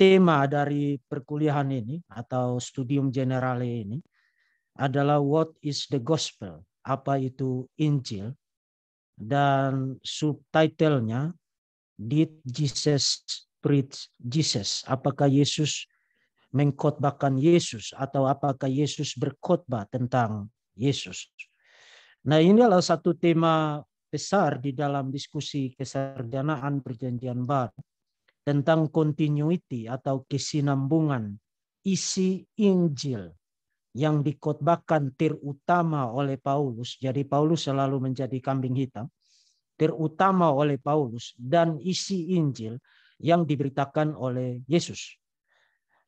tema dari perkuliahan ini atau studium generale ini adalah what is the gospel? Apa itu Injil? Dan subtitlenya did Jesus preach Jesus? Apakah Yesus mengkhotbahkan Yesus atau apakah Yesus berkhotbah tentang Yesus? Nah, ini adalah satu tema besar di dalam diskusi kesarjanaan perjanjian baru tentang continuity atau kesinambungan isi Injil yang dikotbahkan terutama oleh Paulus. Jadi Paulus selalu menjadi kambing hitam. Terutama oleh Paulus dan isi Injil yang diberitakan oleh Yesus.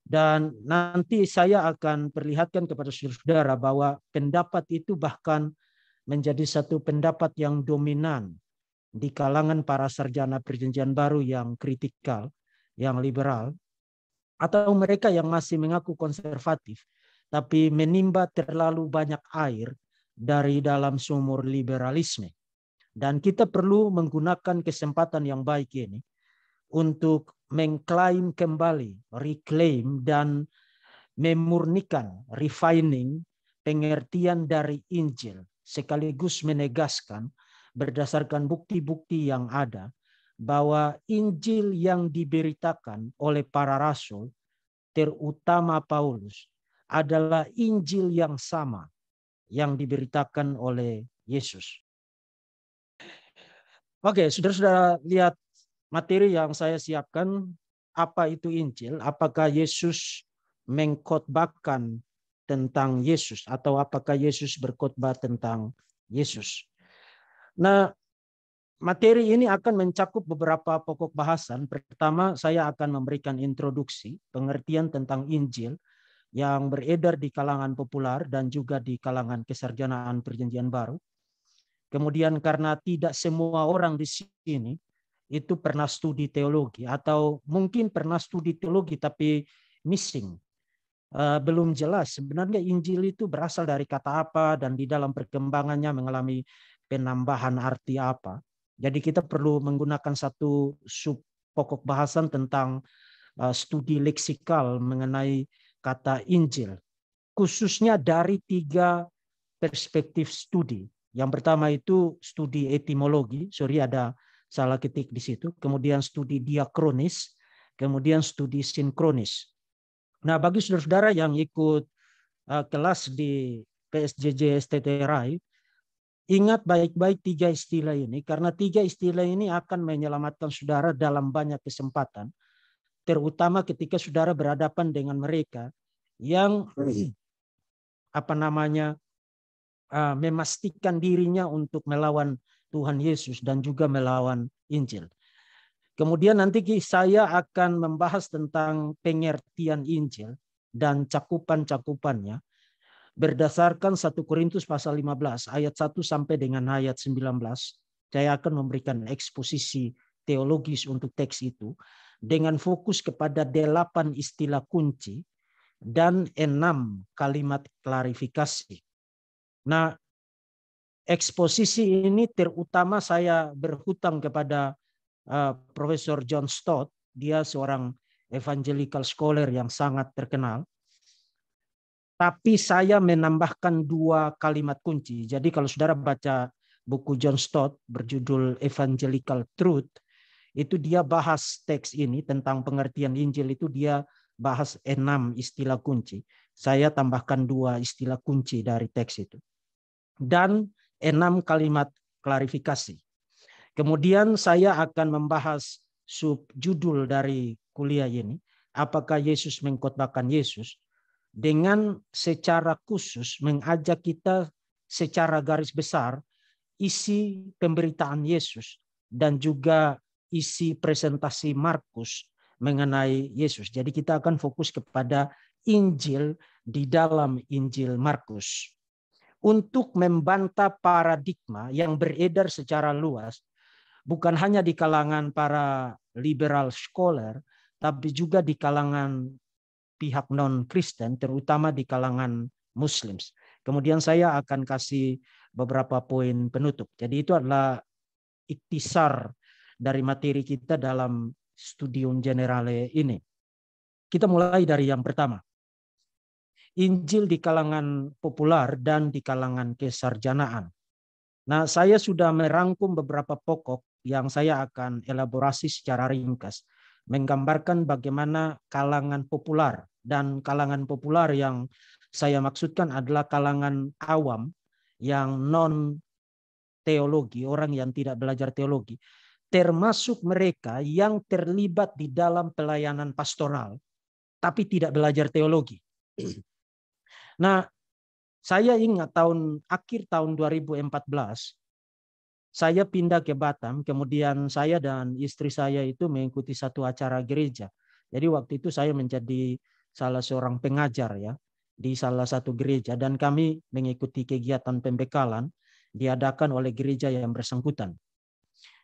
Dan nanti saya akan perlihatkan kepada saudara bahwa pendapat itu bahkan menjadi satu pendapat yang dominan di kalangan para sarjana perjanjian baru yang kritikal, yang liberal, atau mereka yang masih mengaku konservatif, tapi menimba terlalu banyak air dari dalam sumur liberalisme. Dan kita perlu menggunakan kesempatan yang baik ini untuk mengklaim kembali, reclaim, dan memurnikan, refining pengertian dari Injil sekaligus menegaskan berdasarkan bukti-bukti yang ada bahwa Injil yang diberitakan oleh para rasul, terutama Paulus, adalah Injil yang sama yang diberitakan oleh Yesus. Oke, saudara-saudara lihat materi yang saya siapkan. Apa itu Injil? Apakah Yesus mengkhotbahkan tentang Yesus atau apakah Yesus berkhotbah tentang Yesus? Nah, materi ini akan mencakup beberapa pokok bahasan. Pertama, saya akan memberikan introduksi, pengertian tentang Injil yang beredar di kalangan populer dan juga di kalangan kesarjanaan perjanjian baru. Kemudian karena tidak semua orang di sini itu pernah studi teologi atau mungkin pernah studi teologi tapi missing. Eh, belum jelas sebenarnya Injil itu berasal dari kata apa dan di dalam perkembangannya mengalami penambahan arti apa. Jadi kita perlu menggunakan satu sub pokok bahasan tentang uh, studi leksikal mengenai kata Injil, khususnya dari tiga perspektif studi. Yang pertama itu studi etimologi, sorry ada salah ketik di situ. Kemudian studi diakronis, kemudian studi sinkronis. Nah, bagi saudara-saudara yang ikut uh, kelas di PSJJ STT RAI, Ingat baik-baik tiga istilah ini, karena tiga istilah ini akan menyelamatkan saudara dalam banyak kesempatan, terutama ketika saudara berhadapan dengan mereka yang apa namanya eh, memastikan dirinya untuk melawan Tuhan Yesus dan juga melawan Injil. Kemudian nanti saya akan membahas tentang pengertian Injil dan cakupan-cakupannya berdasarkan 1 Korintus pasal 15 ayat 1 sampai dengan ayat 19. Saya akan memberikan eksposisi teologis untuk teks itu dengan fokus kepada delapan istilah kunci dan enam kalimat klarifikasi. Nah, eksposisi ini terutama saya berhutang kepada uh, Profesor John Stott. Dia seorang evangelical scholar yang sangat terkenal tapi saya menambahkan dua kalimat kunci. Jadi kalau saudara baca buku John Stott berjudul Evangelical Truth, itu dia bahas teks ini tentang pengertian Injil itu dia bahas enam istilah kunci. Saya tambahkan dua istilah kunci dari teks itu. Dan enam kalimat klarifikasi. Kemudian saya akan membahas subjudul dari kuliah ini. Apakah Yesus mengkotbahkan Yesus? dengan secara khusus mengajak kita secara garis besar isi pemberitaan Yesus dan juga isi presentasi Markus mengenai Yesus. Jadi kita akan fokus kepada Injil di dalam Injil Markus. Untuk membantah paradigma yang beredar secara luas, bukan hanya di kalangan para liberal scholar, tapi juga di kalangan pihak non-Kristen, terutama di kalangan Muslim. Kemudian saya akan kasih beberapa poin penutup. Jadi itu adalah iktisar dari materi kita dalam studium generale ini. Kita mulai dari yang pertama. Injil di kalangan populer dan di kalangan kesarjanaan. Nah, saya sudah merangkum beberapa pokok yang saya akan elaborasi secara ringkas, menggambarkan bagaimana kalangan populer dan kalangan populer yang saya maksudkan adalah kalangan awam yang non teologi, orang yang tidak belajar teologi, termasuk mereka yang terlibat di dalam pelayanan pastoral tapi tidak belajar teologi. Nah, saya ingat tahun akhir tahun 2014 saya pindah ke Batam, kemudian saya dan istri saya itu mengikuti satu acara gereja. Jadi waktu itu saya menjadi salah seorang pengajar ya di salah satu gereja dan kami mengikuti kegiatan pembekalan diadakan oleh gereja yang bersangkutan.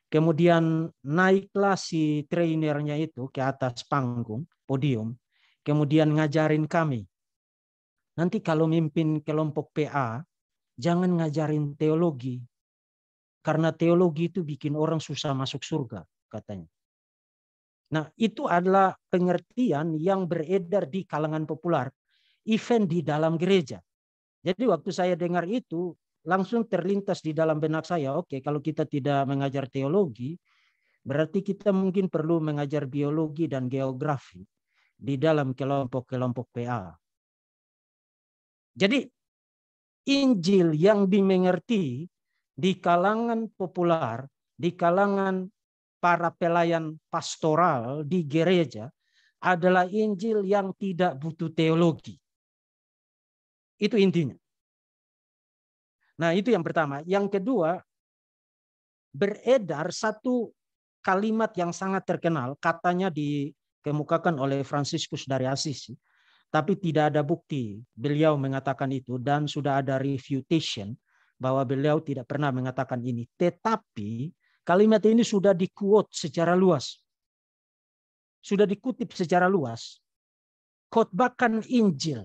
Kemudian naiklah si trainernya itu ke atas panggung, podium, kemudian ngajarin kami. Nanti kalau mimpin kelompok PA, jangan ngajarin teologi. Karena teologi itu bikin orang susah masuk surga, katanya. Nah, itu adalah pengertian yang beredar di kalangan populer, event di dalam gereja. Jadi waktu saya dengar itu, langsung terlintas di dalam benak saya, oke, okay, kalau kita tidak mengajar teologi, berarti kita mungkin perlu mengajar biologi dan geografi di dalam kelompok-kelompok PA. Jadi Injil yang dimengerti di kalangan populer, di kalangan para pelayan pastoral di gereja adalah Injil yang tidak butuh teologi. Itu intinya. Nah, itu yang pertama. Yang kedua, beredar satu kalimat yang sangat terkenal, katanya dikemukakan oleh Franciscus dari Assisi, tapi tidak ada bukti beliau mengatakan itu dan sudah ada refutation bahwa beliau tidak pernah mengatakan ini. Tetapi Kalimat ini sudah dikuot secara luas. Sudah dikutip secara luas. Khotbahkan Injil.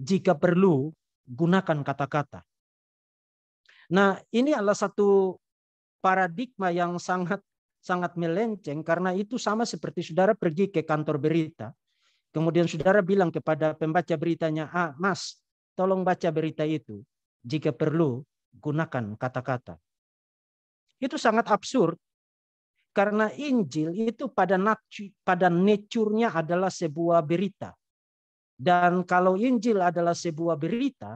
Jika perlu, gunakan kata-kata. Nah, ini adalah satu paradigma yang sangat sangat melenceng karena itu sama seperti saudara pergi ke kantor berita. Kemudian saudara bilang kepada pembaca beritanya, ah, mas, tolong baca berita itu. Jika perlu, gunakan kata-kata itu sangat absurd karena Injil itu pada natu, pada nature-nya adalah sebuah berita. Dan kalau Injil adalah sebuah berita,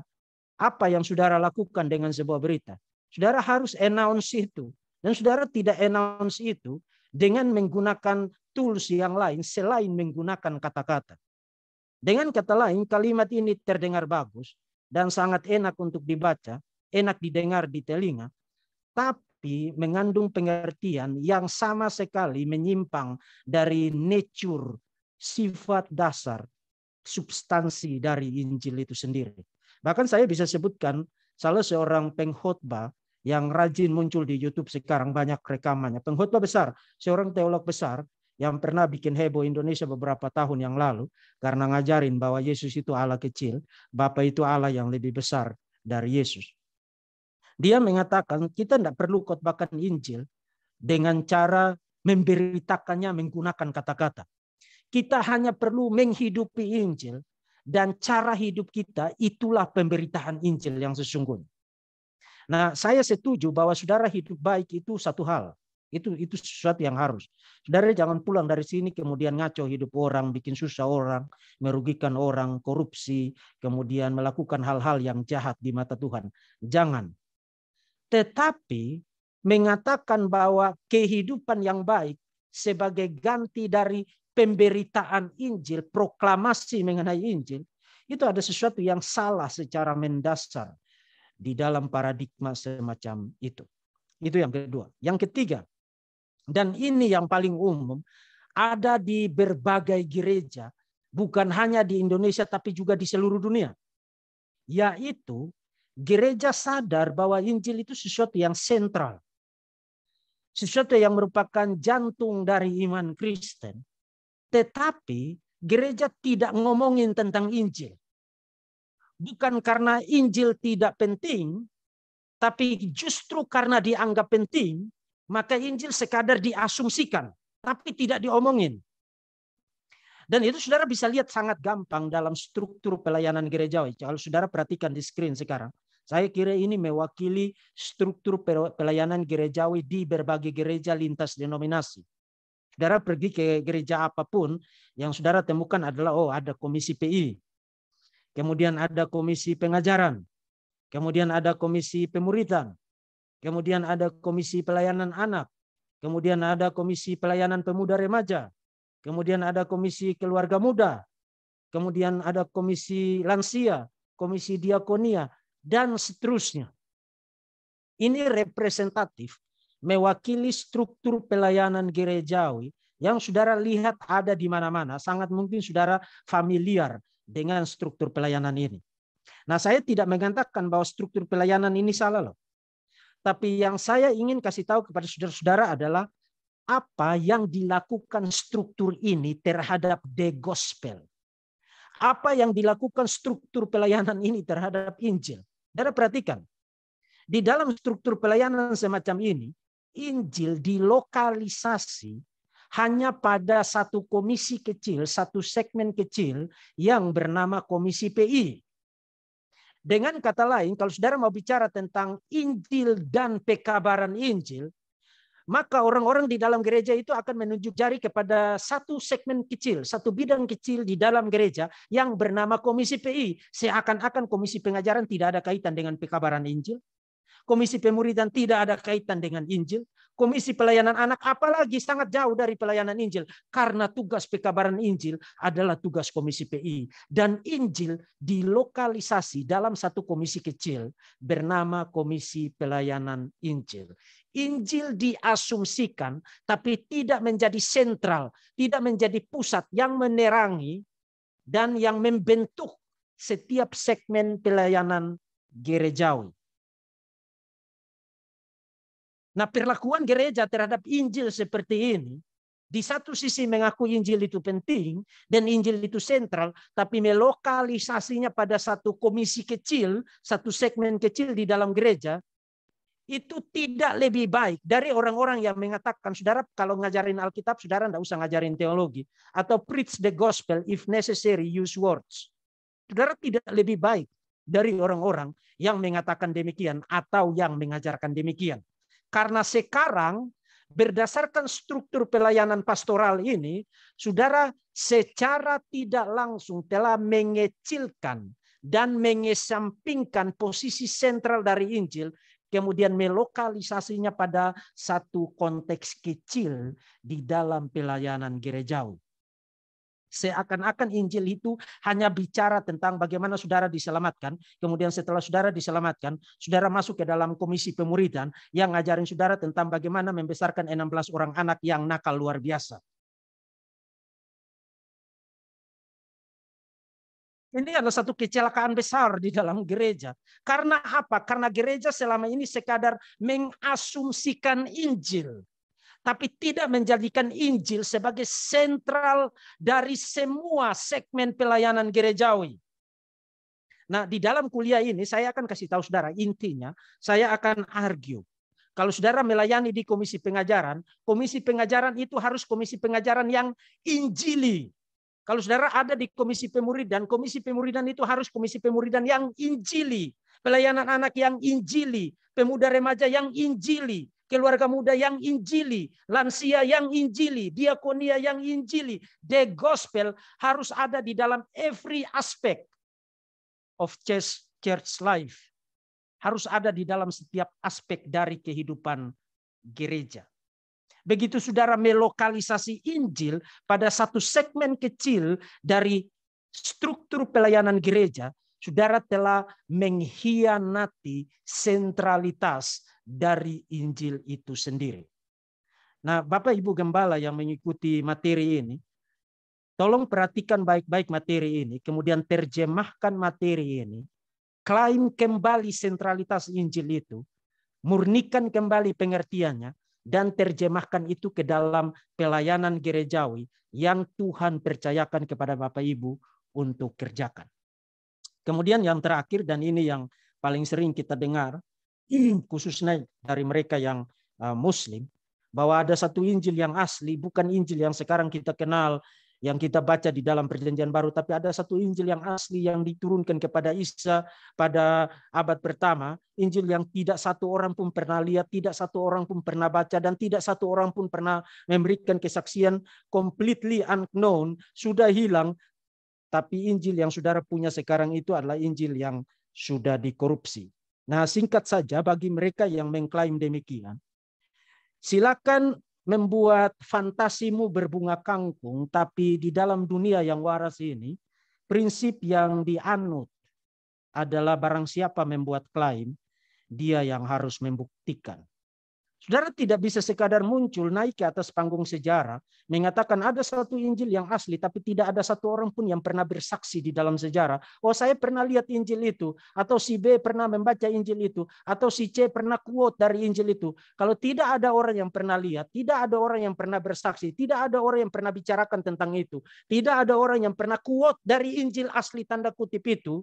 apa yang saudara lakukan dengan sebuah berita? Saudara harus announce itu. Dan saudara tidak announce itu dengan menggunakan tools yang lain selain menggunakan kata-kata. Dengan kata lain, kalimat ini terdengar bagus dan sangat enak untuk dibaca, enak didengar di telinga, tapi tetapi mengandung pengertian yang sama sekali menyimpang dari nature, sifat dasar, substansi dari Injil itu sendiri. Bahkan saya bisa sebutkan salah seorang pengkhotbah yang rajin muncul di YouTube sekarang banyak rekamannya. Pengkhotbah besar, seorang teolog besar yang pernah bikin heboh Indonesia beberapa tahun yang lalu karena ngajarin bahwa Yesus itu Allah kecil, Bapa itu Allah yang lebih besar dari Yesus. Dia mengatakan kita tidak perlu kotbahkan Injil dengan cara memberitakannya menggunakan kata-kata. Kita hanya perlu menghidupi Injil dan cara hidup kita itulah pemberitaan Injil yang sesungguhnya. Nah, saya setuju bahwa saudara hidup baik itu satu hal. Itu itu sesuatu yang harus. Saudara jangan pulang dari sini kemudian ngaco hidup orang, bikin susah orang, merugikan orang, korupsi, kemudian melakukan hal-hal yang jahat di mata Tuhan. Jangan. Tetapi mengatakan bahwa kehidupan yang baik sebagai ganti dari pemberitaan Injil, proklamasi mengenai Injil, itu ada sesuatu yang salah secara mendasar di dalam paradigma semacam itu. Itu yang kedua. Yang ketiga, dan ini yang paling umum, ada di berbagai gereja, bukan hanya di Indonesia tapi juga di seluruh dunia. Yaitu gereja sadar bahwa Injil itu sesuatu yang sentral. Sesuatu yang merupakan jantung dari iman Kristen. Tetapi gereja tidak ngomongin tentang Injil. Bukan karena Injil tidak penting, tapi justru karena dianggap penting, maka Injil sekadar diasumsikan, tapi tidak diomongin. Dan itu saudara bisa lihat sangat gampang dalam struktur pelayanan gereja. Kalau saudara perhatikan di screen sekarang. Saya kira ini mewakili struktur pelayanan gerejawi di berbagai gereja lintas denominasi. Saudara pergi ke gereja apapun, yang saudara temukan adalah, oh ada komisi PI. Kemudian ada komisi pengajaran. Kemudian ada komisi pemuritan. Kemudian ada komisi pelayanan anak. Kemudian ada komisi pelayanan pemuda remaja. Kemudian ada komisi keluarga muda. Kemudian ada komisi lansia, komisi diakonia, dan seterusnya. Ini representatif mewakili struktur pelayanan gerejawi yang saudara lihat ada di mana-mana. Sangat mungkin saudara familiar dengan struktur pelayanan ini. Nah, saya tidak mengatakan bahwa struktur pelayanan ini salah loh. Tapi yang saya ingin kasih tahu kepada saudara-saudara adalah apa yang dilakukan struktur ini terhadap the gospel. Apa yang dilakukan struktur pelayanan ini terhadap Injil. Saudara perhatikan, di dalam struktur pelayanan semacam ini, Injil dilokalisasi hanya pada satu komisi kecil, satu segmen kecil yang bernama Komisi PI. Dengan kata lain, kalau saudara mau bicara tentang Injil dan pekabaran Injil, maka orang-orang di dalam gereja itu akan menunjuk jari kepada satu segmen kecil, satu bidang kecil di dalam gereja yang bernama Komisi PI. Seakan-akan Komisi Pengajaran tidak ada kaitan dengan pekabaran Injil komisi pemuridan tidak ada kaitan dengan Injil, komisi pelayanan anak apalagi sangat jauh dari pelayanan Injil karena tugas pekabaran Injil adalah tugas komisi PI dan Injil dilokalisasi dalam satu komisi kecil bernama komisi pelayanan Injil. Injil diasumsikan tapi tidak menjadi sentral, tidak menjadi pusat yang menerangi dan yang membentuk setiap segmen pelayanan gerejawi. Nah perlakuan gereja terhadap Injil seperti ini, di satu sisi mengaku Injil itu penting dan Injil itu sentral, tapi melokalisasinya pada satu komisi kecil, satu segmen kecil di dalam gereja, itu tidak lebih baik dari orang-orang yang mengatakan, saudara kalau ngajarin Alkitab, saudara tidak usah ngajarin teologi. Atau preach the gospel if necessary, use words. Saudara tidak lebih baik dari orang-orang yang mengatakan demikian atau yang mengajarkan demikian. Karena sekarang berdasarkan struktur pelayanan pastoral ini, saudara secara tidak langsung telah mengecilkan dan mengesampingkan posisi sentral dari Injil, kemudian melokalisasinya pada satu konteks kecil di dalam pelayanan gerejawi. Seakan-akan Injil itu hanya bicara tentang bagaimana saudara diselamatkan. Kemudian setelah saudara diselamatkan, saudara masuk ke dalam komisi pemuridan yang ngajarin saudara tentang bagaimana membesarkan 16 orang anak yang nakal luar biasa. Ini adalah satu kecelakaan besar di dalam gereja. Karena apa? Karena gereja selama ini sekadar mengasumsikan Injil tapi tidak menjadikan Injil sebagai sentral dari semua segmen pelayanan gerejawi. Nah, di dalam kuliah ini saya akan kasih tahu saudara intinya, saya akan argue kalau saudara melayani di komisi pengajaran, komisi pengajaran itu harus komisi pengajaran yang injili. Kalau saudara ada di komisi pemuridan, komisi pemuridan itu harus komisi pemuridan yang injili. Pelayanan anak yang injili, pemuda remaja yang injili keluarga muda yang injili, lansia yang injili, diakonia yang injili. The gospel harus ada di dalam every aspect of church, life. Harus ada di dalam setiap aspek dari kehidupan gereja. Begitu saudara melokalisasi Injil pada satu segmen kecil dari struktur pelayanan gereja, saudara telah mengkhianati sentralitas dari Injil itu sendiri. Nah, Bapak Ibu Gembala yang mengikuti materi ini, tolong perhatikan baik-baik materi ini, kemudian terjemahkan materi ini, klaim kembali sentralitas Injil itu, murnikan kembali pengertiannya, dan terjemahkan itu ke dalam pelayanan gerejawi yang Tuhan percayakan kepada Bapak Ibu untuk kerjakan. Kemudian yang terakhir, dan ini yang paling sering kita dengar, khususnya dari mereka yang uh, muslim bahwa ada satu Injil yang asli bukan Injil yang sekarang kita kenal yang kita baca di dalam Perjanjian Baru, tapi ada satu Injil yang asli yang diturunkan kepada Isa pada abad pertama, Injil yang tidak satu orang pun pernah lihat, tidak satu orang pun pernah baca, dan tidak satu orang pun pernah memberikan kesaksian completely unknown, sudah hilang. Tapi Injil yang saudara punya sekarang itu adalah Injil yang sudah dikorupsi. Nah, singkat saja bagi mereka yang mengklaim demikian, silakan membuat fantasimu berbunga kangkung, tapi di dalam dunia yang waras ini, prinsip yang dianut adalah barang siapa membuat klaim, dia yang harus membuktikan. Saudara tidak bisa sekadar muncul naik ke atas panggung sejarah, mengatakan ada satu Injil yang asli, tapi tidak ada satu orang pun yang pernah bersaksi di dalam sejarah. Oh saya pernah lihat Injil itu, atau si B pernah membaca Injil itu, atau si C pernah quote dari Injil itu. Kalau tidak ada orang yang pernah lihat, tidak ada orang yang pernah bersaksi, tidak ada orang yang pernah bicarakan tentang itu, tidak ada orang yang pernah quote dari Injil asli tanda kutip itu,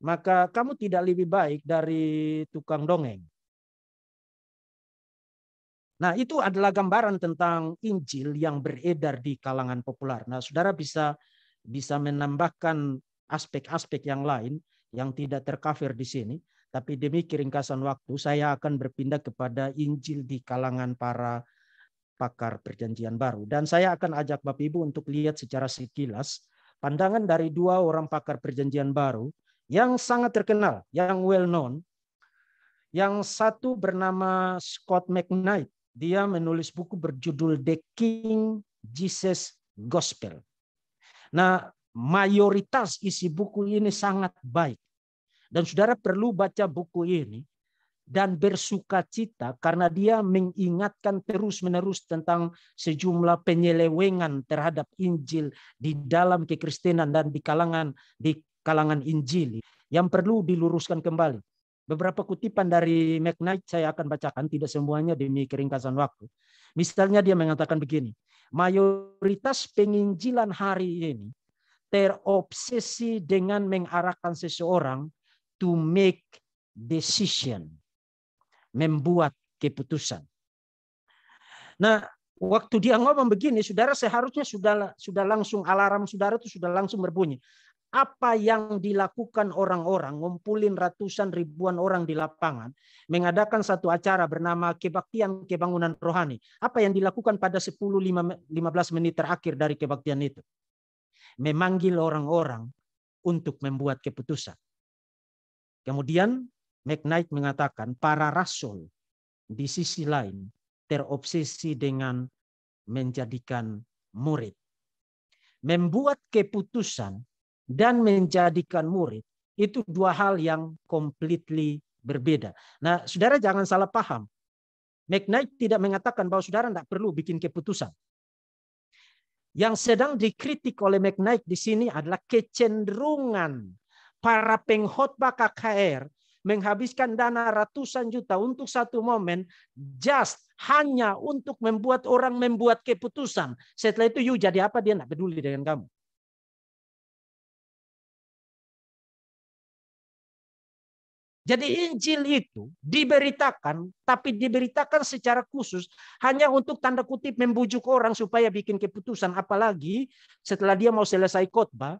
maka kamu tidak lebih baik dari tukang dongeng. Nah, itu adalah gambaran tentang Injil yang beredar di kalangan populer. Nah, Saudara bisa bisa menambahkan aspek-aspek yang lain yang tidak terkafir di sini, tapi demi keringkasan waktu saya akan berpindah kepada Injil di kalangan para pakar perjanjian baru dan saya akan ajak Bapak Ibu untuk lihat secara sekilas pandangan dari dua orang pakar perjanjian baru yang sangat terkenal, yang well known. Yang satu bernama Scott McKnight dia menulis buku berjudul The King Jesus Gospel. Nah, mayoritas isi buku ini sangat baik. Dan saudara perlu baca buku ini dan bersuka cita karena dia mengingatkan terus-menerus tentang sejumlah penyelewengan terhadap Injil di dalam kekristenan dan di kalangan di kalangan Injili yang perlu diluruskan kembali. Beberapa kutipan dari McKnight saya akan bacakan, tidak semuanya demi keringkasan waktu. Misalnya dia mengatakan begini, mayoritas penginjilan hari ini terobsesi dengan mengarahkan seseorang to make decision, membuat keputusan. Nah, waktu dia ngomong begini, saudara seharusnya sudah sudah langsung alarm saudara itu sudah langsung berbunyi apa yang dilakukan orang-orang, ngumpulin ratusan ribuan orang di lapangan, mengadakan satu acara bernama Kebaktian Kebangunan Rohani. Apa yang dilakukan pada 10-15 menit terakhir dari kebaktian itu? Memanggil orang-orang untuk membuat keputusan. Kemudian McKnight mengatakan para rasul di sisi lain terobsesi dengan menjadikan murid. Membuat keputusan dan menjadikan murid itu dua hal yang completely berbeda. Nah, saudara jangan salah paham. McKnight tidak mengatakan bahwa saudara tidak perlu bikin keputusan. Yang sedang dikritik oleh McKnight di sini adalah kecenderungan para pengkhotbah KKR menghabiskan dana ratusan juta untuk satu momen just hanya untuk membuat orang membuat keputusan. Setelah itu you jadi apa dia tidak peduli dengan kamu. Jadi Injil itu diberitakan, tapi diberitakan secara khusus hanya untuk tanda kutip membujuk orang supaya bikin keputusan. Apalagi setelah dia mau selesai khotbah,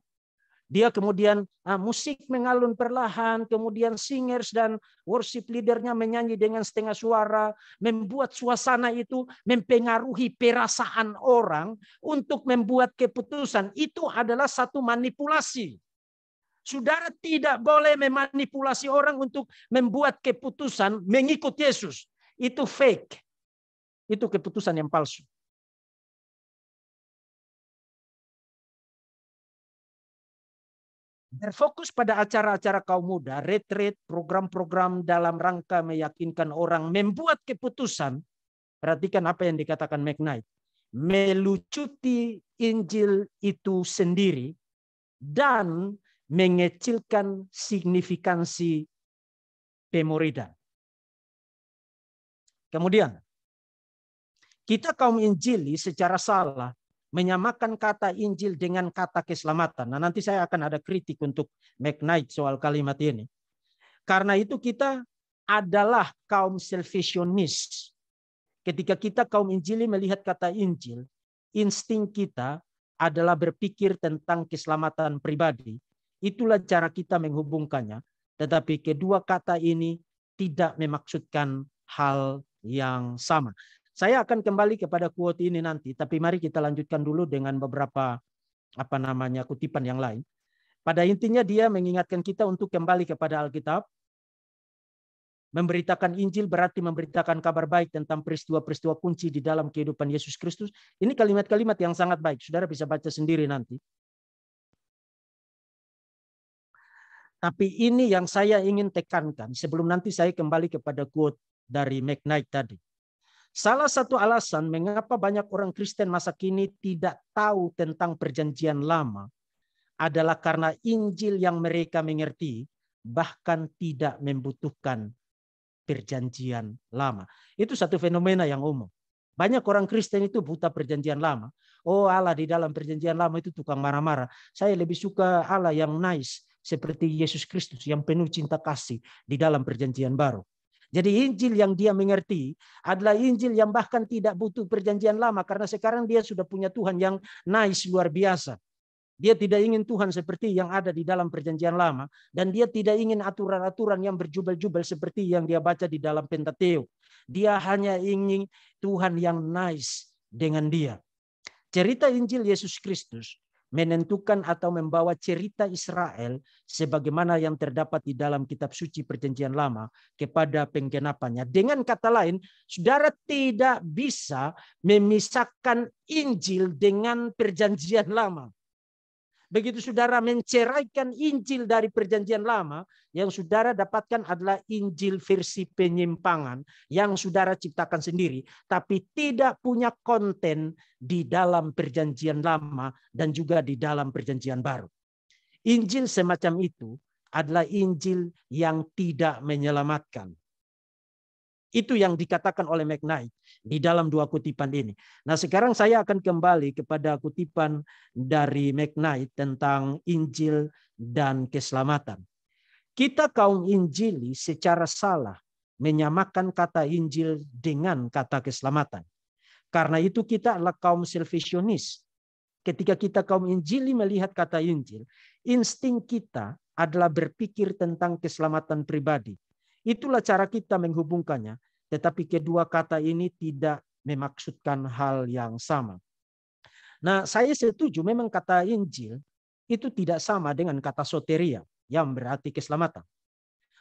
dia kemudian ah, musik mengalun perlahan, kemudian singers dan worship leadernya menyanyi dengan setengah suara, membuat suasana itu mempengaruhi perasaan orang untuk membuat keputusan. Itu adalah satu manipulasi. Saudara tidak boleh memanipulasi orang untuk membuat keputusan mengikut Yesus. Itu fake. Itu keputusan yang palsu. Berfokus pada acara-acara kaum muda, retreat, program-program dalam rangka meyakinkan orang membuat keputusan. Perhatikan apa yang dikatakan McKnight. Melucuti Injil itu sendiri dan mengecilkan signifikansi pemuridan. Kemudian, kita kaum Injili secara salah menyamakan kata Injil dengan kata keselamatan. Nah, nanti saya akan ada kritik untuk McKnight soal kalimat ini. Karena itu kita adalah kaum selfishionis. Ketika kita kaum Injili melihat kata Injil, insting kita adalah berpikir tentang keselamatan pribadi Itulah cara kita menghubungkannya. Tetapi kedua kata ini tidak memaksudkan hal yang sama. Saya akan kembali kepada quote ini nanti, tapi mari kita lanjutkan dulu dengan beberapa apa namanya kutipan yang lain. Pada intinya dia mengingatkan kita untuk kembali kepada Alkitab. Memberitakan Injil berarti memberitakan kabar baik tentang peristiwa-peristiwa kunci di dalam kehidupan Yesus Kristus. Ini kalimat-kalimat yang sangat baik. Saudara bisa baca sendiri nanti. Tapi ini yang saya ingin tekankan sebelum nanti saya kembali kepada quote dari McKnight tadi. Salah satu alasan mengapa banyak orang Kristen masa kini tidak tahu tentang perjanjian lama adalah karena Injil yang mereka mengerti bahkan tidak membutuhkan perjanjian lama. Itu satu fenomena yang umum. Banyak orang Kristen itu buta perjanjian lama. Oh Allah di dalam perjanjian lama itu tukang marah-marah. Saya lebih suka Allah yang nice seperti Yesus Kristus yang penuh cinta kasih di dalam perjanjian baru. Jadi Injil yang dia mengerti adalah Injil yang bahkan tidak butuh perjanjian lama karena sekarang dia sudah punya Tuhan yang nice luar biasa. Dia tidak ingin Tuhan seperti yang ada di dalam perjanjian lama. Dan dia tidak ingin aturan-aturan yang berjubel-jubel seperti yang dia baca di dalam Pentateuch. Dia hanya ingin Tuhan yang nice dengan dia. Cerita Injil Yesus Kristus menentukan atau membawa cerita Israel sebagaimana yang terdapat di dalam kitab suci perjanjian lama kepada penggenapannya. Dengan kata lain, saudara tidak bisa memisahkan Injil dengan perjanjian lama. Begitu saudara menceraikan Injil dari perjanjian lama, yang saudara dapatkan adalah Injil versi penyimpangan yang saudara ciptakan sendiri, tapi tidak punya konten di dalam perjanjian lama dan juga di dalam perjanjian baru. Injil semacam itu adalah Injil yang tidak menyelamatkan. Itu yang dikatakan oleh McKnight di dalam dua kutipan ini. Nah sekarang saya akan kembali kepada kutipan dari McKnight tentang Injil dan keselamatan. Kita kaum Injili secara salah menyamakan kata Injil dengan kata keselamatan. Karena itu kita adalah kaum selfisionis. Ketika kita kaum Injili melihat kata Injil, insting kita adalah berpikir tentang keselamatan pribadi Itulah cara kita menghubungkannya. Tetapi kedua kata ini tidak memaksudkan hal yang sama. Nah, saya setuju memang kata Injil itu tidak sama dengan kata soteria yang berarti keselamatan.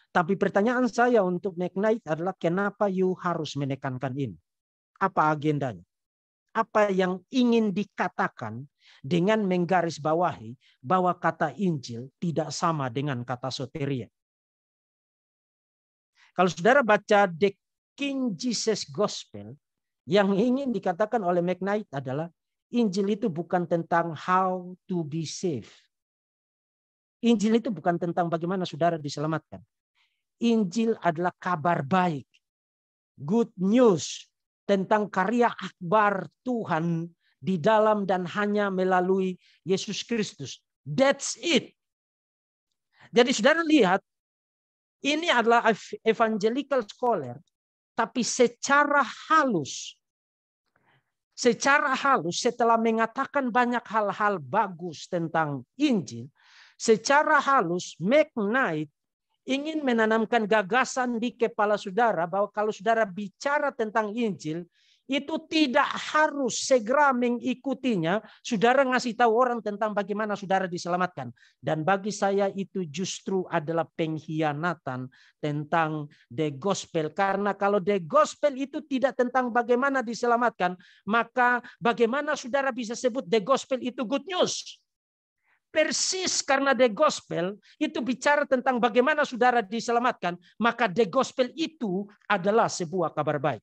Tapi pertanyaan saya untuk McKnight adalah kenapa you harus menekankan ini? Apa agendanya? Apa yang ingin dikatakan dengan menggarisbawahi bahwa kata Injil tidak sama dengan kata soteria? Kalau saudara baca The King Jesus Gospel, yang ingin dikatakan oleh McKnight adalah Injil itu bukan tentang how to be safe. Injil itu bukan tentang bagaimana saudara diselamatkan. Injil adalah kabar baik. Good news tentang karya akbar Tuhan di dalam dan hanya melalui Yesus Kristus. That's it. Jadi saudara lihat ini adalah evangelical scholar, tapi secara halus, secara halus setelah mengatakan banyak hal-hal bagus tentang Injil, secara halus McKnight Knight ingin menanamkan gagasan di kepala saudara bahwa kalau saudara bicara tentang Injil, itu tidak harus segera mengikutinya. Saudara ngasih tahu orang tentang bagaimana saudara diselamatkan. Dan bagi saya itu justru adalah pengkhianatan tentang the gospel. Karena kalau the gospel itu tidak tentang bagaimana diselamatkan, maka bagaimana saudara bisa sebut the gospel itu good news? persis karena the gospel itu bicara tentang bagaimana saudara diselamatkan, maka the gospel itu adalah sebuah kabar baik.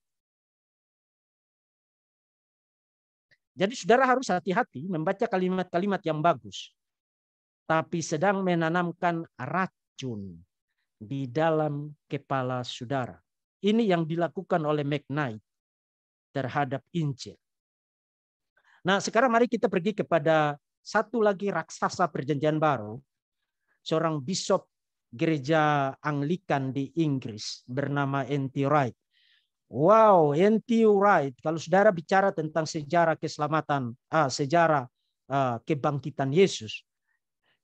Jadi saudara harus hati-hati membaca kalimat-kalimat yang bagus. Tapi sedang menanamkan racun di dalam kepala saudara. Ini yang dilakukan oleh McKnight terhadap Injil. Nah sekarang mari kita pergi kepada satu lagi raksasa perjanjian baru. Seorang bishop gereja Anglikan di Inggris bernama N.T. Wright. Wow, NTU right. Kalau saudara bicara tentang sejarah keselamatan, ah, sejarah ah, kebangkitan Yesus,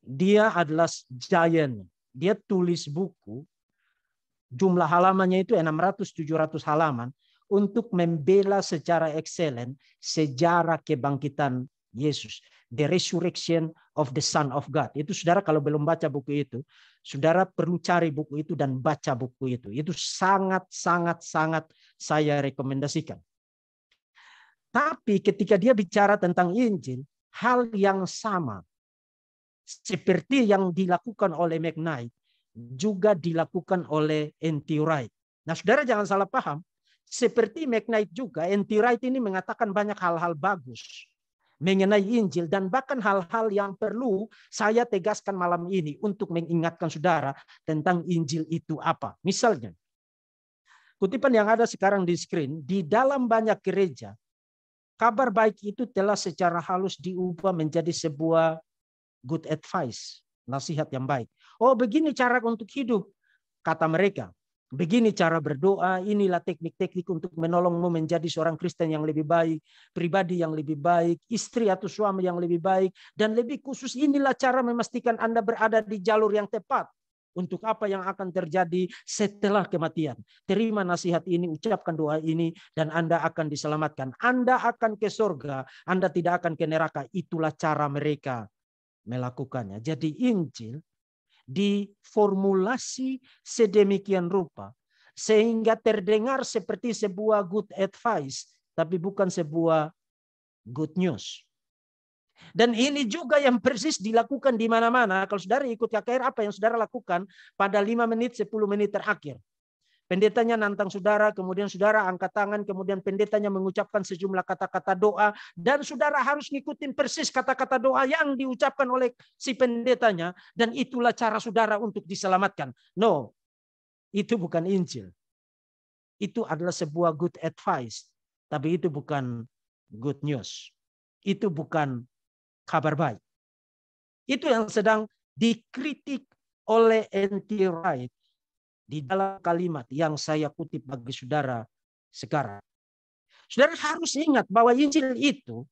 dia adalah giant. Dia tulis buku, jumlah halamannya itu 600-700 halaman, untuk membela secara excellent sejarah kebangkitan Yesus, The Resurrection of the Son of God. Itu saudara kalau belum baca buku itu, saudara perlu cari buku itu dan baca buku itu. Itu sangat sangat sangat saya rekomendasikan. Tapi ketika dia bicara tentang Injil, hal yang sama seperti yang dilakukan oleh McKnight juga dilakukan oleh N.T. Wright. Nah, saudara jangan salah paham. Seperti McKnight juga, N.T. Wright ini mengatakan banyak hal-hal bagus mengenai Injil dan bahkan hal-hal yang perlu saya tegaskan malam ini untuk mengingatkan saudara tentang Injil itu apa. Misalnya, kutipan yang ada sekarang di screen, di dalam banyak gereja, kabar baik itu telah secara halus diubah menjadi sebuah good advice, nasihat yang baik. Oh begini cara untuk hidup, kata mereka. Begini cara berdoa, inilah teknik-teknik untuk menolongmu menjadi seorang Kristen yang lebih baik, pribadi yang lebih baik, istri atau suami yang lebih baik, dan lebih khusus inilah cara memastikan Anda berada di jalur yang tepat untuk apa yang akan terjadi setelah kematian. Terima nasihat ini, ucapkan doa ini, dan Anda akan diselamatkan. Anda akan ke surga, Anda tidak akan ke neraka. Itulah cara mereka melakukannya. Jadi Injil diformulasi sedemikian rupa sehingga terdengar seperti sebuah good advice tapi bukan sebuah good news. Dan ini juga yang persis dilakukan di mana-mana. Kalau saudara ikut KKR, apa yang saudara lakukan pada 5 menit, 10 menit terakhir? Pendetanya nantang saudara, kemudian saudara angkat tangan, kemudian pendetanya mengucapkan sejumlah kata-kata doa, dan saudara harus ngikutin persis kata-kata doa yang diucapkan oleh si pendetanya, dan itulah cara saudara untuk diselamatkan. No, itu bukan Injil. Itu adalah sebuah good advice, tapi itu bukan good news. Itu bukan kabar baik. Itu yang sedang dikritik oleh anti right di dalam kalimat yang saya kutip bagi saudara sekarang. Saudara harus ingat bahwa Injil itu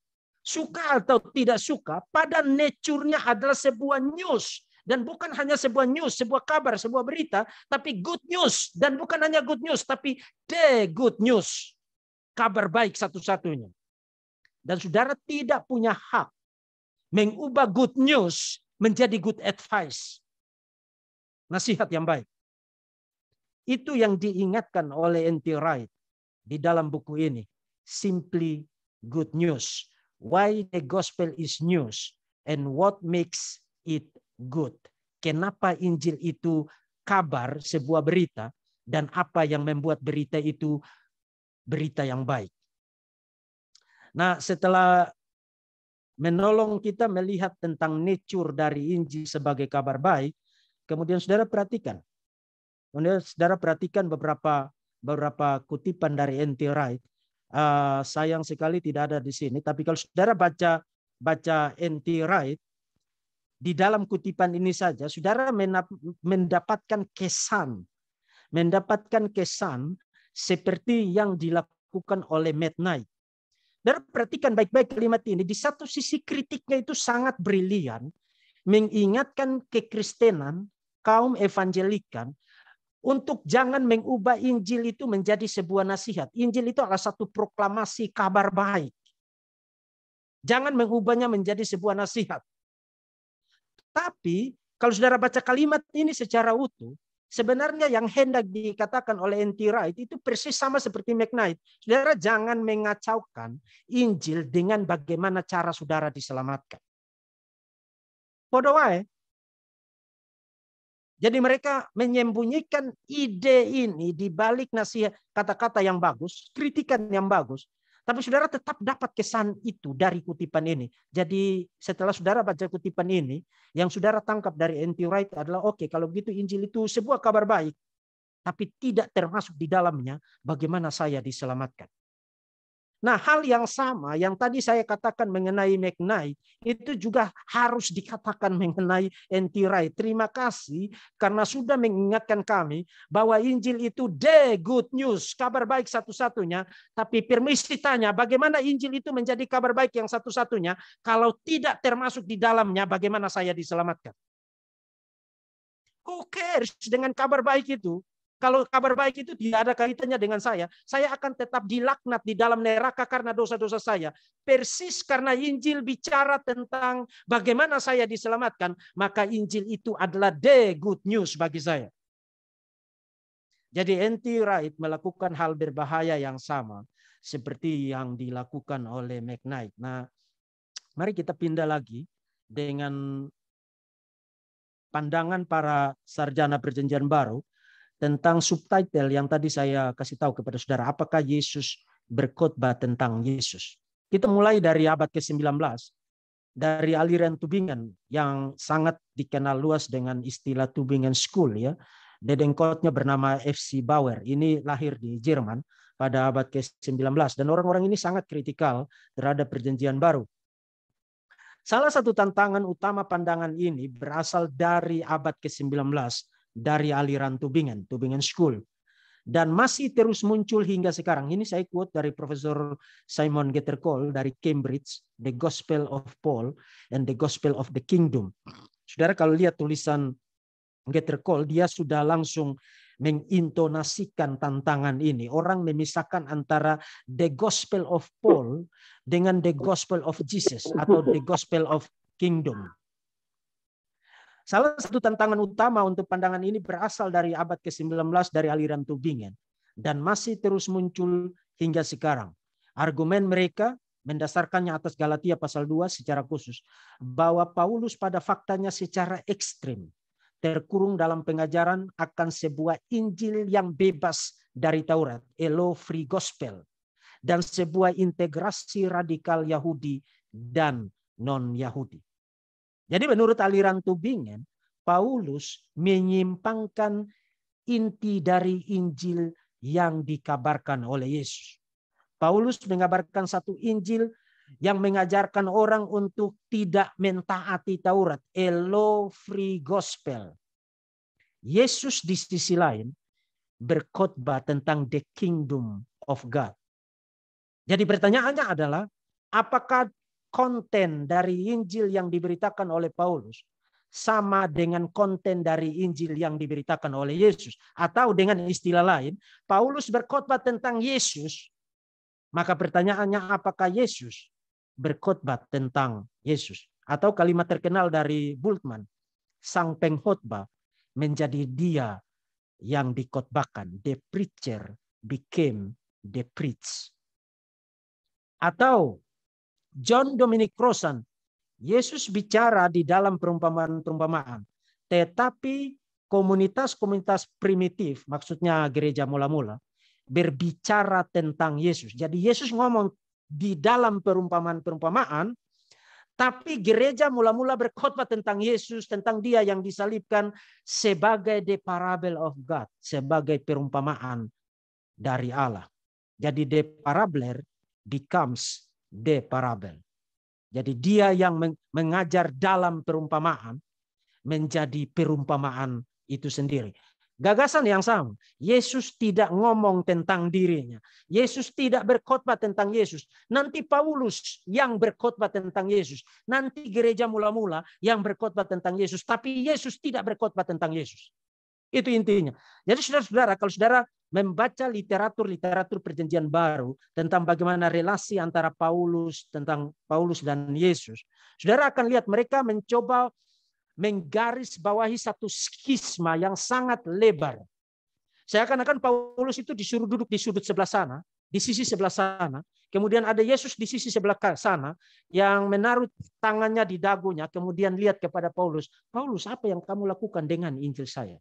suka atau tidak suka pada nature-nya adalah sebuah news dan bukan hanya sebuah news, sebuah kabar, sebuah berita, tapi good news dan bukan hanya good news tapi the good news. Kabar baik satu-satunya. Dan saudara tidak punya hak mengubah good news menjadi good advice. Nasihat yang baik. Itu yang diingatkan oleh N.T. Wright di dalam buku ini. Simply good news. Why the gospel is news and what makes it good. Kenapa Injil itu kabar, sebuah berita, dan apa yang membuat berita itu berita yang baik. Nah, setelah menolong kita melihat tentang nature dari Injil sebagai kabar baik, kemudian saudara perhatikan Kemudian saudara perhatikan beberapa beberapa kutipan dari NT Wright. Uh, sayang sekali tidak ada di sini. Tapi kalau saudara baca baca NT Wright, di dalam kutipan ini saja, saudara mendapatkan kesan, mendapatkan kesan seperti yang dilakukan oleh Matt Knight. Dan perhatikan baik-baik kalimat ini. Di satu sisi kritiknya itu sangat brilian, mengingatkan kekristenan kaum evangelikan untuk jangan mengubah Injil itu menjadi sebuah nasihat. Injil itu adalah satu proklamasi kabar baik. Jangan mengubahnya menjadi sebuah nasihat. Tapi kalau saudara baca kalimat ini secara utuh, sebenarnya yang hendak dikatakan oleh N.T. Wright itu persis sama seperti McKnight. Saudara jangan mengacaukan Injil dengan bagaimana cara saudara diselamatkan. Podoai, jadi mereka menyembunyikan ide ini di balik nasihat kata-kata yang bagus, kritikan yang bagus. Tapi saudara tetap dapat kesan itu dari kutipan ini. Jadi setelah saudara baca kutipan ini, yang saudara tangkap dari N.T. Wright adalah oke okay, kalau begitu Injil itu sebuah kabar baik, tapi tidak termasuk di dalamnya bagaimana saya diselamatkan. Nah, hal yang sama yang tadi saya katakan mengenai McKnight itu juga harus dikatakan mengenai Entirai. Terima kasih karena sudah mengingatkan kami bahwa Injil itu the good news, kabar baik satu-satunya. Tapi permisi tanya, bagaimana Injil itu menjadi kabar baik yang satu-satunya kalau tidak termasuk di dalamnya bagaimana saya diselamatkan? Who cares dengan kabar baik itu? Kalau kabar baik itu tidak ada kaitannya dengan saya, saya akan tetap dilaknat di dalam neraka karena dosa-dosa saya. Persis karena Injil bicara tentang bagaimana saya diselamatkan, maka Injil itu adalah the good news bagi saya. Jadi N.T. right melakukan hal berbahaya yang sama seperti yang dilakukan oleh McKnight. Nah, mari kita pindah lagi dengan pandangan para sarjana perjanjian baru tentang subtitle yang tadi saya kasih tahu kepada saudara. Apakah Yesus berkhotbah tentang Yesus? Kita mulai dari abad ke-19, dari aliran Tubingen yang sangat dikenal luas dengan istilah Tubingen School ya. Dedengkotnya bernama FC Bauer. Ini lahir di Jerman pada abad ke-19 dan orang-orang ini sangat kritikal terhadap perjanjian baru. Salah satu tantangan utama pandangan ini berasal dari abad ke-19 dari aliran Tubingen, Tubingen School. Dan masih terus muncul hingga sekarang. Ini saya quote dari Profesor Simon Gettercole dari Cambridge, The Gospel of Paul and the Gospel of the Kingdom. Saudara kalau lihat tulisan Gettercole, dia sudah langsung mengintonasikan tantangan ini. Orang memisahkan antara the gospel of Paul dengan the gospel of Jesus atau the gospel of kingdom. Salah satu tantangan utama untuk pandangan ini berasal dari abad ke-19 dari aliran Tubingen dan masih terus muncul hingga sekarang. Argumen mereka mendasarkannya atas Galatia pasal 2 secara khusus bahwa Paulus pada faktanya secara ekstrim terkurung dalam pengajaran akan sebuah Injil yang bebas dari Taurat, elo free gospel, dan sebuah integrasi radikal Yahudi dan non-Yahudi. Jadi menurut aliran Tubingen, Paulus menyimpangkan inti dari Injil yang dikabarkan oleh Yesus. Paulus mengabarkan satu Injil yang mengajarkan orang untuk tidak mentaati Taurat, Elo free gospel. Yesus di sisi lain berkhotbah tentang the kingdom of God. Jadi pertanyaannya adalah apakah konten dari Injil yang diberitakan oleh Paulus sama dengan konten dari Injil yang diberitakan oleh Yesus. Atau dengan istilah lain, Paulus berkhotbah tentang Yesus. Maka pertanyaannya apakah Yesus berkhotbah tentang Yesus? Atau kalimat terkenal dari Bultmann, sang pengkhotbah menjadi dia yang dikhotbahkan. The preacher became the preach. Atau John Dominic Crossan, Yesus bicara di dalam perumpamaan-perumpamaan. Tetapi komunitas-komunitas primitif, maksudnya gereja mula-mula, berbicara tentang Yesus. Jadi Yesus ngomong di dalam perumpamaan-perumpamaan, tapi gereja mula-mula berkhotbah tentang Yesus, tentang dia yang disalibkan sebagai the parable of God, sebagai perumpamaan dari Allah. Jadi the parabler becomes de parabel. Jadi dia yang mengajar dalam perumpamaan menjadi perumpamaan itu sendiri. Gagasan yang sama. Yesus tidak ngomong tentang dirinya. Yesus tidak berkhotbah tentang Yesus. Nanti Paulus yang berkhotbah tentang Yesus. Nanti gereja mula-mula yang berkhotbah tentang Yesus. Tapi Yesus tidak berkhotbah tentang Yesus. Itu intinya. Jadi saudara-saudara, kalau saudara membaca literatur-literatur perjanjian baru tentang bagaimana relasi antara Paulus, tentang Paulus dan Yesus, saudara akan lihat mereka mencoba menggaris bawahi satu skisma yang sangat lebar. Saya akan akan Paulus itu disuruh duduk di sudut sebelah sana, di sisi sebelah sana, Kemudian ada Yesus di sisi sebelah sana yang menaruh tangannya di dagunya, kemudian lihat kepada Paulus, "Paulus, apa yang kamu lakukan dengan Injil saya?"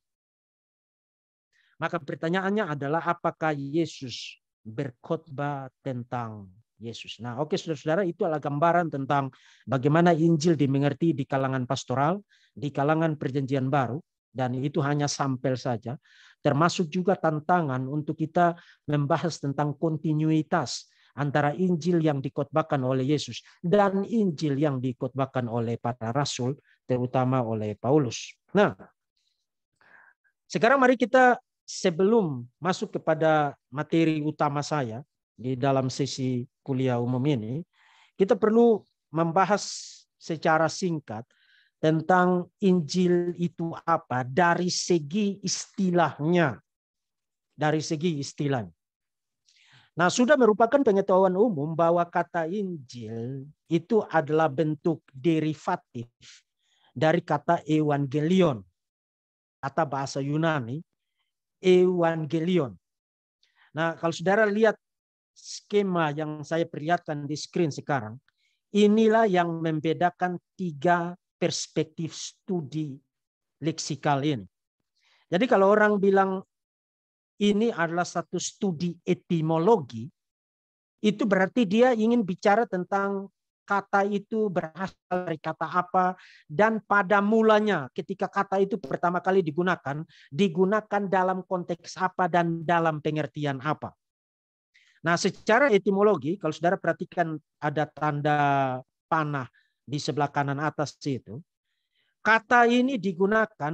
Maka pertanyaannya adalah apakah Yesus berkhotbah tentang Yesus. Nah, oke okay, saudara-saudara, itu adalah gambaran tentang bagaimana Injil dimengerti di kalangan pastoral, di kalangan perjanjian baru, dan itu hanya sampel saja. Termasuk juga tantangan untuk kita membahas tentang kontinuitas antara Injil yang dikotbahkan oleh Yesus dan Injil yang dikotbahkan oleh para rasul, terutama oleh Paulus. Nah, sekarang mari kita sebelum masuk kepada materi utama saya di dalam sesi kuliah umum ini, kita perlu membahas secara singkat tentang Injil itu apa dari segi istilahnya. Dari segi istilahnya. Nah, sudah merupakan pengetahuan umum bahwa kata Injil itu adalah bentuk derivatif dari kata evangelion, kata bahasa Yunani Evangelion. Nah, kalau saudara lihat skema yang saya perlihatkan di screen sekarang, inilah yang membedakan tiga perspektif studi leksikal ini. Jadi kalau orang bilang ini adalah satu studi etimologi, itu berarti dia ingin bicara tentang kata itu berasal dari kata apa dan pada mulanya ketika kata itu pertama kali digunakan digunakan dalam konteks apa dan dalam pengertian apa. Nah, secara etimologi kalau Saudara perhatikan ada tanda panah di sebelah kanan atas itu, kata ini digunakan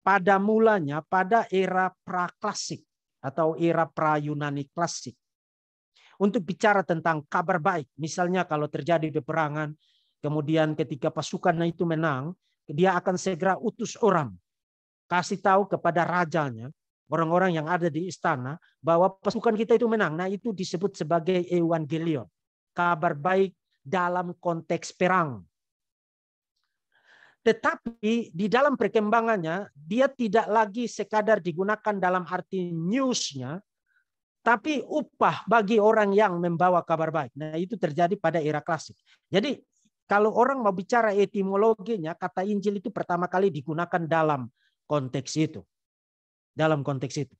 pada mulanya pada era praklasik atau era pra-Yunani klasik untuk bicara tentang kabar baik. Misalnya kalau terjadi peperangan, kemudian ketika pasukan itu menang, dia akan segera utus orang kasih tahu kepada rajanya, orang-orang yang ada di istana bahwa pasukan kita itu menang. Nah, itu disebut sebagai evangelion, kabar baik dalam konteks perang. Tetapi di dalam perkembangannya, dia tidak lagi sekadar digunakan dalam arti newsnya, tapi upah bagi orang yang membawa kabar baik. Nah, itu terjadi pada era klasik. Jadi, kalau orang mau bicara etimologinya, kata Injil itu pertama kali digunakan dalam konteks itu. Dalam konteks itu.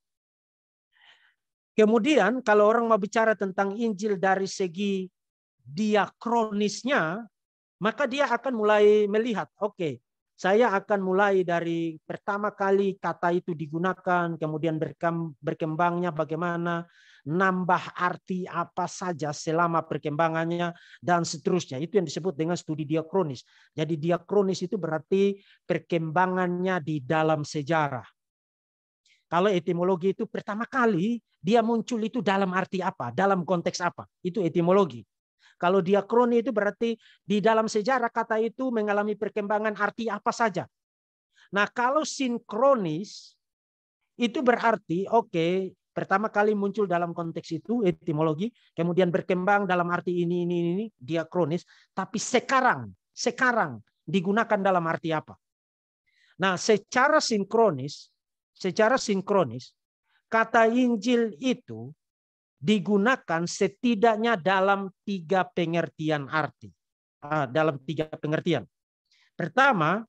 Kemudian kalau orang mau bicara tentang Injil dari segi diakronisnya, maka dia akan mulai melihat, oke, okay, saya akan mulai dari pertama kali kata itu digunakan, kemudian berkembangnya bagaimana, nambah arti apa saja selama perkembangannya, dan seterusnya. Itu yang disebut dengan studi diakronis. Jadi diakronis itu berarti perkembangannya di dalam sejarah. Kalau etimologi itu pertama kali dia muncul itu dalam arti apa, dalam konteks apa. Itu etimologi. Kalau diakroni itu berarti di dalam sejarah kata itu mengalami perkembangan arti apa saja. Nah kalau sinkronis itu berarti oke okay, pertama kali muncul dalam konteks itu etimologi kemudian berkembang dalam arti ini ini ini diakronis tapi sekarang sekarang digunakan dalam arti apa. Nah secara sinkronis secara sinkronis kata Injil itu digunakan setidaknya dalam tiga pengertian arti. Ah, dalam tiga pengertian. Pertama,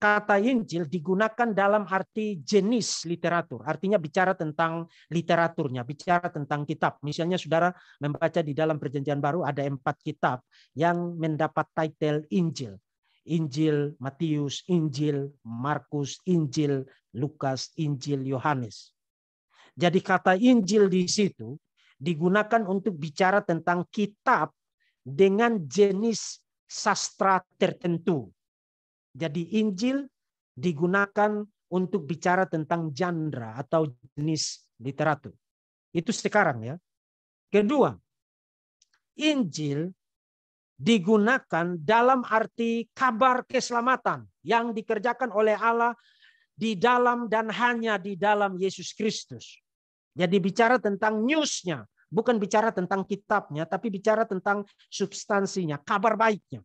kata Injil digunakan dalam arti jenis literatur. Artinya bicara tentang literaturnya, bicara tentang kitab. Misalnya saudara membaca di dalam perjanjian baru ada empat kitab yang mendapat title Injil. Injil Matius, Injil Markus, Injil Lukas, Injil Yohanes. Jadi kata Injil di situ digunakan untuk bicara tentang kitab dengan jenis sastra tertentu. Jadi Injil digunakan untuk bicara tentang genre atau jenis literatur. Itu sekarang ya. Kedua, Injil digunakan dalam arti kabar keselamatan yang dikerjakan oleh Allah di dalam dan hanya di dalam Yesus Kristus. Jadi bicara tentang newsnya, Bukan bicara tentang kitabnya, tapi bicara tentang substansinya, kabar baiknya.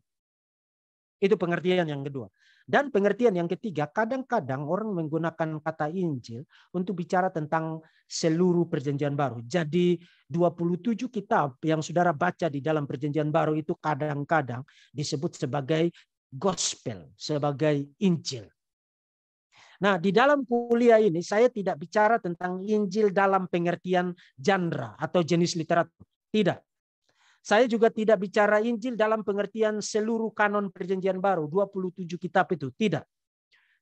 Itu pengertian yang kedua. Dan pengertian yang ketiga, kadang-kadang orang menggunakan kata Injil untuk bicara tentang seluruh perjanjian baru. Jadi 27 kitab yang saudara baca di dalam perjanjian baru itu kadang-kadang disebut sebagai gospel, sebagai Injil. Nah, di dalam kuliah ini saya tidak bicara tentang Injil dalam pengertian genre atau jenis literatur. Tidak. Saya juga tidak bicara Injil dalam pengertian seluruh kanon perjanjian baru, 27 kitab itu. Tidak.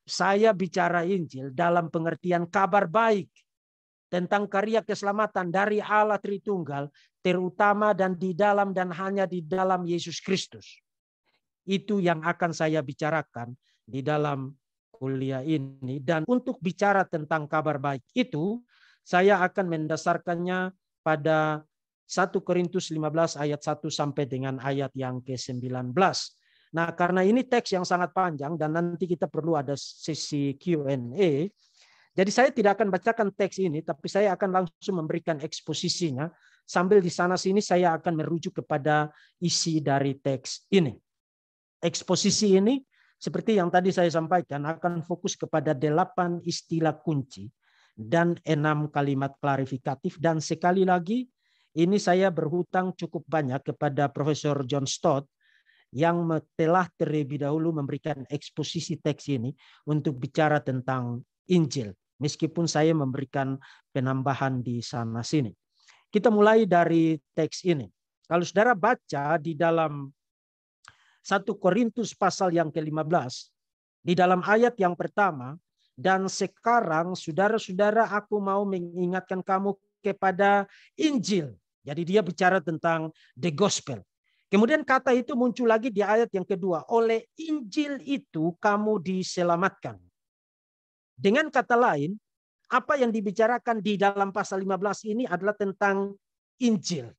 Saya bicara Injil dalam pengertian kabar baik tentang karya keselamatan dari Allah Tritunggal, terutama dan di dalam dan hanya di dalam Yesus Kristus. Itu yang akan saya bicarakan di dalam kuliah ini dan untuk bicara tentang kabar baik itu saya akan mendasarkannya pada 1 Korintus 15 ayat 1 sampai dengan ayat yang ke-19. Nah, karena ini teks yang sangat panjang dan nanti kita perlu ada sesi Q&A. Jadi saya tidak akan bacakan teks ini tapi saya akan langsung memberikan eksposisinya sambil di sana sini saya akan merujuk kepada isi dari teks ini. Eksposisi ini seperti yang tadi saya sampaikan akan fokus kepada delapan istilah kunci dan enam kalimat klarifikatif dan sekali lagi ini saya berhutang cukup banyak kepada Profesor John Stott yang telah terlebih dahulu memberikan eksposisi teks ini untuk bicara tentang Injil meskipun saya memberikan penambahan di sana sini. Kita mulai dari teks ini. Kalau saudara baca di dalam 1 Korintus pasal yang ke-15 di dalam ayat yang pertama dan sekarang saudara-saudara aku mau mengingatkan kamu kepada Injil. Jadi dia bicara tentang the gospel. Kemudian kata itu muncul lagi di ayat yang kedua. Oleh Injil itu kamu diselamatkan. Dengan kata lain, apa yang dibicarakan di dalam pasal 15 ini adalah tentang Injil.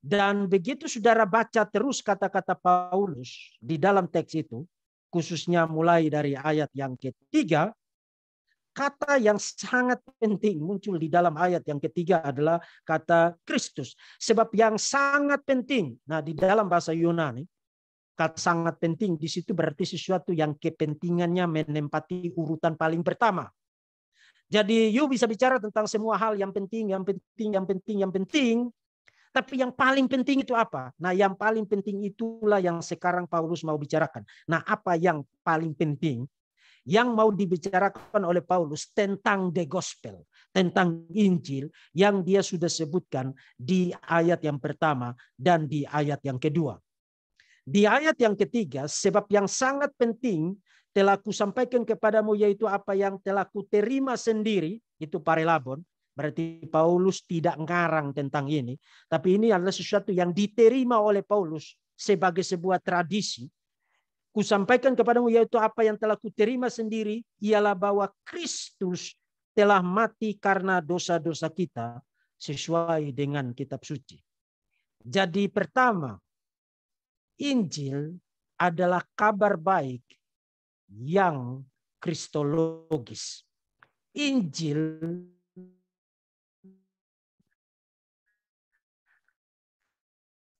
Dan begitu saudara baca terus kata-kata Paulus di dalam teks itu, khususnya mulai dari ayat yang ketiga, kata yang sangat penting muncul di dalam ayat yang ketiga adalah kata Kristus. Sebab yang sangat penting, nah di dalam bahasa Yunani, kata sangat penting di situ berarti sesuatu yang kepentingannya menempati urutan paling pertama. Jadi you bisa bicara tentang semua hal yang penting, yang penting, yang penting, yang penting. Tapi yang paling penting itu apa? Nah, yang paling penting itulah yang sekarang Paulus mau bicarakan. Nah, apa yang paling penting yang mau dibicarakan oleh Paulus tentang the gospel, tentang Injil yang dia sudah sebutkan di ayat yang pertama dan di ayat yang kedua. Di ayat yang ketiga, sebab yang sangat penting telah kusampaikan kepadamu yaitu apa yang telah ku terima sendiri, itu parelabon, Berarti Paulus tidak ngarang tentang ini, tapi ini adalah sesuatu yang diterima oleh Paulus sebagai sebuah tradisi. Kusampaikan kepadamu yaitu apa yang telah kuterima sendiri ialah bahwa Kristus telah mati karena dosa-dosa kita sesuai dengan kitab suci. Jadi pertama, Injil adalah kabar baik yang kristologis. Injil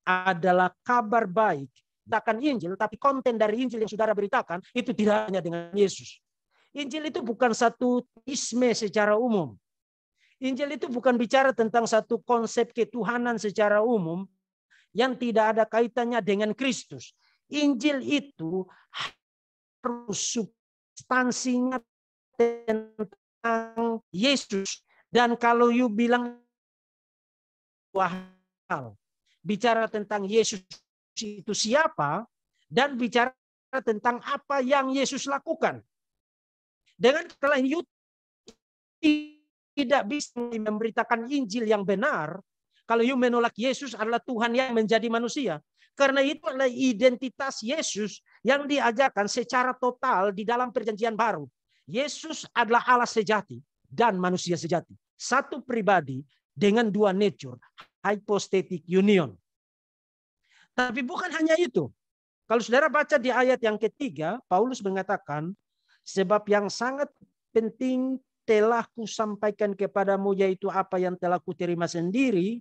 adalah kabar baik, takkan Injil, tapi konten dari Injil yang saudara beritakan itu tidak hanya dengan Yesus. Injil itu bukan satu isme secara umum. Injil itu bukan bicara tentang satu konsep ketuhanan secara umum yang tidak ada kaitannya dengan Kristus. Injil itu harus substansinya tentang Yesus. Dan kalau you bilang bicara tentang Yesus itu siapa dan bicara tentang apa yang Yesus lakukan. Dengan kata lain, tidak bisa memberitakan Injil yang benar kalau you menolak Yesus adalah Tuhan yang menjadi manusia. Karena itu adalah identitas Yesus yang diajarkan secara total di dalam perjanjian baru. Yesus adalah Allah sejati dan manusia sejati. Satu pribadi dengan dua nature hypostatic union. Tapi bukan hanya itu. Kalau saudara baca di ayat yang ketiga, Paulus mengatakan, sebab yang sangat penting telah kusampaikan kepadamu yaitu apa yang telah kuterima sendiri,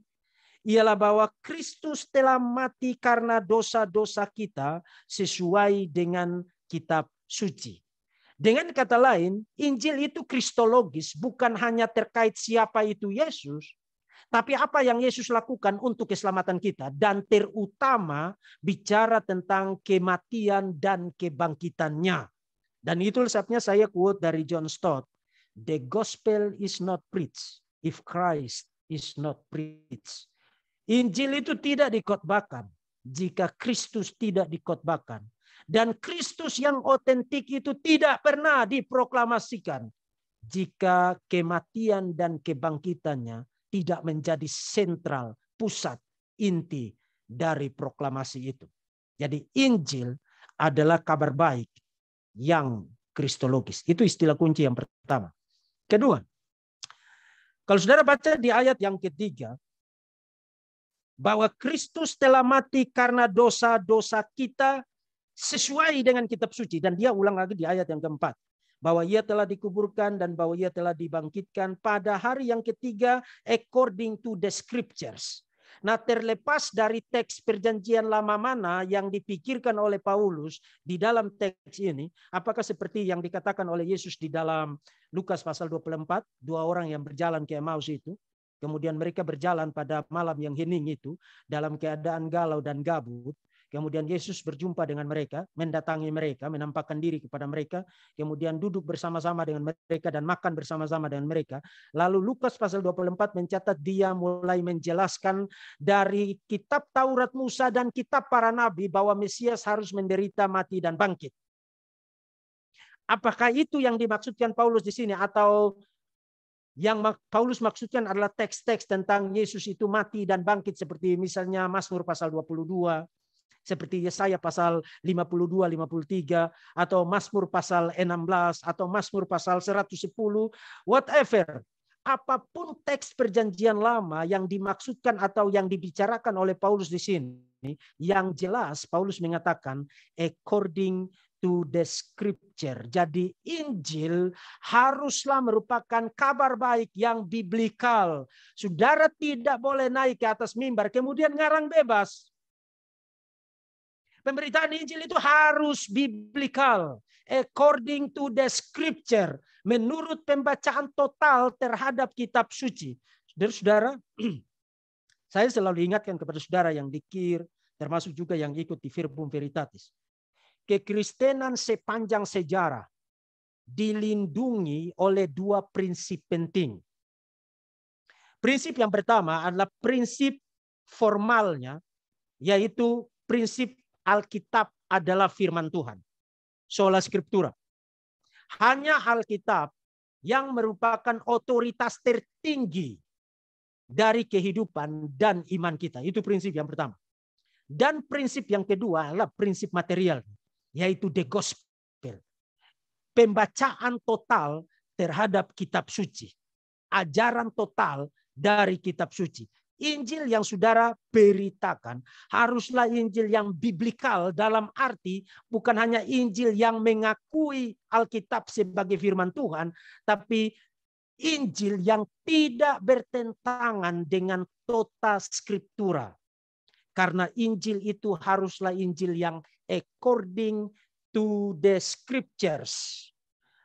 ialah bahwa Kristus telah mati karena dosa-dosa kita sesuai dengan kitab suci. Dengan kata lain, Injil itu kristologis, bukan hanya terkait siapa itu Yesus, tapi apa yang Yesus lakukan untuk keselamatan kita dan terutama bicara tentang kematian dan kebangkitannya. Dan itu sebabnya saya quote dari John Stott, "The gospel is not preached if Christ is not preached." Injil itu tidak dikotbahkan jika Kristus tidak dikotbahkan dan Kristus yang otentik itu tidak pernah diproklamasikan jika kematian dan kebangkitannya tidak menjadi sentral, pusat, inti dari proklamasi itu. Jadi Injil adalah kabar baik yang kristologis. Itu istilah kunci yang pertama. Kedua, kalau saudara baca di ayat yang ketiga, bahwa Kristus telah mati karena dosa-dosa kita sesuai dengan kitab suci. Dan dia ulang lagi di ayat yang keempat bahwa ia telah dikuburkan dan bahwa ia telah dibangkitkan pada hari yang ketiga according to the scriptures. Nah, terlepas dari teks perjanjian lama mana yang dipikirkan oleh Paulus di dalam teks ini, apakah seperti yang dikatakan oleh Yesus di dalam Lukas pasal 24, dua orang yang berjalan ke Emmaus itu, kemudian mereka berjalan pada malam yang hening itu dalam keadaan galau dan gabut, Kemudian Yesus berjumpa dengan mereka, mendatangi mereka, menampakkan diri kepada mereka, kemudian duduk bersama-sama dengan mereka dan makan bersama-sama dengan mereka. Lalu Lukas pasal 24 mencatat dia mulai menjelaskan dari kitab Taurat Musa dan kitab para nabi bahwa Mesias harus menderita, mati dan bangkit. Apakah itu yang dimaksudkan Paulus di sini atau yang Paulus maksudkan adalah teks-teks tentang Yesus itu mati dan bangkit seperti misalnya Mazmur pasal 22, seperti Yesaya pasal 52, 53 atau Mazmur pasal 16 atau Mazmur pasal 110, whatever apapun teks perjanjian lama yang dimaksudkan atau yang dibicarakan oleh Paulus di sini, yang jelas Paulus mengatakan according to the scripture. Jadi Injil haruslah merupakan kabar baik yang biblikal. Saudara tidak boleh naik ke atas mimbar kemudian ngarang bebas. Pemberitaan Injil itu harus biblical. According to the scripture. Menurut pembacaan total terhadap kitab suci. Dari saudara saya selalu ingatkan kepada saudara yang dikir, termasuk juga yang ikut di Verbum Veritatis. Kekristenan sepanjang sejarah dilindungi oleh dua prinsip penting. Prinsip yang pertama adalah prinsip formalnya, yaitu prinsip Alkitab adalah firman Tuhan. Sola Scriptura. Hanya Alkitab yang merupakan otoritas tertinggi dari kehidupan dan iman kita. Itu prinsip yang pertama. Dan prinsip yang kedua adalah prinsip material, yaitu the gospel. Pembacaan total terhadap kitab suci. Ajaran total dari kitab suci. Injil yang saudara beritakan haruslah Injil yang biblikal dalam arti bukan hanya Injil yang mengakui Alkitab sebagai firman Tuhan, tapi Injil yang tidak bertentangan dengan tota skriptura. Karena Injil itu haruslah Injil yang according to the scriptures.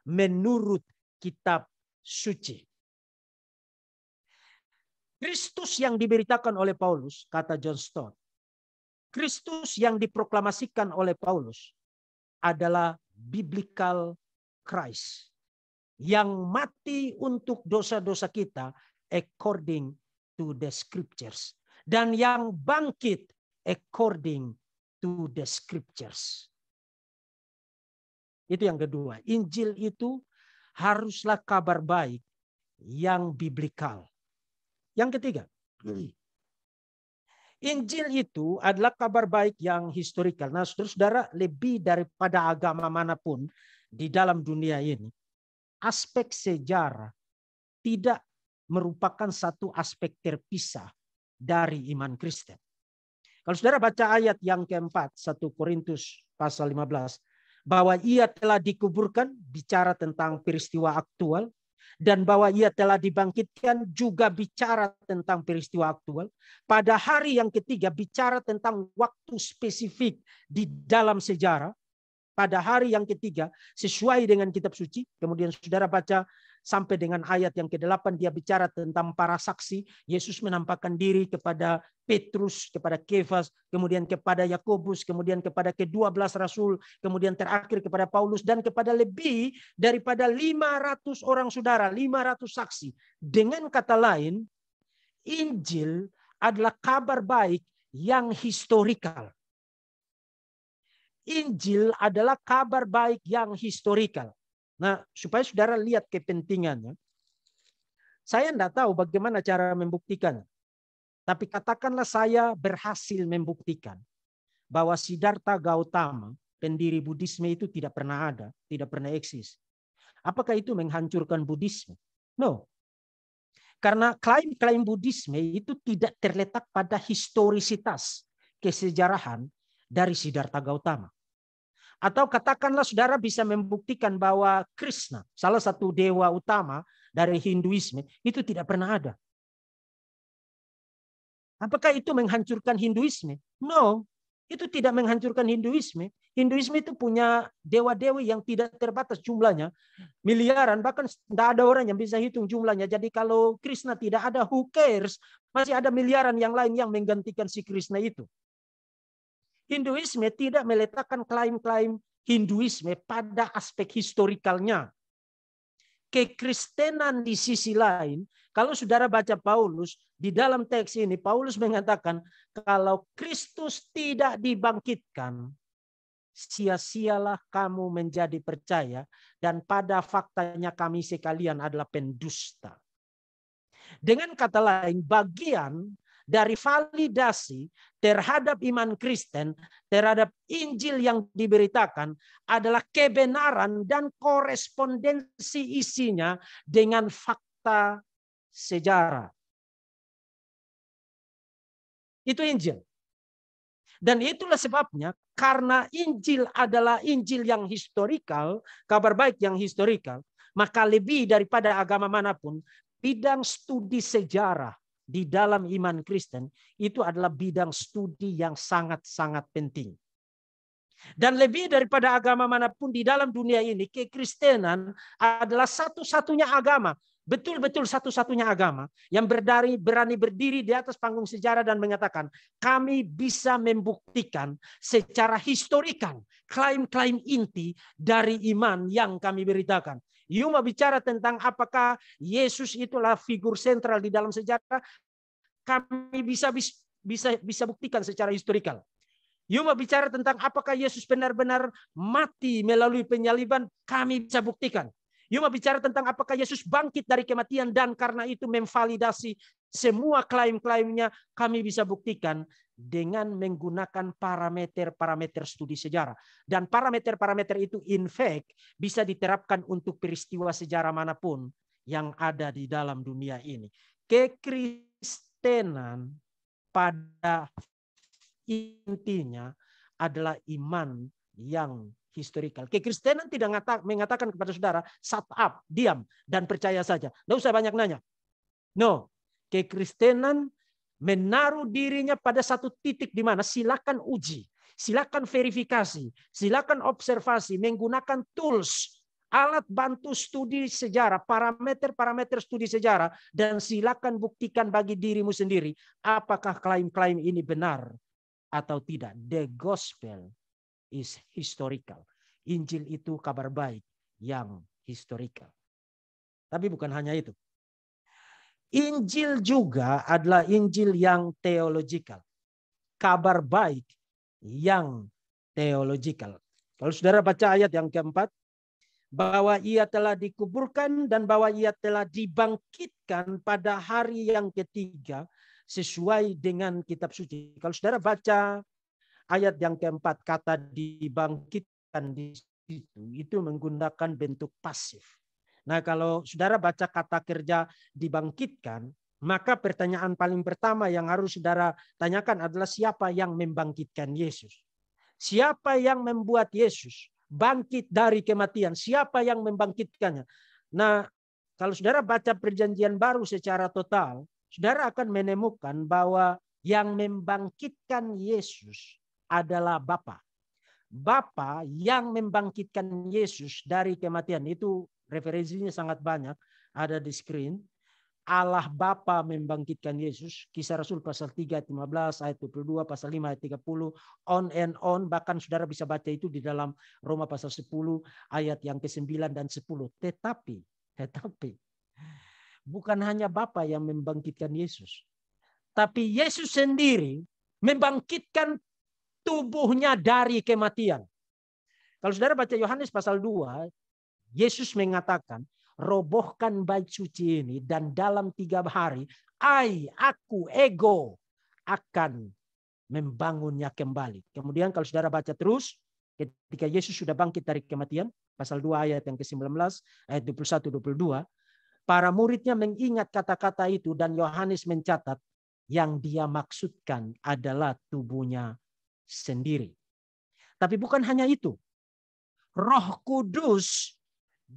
Menurut kitab suci. Kristus yang diberitakan oleh Paulus, kata John Stott, Kristus yang diproklamasikan oleh Paulus adalah biblical Christ yang mati untuk dosa-dosa kita according to the scriptures dan yang bangkit according to the scriptures. Itu yang kedua. Injil itu haruslah kabar baik yang Biblical. Yang ketiga, hmm. Injil itu adalah kabar baik yang historikal. Nah, saudara lebih daripada agama manapun di dalam dunia ini, aspek sejarah tidak merupakan satu aspek terpisah dari iman Kristen. Kalau saudara baca ayat yang keempat, 1 Korintus pasal 15, bahwa ia telah dikuburkan, bicara tentang peristiwa aktual, dan bahwa ia telah dibangkitkan juga bicara tentang peristiwa aktual. Pada hari yang ketiga bicara tentang waktu spesifik di dalam sejarah. Pada hari yang ketiga sesuai dengan kitab suci. Kemudian saudara baca sampai dengan ayat yang ke-8 dia bicara tentang para saksi. Yesus menampakkan diri kepada Petrus, kepada Kefas, kemudian kepada Yakobus, kemudian kepada kedua belas rasul, kemudian terakhir kepada Paulus, dan kepada lebih daripada 500 orang saudara, 500 saksi. Dengan kata lain, Injil adalah kabar baik yang historikal. Injil adalah kabar baik yang historikal. Nah, supaya saudara lihat kepentingannya. Saya tidak tahu bagaimana cara membuktikan. Tapi katakanlah saya berhasil membuktikan bahwa Siddhartha Gautama, pendiri Buddhisme itu tidak pernah ada, tidak pernah eksis. Apakah itu menghancurkan Buddhisme? No, karena klaim-klaim Buddhisme itu tidak terletak pada historisitas kesejarahan dari Siddhartha Gautama. Atau katakanlah saudara bisa membuktikan bahwa Krishna, salah satu dewa utama dari Hinduisme, itu tidak pernah ada. Apakah itu menghancurkan Hinduisme? No, itu tidak menghancurkan Hinduisme. Hinduisme itu punya dewa dewa yang tidak terbatas jumlahnya. Miliaran, bahkan tidak ada orang yang bisa hitung jumlahnya. Jadi kalau Krishna tidak ada, who cares? Masih ada miliaran yang lain yang menggantikan si Krishna itu. Hinduisme tidak meletakkan klaim-klaim Hinduisme pada aspek historikalnya. Kekristenan di sisi lain, kalau saudara baca Paulus, di dalam teks ini Paulus mengatakan kalau Kristus tidak dibangkitkan, sia-sialah kamu menjadi percaya dan pada faktanya kami sekalian adalah pendusta. Dengan kata lain, bagian dari validasi terhadap iman Kristen, terhadap Injil yang diberitakan adalah kebenaran dan korespondensi isinya dengan fakta sejarah. Itu Injil. Dan itulah sebabnya karena Injil adalah Injil yang historikal, kabar baik yang historikal, maka lebih daripada agama manapun, bidang studi sejarah di dalam iman Kristen itu adalah bidang studi yang sangat-sangat penting. Dan lebih daripada agama manapun di dalam dunia ini, kekristenan adalah satu-satunya agama, betul-betul satu-satunya agama yang berdari berani berdiri di atas panggung sejarah dan mengatakan, kami bisa membuktikan secara historikan klaim-klaim inti dari iman yang kami beritakan. Yuma bicara tentang apakah Yesus itulah figur sentral di dalam sejarah, kami bisa bisa bisa buktikan secara historikal. Yuma bicara tentang apakah Yesus benar-benar mati melalui penyaliban, kami bisa buktikan. Yuma bicara tentang apakah Yesus bangkit dari kematian dan karena itu memvalidasi semua klaim-klaimnya kami bisa buktikan dengan menggunakan parameter-parameter studi sejarah. Dan parameter-parameter itu in fact bisa diterapkan untuk peristiwa sejarah manapun yang ada di dalam dunia ini. Kekristenan pada intinya adalah iman yang historical. Kekristenan tidak mengatakan kepada saudara, shut up, diam, dan percaya saja. Tidak usah banyak nanya. No, kekristenan menaruh dirinya pada satu titik di mana silakan uji, silakan verifikasi, silakan observasi menggunakan tools alat bantu studi sejarah, parameter-parameter studi sejarah, dan silakan buktikan bagi dirimu sendiri apakah klaim-klaim ini benar atau tidak. The gospel is historical. Injil itu kabar baik yang historical. Tapi bukan hanya itu. Injil juga adalah Injil yang teologikal. Kabar baik yang teologikal. Kalau saudara baca ayat yang keempat, bahwa ia telah dikuburkan dan bahwa ia telah dibangkitkan pada hari yang ketiga sesuai dengan kitab suci. Kalau saudara baca ayat yang keempat kata dibangkitkan di situ itu menggunakan bentuk pasif. Nah, kalau saudara baca kata kerja dibangkitkan, maka pertanyaan paling pertama yang harus saudara tanyakan adalah siapa yang membangkitkan Yesus? Siapa yang membuat Yesus bangkit dari kematian? Siapa yang membangkitkannya? Nah, kalau saudara baca perjanjian baru secara total, saudara akan menemukan bahwa yang membangkitkan Yesus adalah Bapa. Bapa yang membangkitkan Yesus dari kematian itu referensinya sangat banyak, ada di screen. Allah Bapa membangkitkan Yesus, kisah Rasul pasal 3 ayat 15, ayat 22, pasal 5 ayat 30, on and on, bahkan saudara bisa baca itu di dalam Roma pasal 10 ayat yang ke-9 dan 10. Tetapi, tetapi, bukan hanya Bapa yang membangkitkan Yesus, tapi Yesus sendiri membangkitkan tubuhnya dari kematian. Kalau saudara baca Yohanes pasal 2, Yesus mengatakan, robohkan bait suci ini dan dalam tiga hari, I, aku, ego akan membangunnya kembali. Kemudian kalau saudara baca terus, ketika Yesus sudah bangkit dari kematian, pasal 2 ayat yang ke-19, ayat 21-22, para muridnya mengingat kata-kata itu dan Yohanes mencatat yang dia maksudkan adalah tubuhnya sendiri. Tapi bukan hanya itu. Roh Kudus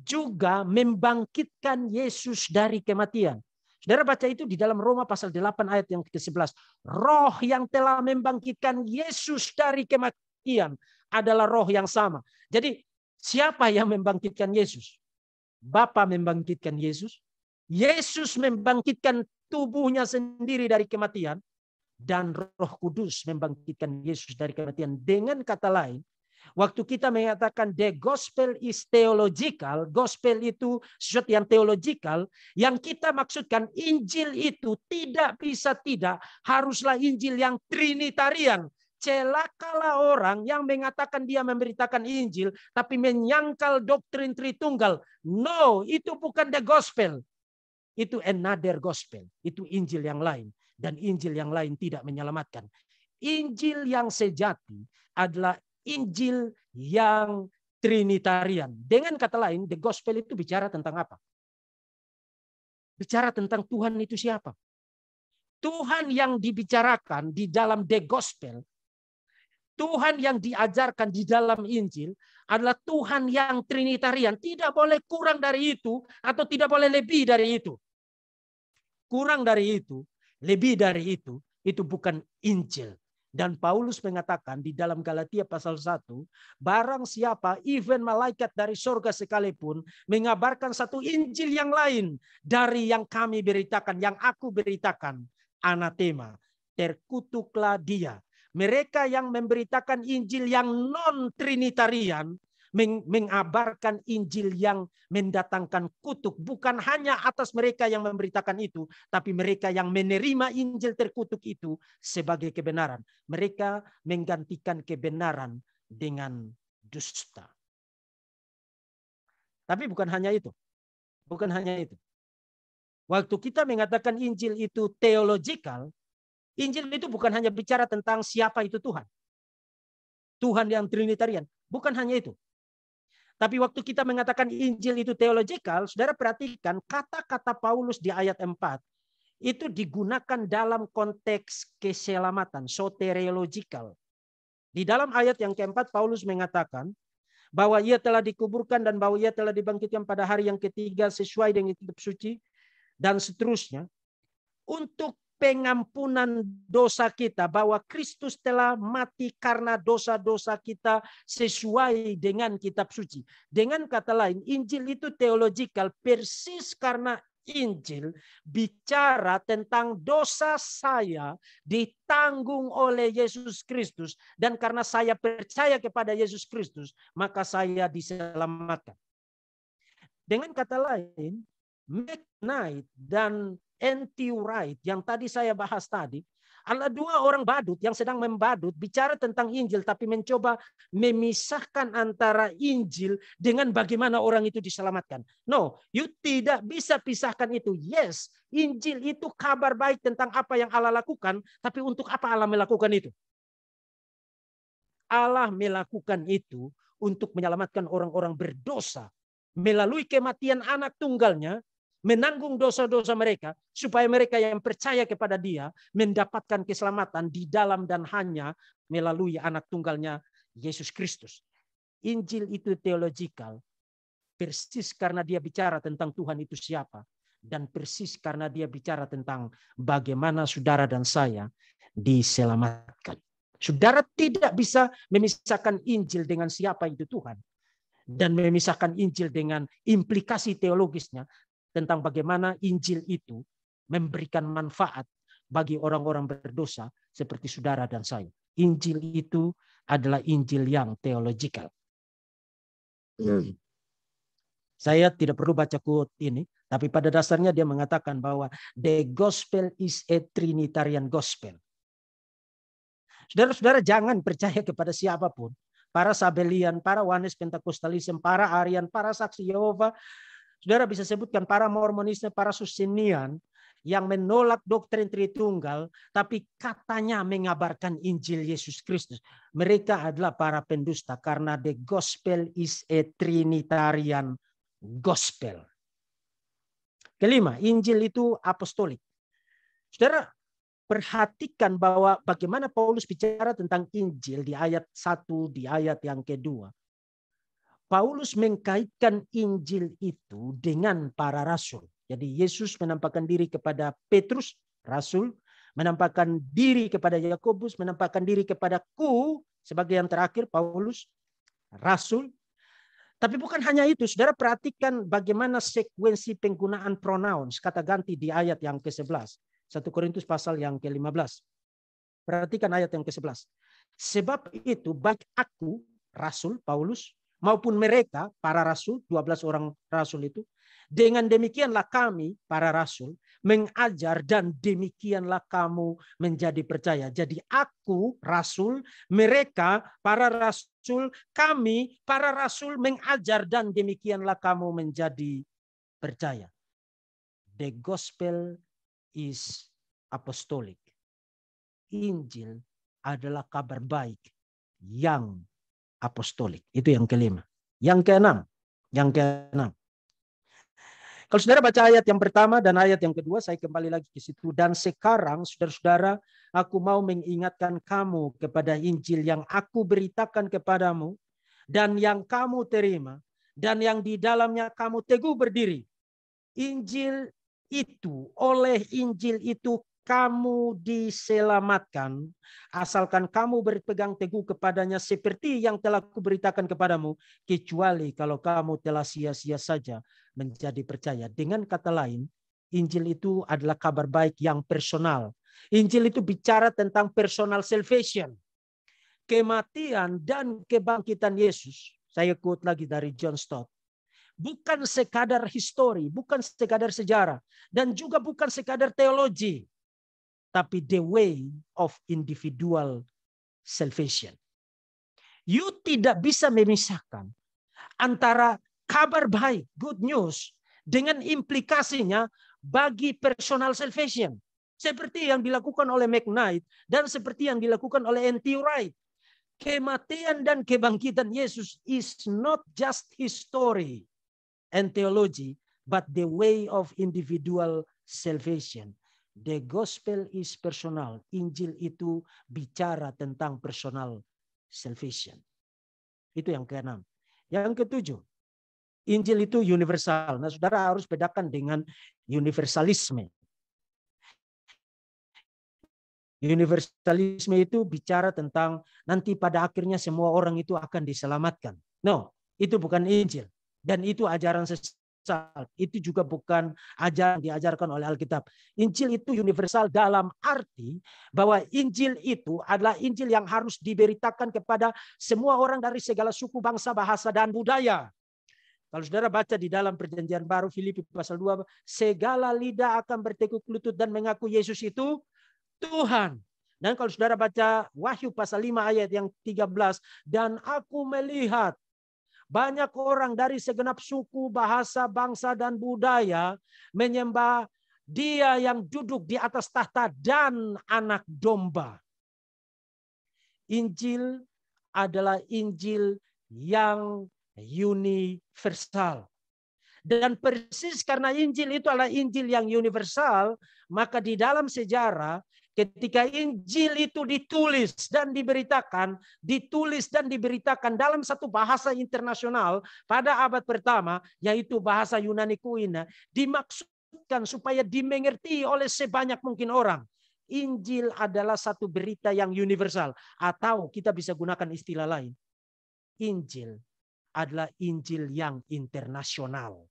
juga membangkitkan Yesus dari kematian. Saudara baca itu di dalam Roma pasal 8 ayat yang ke-11. Roh yang telah membangkitkan Yesus dari kematian adalah roh yang sama. Jadi siapa yang membangkitkan Yesus? Bapa membangkitkan Yesus. Yesus membangkitkan tubuhnya sendiri dari kematian. Dan roh kudus membangkitkan Yesus dari kematian. Dengan kata lain, Waktu kita mengatakan the gospel is theological, gospel itu sesuatu yang theological, yang kita maksudkan Injil itu tidak bisa tidak haruslah Injil yang trinitarian. Celakalah orang yang mengatakan dia memberitakan Injil tapi menyangkal doktrin Tritunggal. No, itu bukan the gospel. Itu another gospel. Itu Injil yang lain. Dan Injil yang lain tidak menyelamatkan. Injil yang sejati adalah Injil yang Trinitarian. Dengan kata lain, the gospel itu bicara tentang apa? Bicara tentang Tuhan itu siapa? Tuhan yang dibicarakan di dalam the gospel, Tuhan yang diajarkan di dalam Injil adalah Tuhan yang trinitarian. Tidak boleh kurang dari itu atau tidak boleh lebih dari itu. Kurang dari itu, lebih dari itu, itu bukan Injil. Dan Paulus mengatakan di dalam Galatia pasal 1, barang siapa even malaikat dari surga sekalipun mengabarkan satu Injil yang lain dari yang kami beritakan, yang aku beritakan, anatema, terkutuklah dia. Mereka yang memberitakan Injil yang non-trinitarian meng mengabarkan Injil yang mendatangkan kutuk. Bukan hanya atas mereka yang memberitakan itu, tapi mereka yang menerima Injil terkutuk itu sebagai kebenaran. Mereka menggantikan kebenaran dengan dusta. Tapi bukan hanya itu. Bukan hanya itu. Waktu kita mengatakan Injil itu teologikal, Injil itu bukan hanya bicara tentang siapa itu Tuhan. Tuhan yang Trinitarian. Bukan hanya itu. Tapi waktu kita mengatakan Injil itu teologikal, saudara perhatikan kata-kata Paulus di ayat 4. Itu digunakan dalam konteks keselamatan, soteriologikal. Di dalam ayat yang keempat, Paulus mengatakan, bahwa ia telah dikuburkan dan bahwa ia telah dibangkitkan pada hari yang ketiga sesuai dengan kitab suci dan seterusnya untuk pengampunan dosa kita, bahwa Kristus telah mati karena dosa-dosa kita sesuai dengan kitab suci. Dengan kata lain, Injil itu teologikal persis karena Injil bicara tentang dosa saya ditanggung oleh Yesus Kristus dan karena saya percaya kepada Yesus Kristus maka saya diselamatkan. Dengan kata lain, midnight dan anti right yang tadi saya bahas tadi, adalah dua orang badut yang sedang membadut bicara tentang Injil tapi mencoba memisahkan antara Injil dengan bagaimana orang itu diselamatkan. No, you tidak bisa pisahkan itu. Yes, Injil itu kabar baik tentang apa yang Allah lakukan, tapi untuk apa Allah melakukan itu? Allah melakukan itu untuk menyelamatkan orang-orang berdosa melalui kematian anak tunggalnya menanggung dosa-dosa mereka supaya mereka yang percaya kepada dia mendapatkan keselamatan di dalam dan hanya melalui anak tunggalnya Yesus Kristus. Injil itu teologikal persis karena dia bicara tentang Tuhan itu siapa dan persis karena dia bicara tentang bagaimana saudara dan saya diselamatkan. Saudara tidak bisa memisahkan Injil dengan siapa itu Tuhan dan memisahkan Injil dengan implikasi teologisnya tentang bagaimana Injil itu memberikan manfaat bagi orang-orang berdosa seperti saudara dan saya. Injil itu adalah Injil yang teologikal. Hmm. Saya tidak perlu baca quote ini, tapi pada dasarnya dia mengatakan bahwa the gospel is a trinitarian gospel. Saudara-saudara jangan percaya kepada siapapun. Para Sabelian, para Wanis Pentakostalism, para Arian, para Saksi Yehova, Saudara bisa sebutkan para Mormonisme, para Susinian yang menolak doktrin Tritunggal, tapi katanya mengabarkan Injil Yesus Kristus. Mereka adalah para pendusta karena the gospel is a Trinitarian gospel. Kelima, Injil itu apostolik. Saudara, perhatikan bahwa bagaimana Paulus bicara tentang Injil di ayat 1, di ayat yang kedua. Paulus mengkaitkan Injil itu dengan para rasul. Jadi Yesus menampakkan diri kepada Petrus, rasul, menampakkan diri kepada Yakobus, menampakkan diri kepadaku sebagai yang terakhir Paulus, rasul. Tapi bukan hanya itu, Saudara perhatikan bagaimana sekuensi penggunaan pronouns kata ganti di ayat yang ke-11. 1 Korintus pasal yang ke-15. Perhatikan ayat yang ke-11. Sebab itu baik aku, Rasul Paulus, maupun mereka para rasul 12 orang rasul itu dengan demikianlah kami para rasul mengajar dan demikianlah kamu menjadi percaya. Jadi aku rasul, mereka para rasul, kami para rasul mengajar dan demikianlah kamu menjadi percaya. The gospel is apostolic. Injil adalah kabar baik yang apostolik. Itu yang kelima. Yang keenam, yang keenam. Kalau saudara baca ayat yang pertama dan ayat yang kedua, saya kembali lagi ke situ. Dan sekarang, saudara-saudara, aku mau mengingatkan kamu kepada Injil yang aku beritakan kepadamu dan yang kamu terima dan yang di dalamnya kamu teguh berdiri. Injil itu, oleh Injil itu kamu diselamatkan, asalkan kamu berpegang teguh kepadanya seperti yang telah kuberitakan kepadamu, kecuali kalau kamu telah sia-sia saja menjadi percaya. Dengan kata lain, Injil itu adalah kabar baik yang personal. Injil itu bicara tentang personal salvation. Kematian dan kebangkitan Yesus. Saya quote lagi dari John Stott bukan sekadar histori, bukan sekadar sejarah, dan juga bukan sekadar teologi tapi the way of individual salvation. You tidak bisa memisahkan antara kabar baik, good news, dengan implikasinya bagi personal salvation. Seperti yang dilakukan oleh McKnight dan seperti yang dilakukan oleh N.T. Wright. Kematian dan kebangkitan Yesus is not just history and theology, but the way of individual salvation. The gospel is personal. Injil itu bicara tentang personal salvation. Itu yang keenam. Yang ketujuh, Injil itu universal. Nah, saudara harus bedakan dengan universalisme. Universalisme itu bicara tentang nanti pada akhirnya semua orang itu akan diselamatkan. No, itu bukan Injil. Dan itu ajaran sesat universal. Itu juga bukan ajaran diajarkan oleh Alkitab. Injil itu universal dalam arti bahwa Injil itu adalah Injil yang harus diberitakan kepada semua orang dari segala suku, bangsa, bahasa, dan budaya. Kalau saudara baca di dalam perjanjian baru Filipi pasal 2, segala lidah akan bertekuk lutut dan mengaku Yesus itu Tuhan. Dan kalau saudara baca Wahyu pasal 5 ayat yang 13, dan aku melihat banyak orang dari segenap suku, bahasa, bangsa, dan budaya menyembah dia yang duduk di atas tahta dan anak domba. Injil adalah Injil yang universal. Dan persis karena Injil itu adalah Injil yang universal, maka di dalam sejarah Ketika Injil itu ditulis dan diberitakan, ditulis dan diberitakan dalam satu bahasa internasional pada abad pertama, yaitu bahasa Yunani Kuina, dimaksudkan supaya dimengerti oleh sebanyak mungkin orang. Injil adalah satu berita yang universal, atau kita bisa gunakan istilah lain. Injil adalah Injil yang internasional.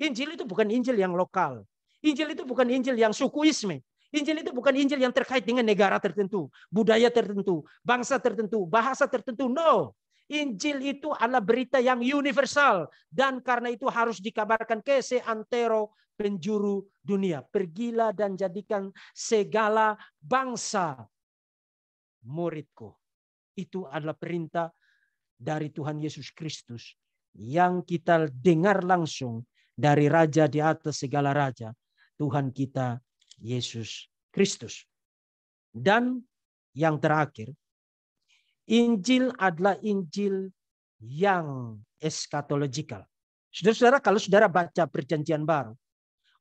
Injil itu bukan Injil yang lokal. Injil itu bukan Injil yang sukuisme. Injil itu bukan Injil yang terkait dengan negara tertentu, budaya tertentu, bangsa tertentu, bahasa tertentu. No. Injil itu adalah berita yang universal dan karena itu harus dikabarkan ke seantero penjuru dunia. Pergilah dan jadikan segala bangsa muridku. Itu adalah perintah dari Tuhan Yesus Kristus yang kita dengar langsung dari raja di atas segala raja, Tuhan kita Yesus Kristus. Dan yang terakhir, Injil adalah Injil yang eskatologikal. Saudara-saudara, kalau saudara baca perjanjian baru,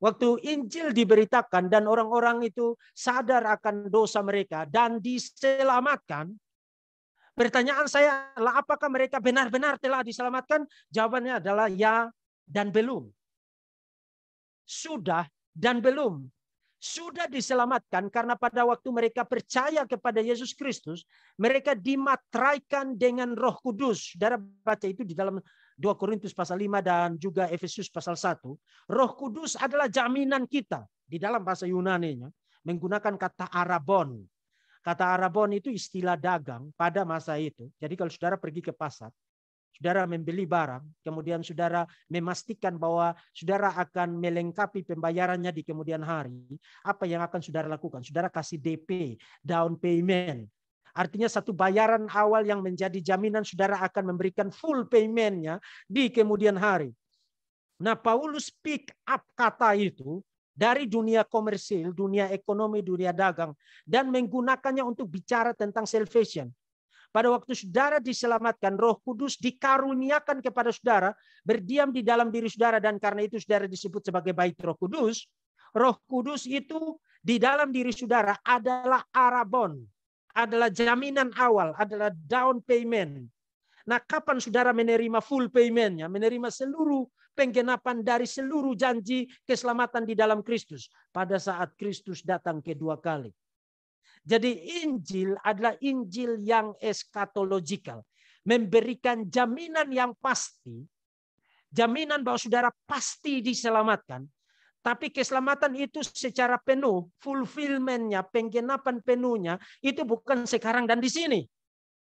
waktu Injil diberitakan dan orang-orang itu sadar akan dosa mereka dan diselamatkan, pertanyaan saya adalah apakah mereka benar-benar telah diselamatkan? Jawabannya adalah ya dan belum. Sudah dan belum sudah diselamatkan karena pada waktu mereka percaya kepada Yesus Kristus, mereka dimatraikan dengan Roh Kudus. Saudara baca itu di dalam 2 Korintus pasal 5 dan juga Efesus pasal 1. Roh Kudus adalah jaminan kita di dalam bahasa Yunani-nya menggunakan kata arabon. Kata arabon itu istilah dagang pada masa itu. Jadi kalau saudara pergi ke pasar, saudara membeli barang, kemudian saudara memastikan bahwa saudara akan melengkapi pembayarannya di kemudian hari, apa yang akan saudara lakukan? Saudara kasih DP, down payment. Artinya satu bayaran awal yang menjadi jaminan saudara akan memberikan full paymentnya di kemudian hari. Nah Paulus pick up kata itu dari dunia komersil, dunia ekonomi, dunia dagang, dan menggunakannya untuk bicara tentang salvation. Pada waktu saudara diselamatkan, Roh Kudus dikaruniakan kepada saudara, berdiam di dalam diri saudara dan karena itu saudara disebut sebagai bait Roh Kudus. Roh Kudus itu di dalam diri saudara adalah arabon, adalah jaminan awal, adalah down payment. Nah, kapan saudara menerima full paymentnya, menerima seluruh penggenapan dari seluruh janji keselamatan di dalam Kristus? Pada saat Kristus datang kedua kali jadi Injil adalah Injil yang eskatologikal. Memberikan jaminan yang pasti. Jaminan bahwa saudara pasti diselamatkan. Tapi keselamatan itu secara penuh, fulfillmentnya, penggenapan penuhnya, itu bukan sekarang dan di sini.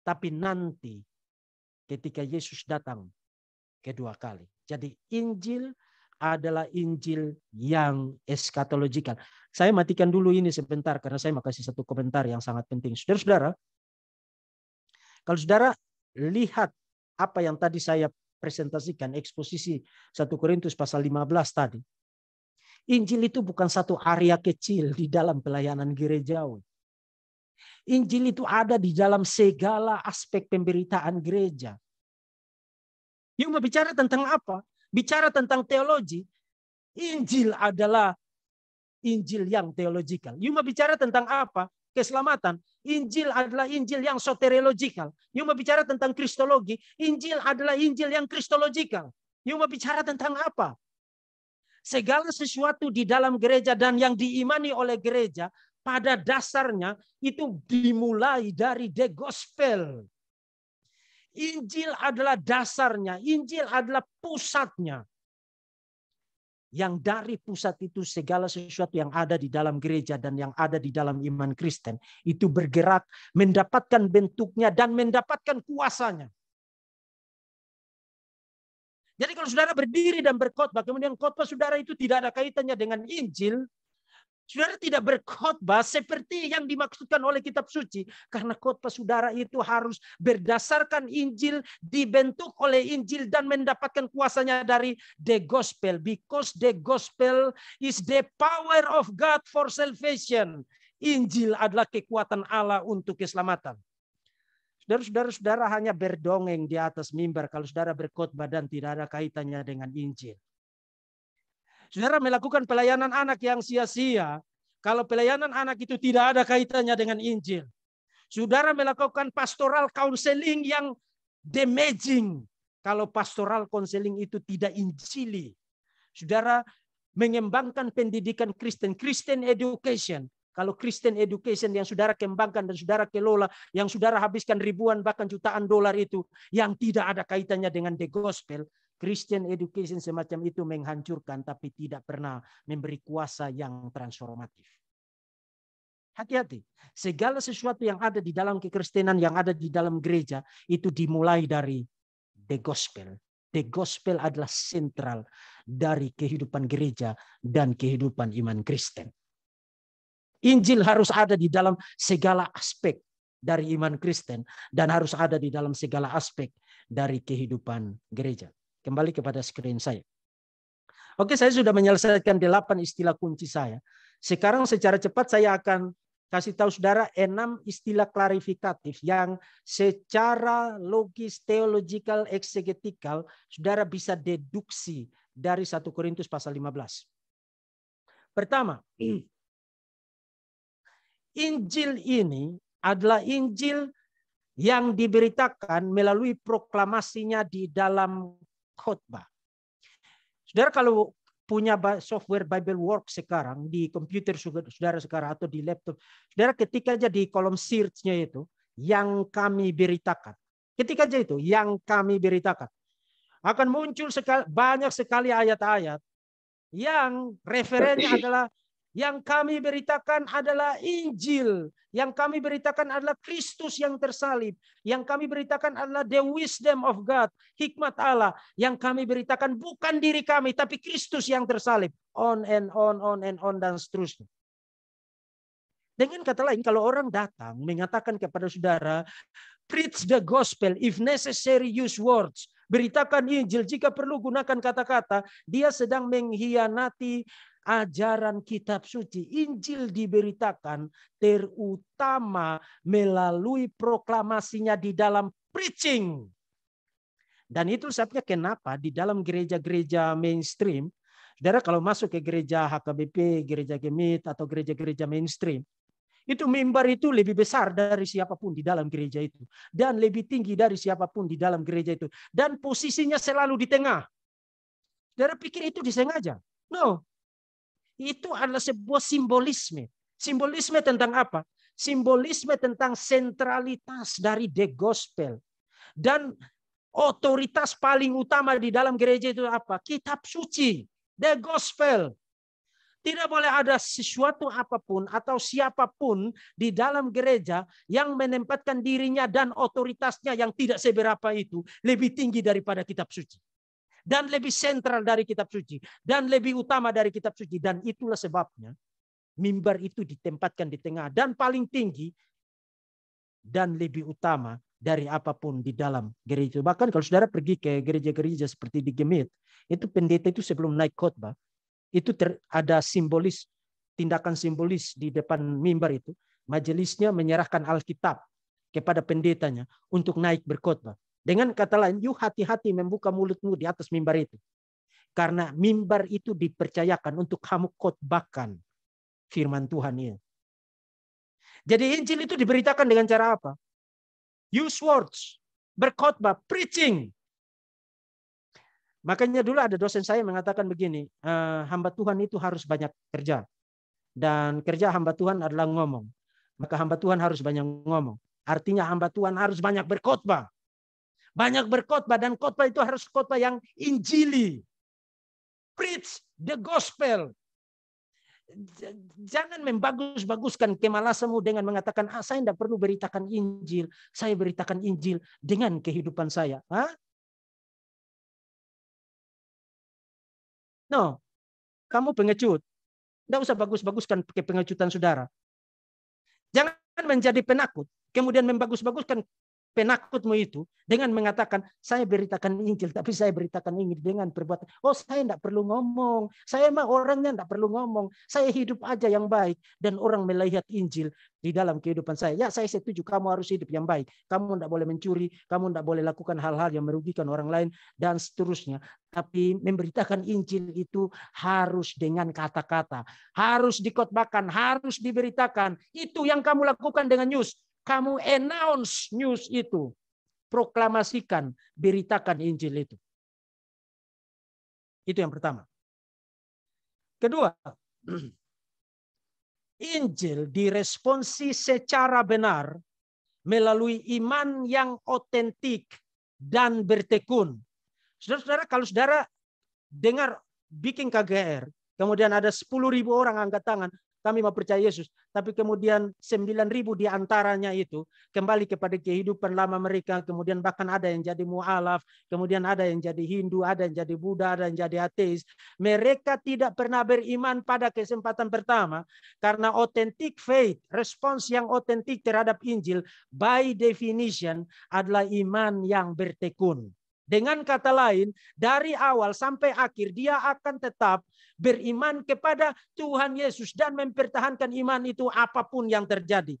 Tapi nanti ketika Yesus datang kedua kali. Jadi Injil adalah Injil yang eskatologikal. Saya matikan dulu ini sebentar karena saya mau kasih satu komentar yang sangat penting. Saudara-saudara, kalau saudara lihat apa yang tadi saya presentasikan, eksposisi 1 Korintus pasal 15 tadi. Injil itu bukan satu area kecil di dalam pelayanan gerejawi. Injil itu ada di dalam segala aspek pemberitaan gereja. Yang mau bicara tentang apa? bicara tentang teologi, Injil adalah Injil yang teologikal. Yuma bicara tentang apa? Keselamatan. Injil adalah Injil yang soteriologikal. Yuma bicara tentang kristologi. Injil adalah Injil yang kristologikal. Yuma bicara tentang apa? Segala sesuatu di dalam gereja dan yang diimani oleh gereja pada dasarnya itu dimulai dari the gospel. Injil adalah dasarnya, Injil adalah pusatnya. Yang dari pusat itu segala sesuatu yang ada di dalam gereja dan yang ada di dalam iman Kristen itu bergerak mendapatkan bentuknya dan mendapatkan kuasanya. Jadi kalau saudara berdiri dan berkotbah, kemudian kotbah saudara itu tidak ada kaitannya dengan Injil, Saudara tidak berkhotbah seperti yang dimaksudkan oleh kitab suci. Karena khotbah saudara itu harus berdasarkan Injil, dibentuk oleh Injil dan mendapatkan kuasanya dari the gospel. Because the gospel is the power of God for salvation. Injil adalah kekuatan Allah untuk keselamatan. Saudara-saudara hanya berdongeng di atas mimbar kalau saudara berkhotbah dan tidak ada kaitannya dengan Injil. Saudara melakukan pelayanan anak yang sia-sia kalau pelayanan anak itu tidak ada kaitannya dengan Injil. Saudara melakukan pastoral counseling yang damaging kalau pastoral counseling itu tidak Injili. Saudara mengembangkan pendidikan Kristen, Christian education. Kalau Christian education yang saudara kembangkan dan saudara kelola, yang saudara habiskan ribuan bahkan jutaan dolar itu, yang tidak ada kaitannya dengan the gospel, Christian education semacam itu menghancurkan tapi tidak pernah memberi kuasa yang transformatif. Hati-hati. Segala sesuatu yang ada di dalam kekristenan, yang ada di dalam gereja, itu dimulai dari the gospel. The gospel adalah sentral dari kehidupan gereja dan kehidupan iman Kristen. Injil harus ada di dalam segala aspek dari iman Kristen dan harus ada di dalam segala aspek dari kehidupan gereja. Kembali kepada screen saya. Oke, saya sudah menyelesaikan delapan istilah kunci saya. Sekarang secara cepat saya akan kasih tahu saudara enam istilah klarifikatif yang secara logis, teologikal eksegetikal saudara bisa deduksi dari 1 Korintus pasal 15. Pertama, Injil ini adalah Injil yang diberitakan melalui proklamasinya di dalam khotbah. Saudara kalau punya software Bible Work sekarang di komputer saudara sekarang atau di laptop, saudara ketika aja di kolom search-nya itu yang kami beritakan. Ketika aja itu yang kami beritakan. Akan muncul sekali, banyak sekali ayat-ayat yang referensinya adalah yang kami beritakan adalah Injil. Yang kami beritakan adalah Kristus yang tersalib. Yang kami beritakan adalah the wisdom of God, hikmat Allah. Yang kami beritakan bukan diri kami, tapi Kristus yang tersalib. On and on, on and on, dan seterusnya. Dengan kata lain, kalau orang datang mengatakan kepada saudara, preach the gospel, if necessary use words. Beritakan Injil, jika perlu gunakan kata-kata. Dia sedang mengkhianati ajaran kitab suci, Injil diberitakan terutama melalui proklamasinya di dalam preaching. Dan itu sebabnya kenapa di dalam gereja-gereja mainstream, saudara kalau masuk ke gereja HKBP, gereja Gemit, atau gereja-gereja mainstream, itu mimbar itu lebih besar dari siapapun di dalam gereja itu. Dan lebih tinggi dari siapapun di dalam gereja itu. Dan posisinya selalu di tengah. Saudara pikir itu disengaja? No itu adalah sebuah simbolisme. Simbolisme tentang apa? Simbolisme tentang sentralitas dari the gospel. Dan otoritas paling utama di dalam gereja itu apa? Kitab suci, the gospel. Tidak boleh ada sesuatu apapun atau siapapun di dalam gereja yang menempatkan dirinya dan otoritasnya yang tidak seberapa itu lebih tinggi daripada kitab suci dan lebih sentral dari kitab suci dan lebih utama dari kitab suci dan itulah sebabnya mimbar itu ditempatkan di tengah dan paling tinggi dan lebih utama dari apapun di dalam gereja. Bahkan kalau saudara pergi ke gereja-gereja seperti di Gemit, itu pendeta itu sebelum naik khotbah, itu ter, ada simbolis, tindakan simbolis di depan mimbar itu. Majelisnya menyerahkan Alkitab kepada pendetanya untuk naik berkhotbah. Dengan kata lain, you hati-hati membuka mulutmu di atas mimbar itu. Karena mimbar itu dipercayakan untuk kamu khotbahkan firman Tuhan ini. Jadi Injil itu diberitakan dengan cara apa? Use words, berkhotbah, preaching. Makanya dulu ada dosen saya mengatakan begini, eh, hamba Tuhan itu harus banyak kerja. Dan kerja hamba Tuhan adalah ngomong. Maka hamba Tuhan harus banyak ngomong. Artinya hamba Tuhan harus banyak berkhotbah. Banyak berkhotbah dan khotbah itu harus khotbah yang injili. Preach the gospel. Jangan membagus-baguskan kemalasanmu dengan mengatakan, ah, saya tidak perlu beritakan Injil. Saya beritakan Injil dengan kehidupan saya. Hah? No. Kamu pengecut. Tidak usah bagus-baguskan pengecutan saudara. Jangan menjadi penakut. Kemudian membagus-baguskan penakutmu itu dengan mengatakan saya beritakan Injil tapi saya beritakan Injil dengan perbuatan oh saya tidak perlu ngomong saya mah orangnya tidak perlu ngomong saya hidup aja yang baik dan orang melihat Injil di dalam kehidupan saya ya saya setuju kamu harus hidup yang baik kamu tidak boleh mencuri kamu tidak boleh lakukan hal-hal yang merugikan orang lain dan seterusnya tapi memberitakan Injil itu harus dengan kata-kata harus dikotbahkan harus diberitakan itu yang kamu lakukan dengan news kamu announce news itu. Proklamasikan, beritakan Injil itu. Itu yang pertama. Kedua, Injil diresponsi secara benar melalui iman yang otentik dan bertekun. Saudara-saudara, kalau saudara dengar bikin KGR, kemudian ada 10.000 orang angkat tangan, kami mau percaya Yesus. Tapi kemudian 9.000 di antaranya itu kembali kepada kehidupan lama mereka. Kemudian bahkan ada yang jadi mu'alaf. Kemudian ada yang jadi Hindu, ada yang jadi Buddha, ada yang jadi ateis. Mereka tidak pernah beriman pada kesempatan pertama. Karena authentic faith, respons yang otentik terhadap Injil by definition adalah iman yang bertekun. Dengan kata lain, dari awal sampai akhir dia akan tetap beriman kepada Tuhan Yesus dan mempertahankan iman itu apapun yang terjadi.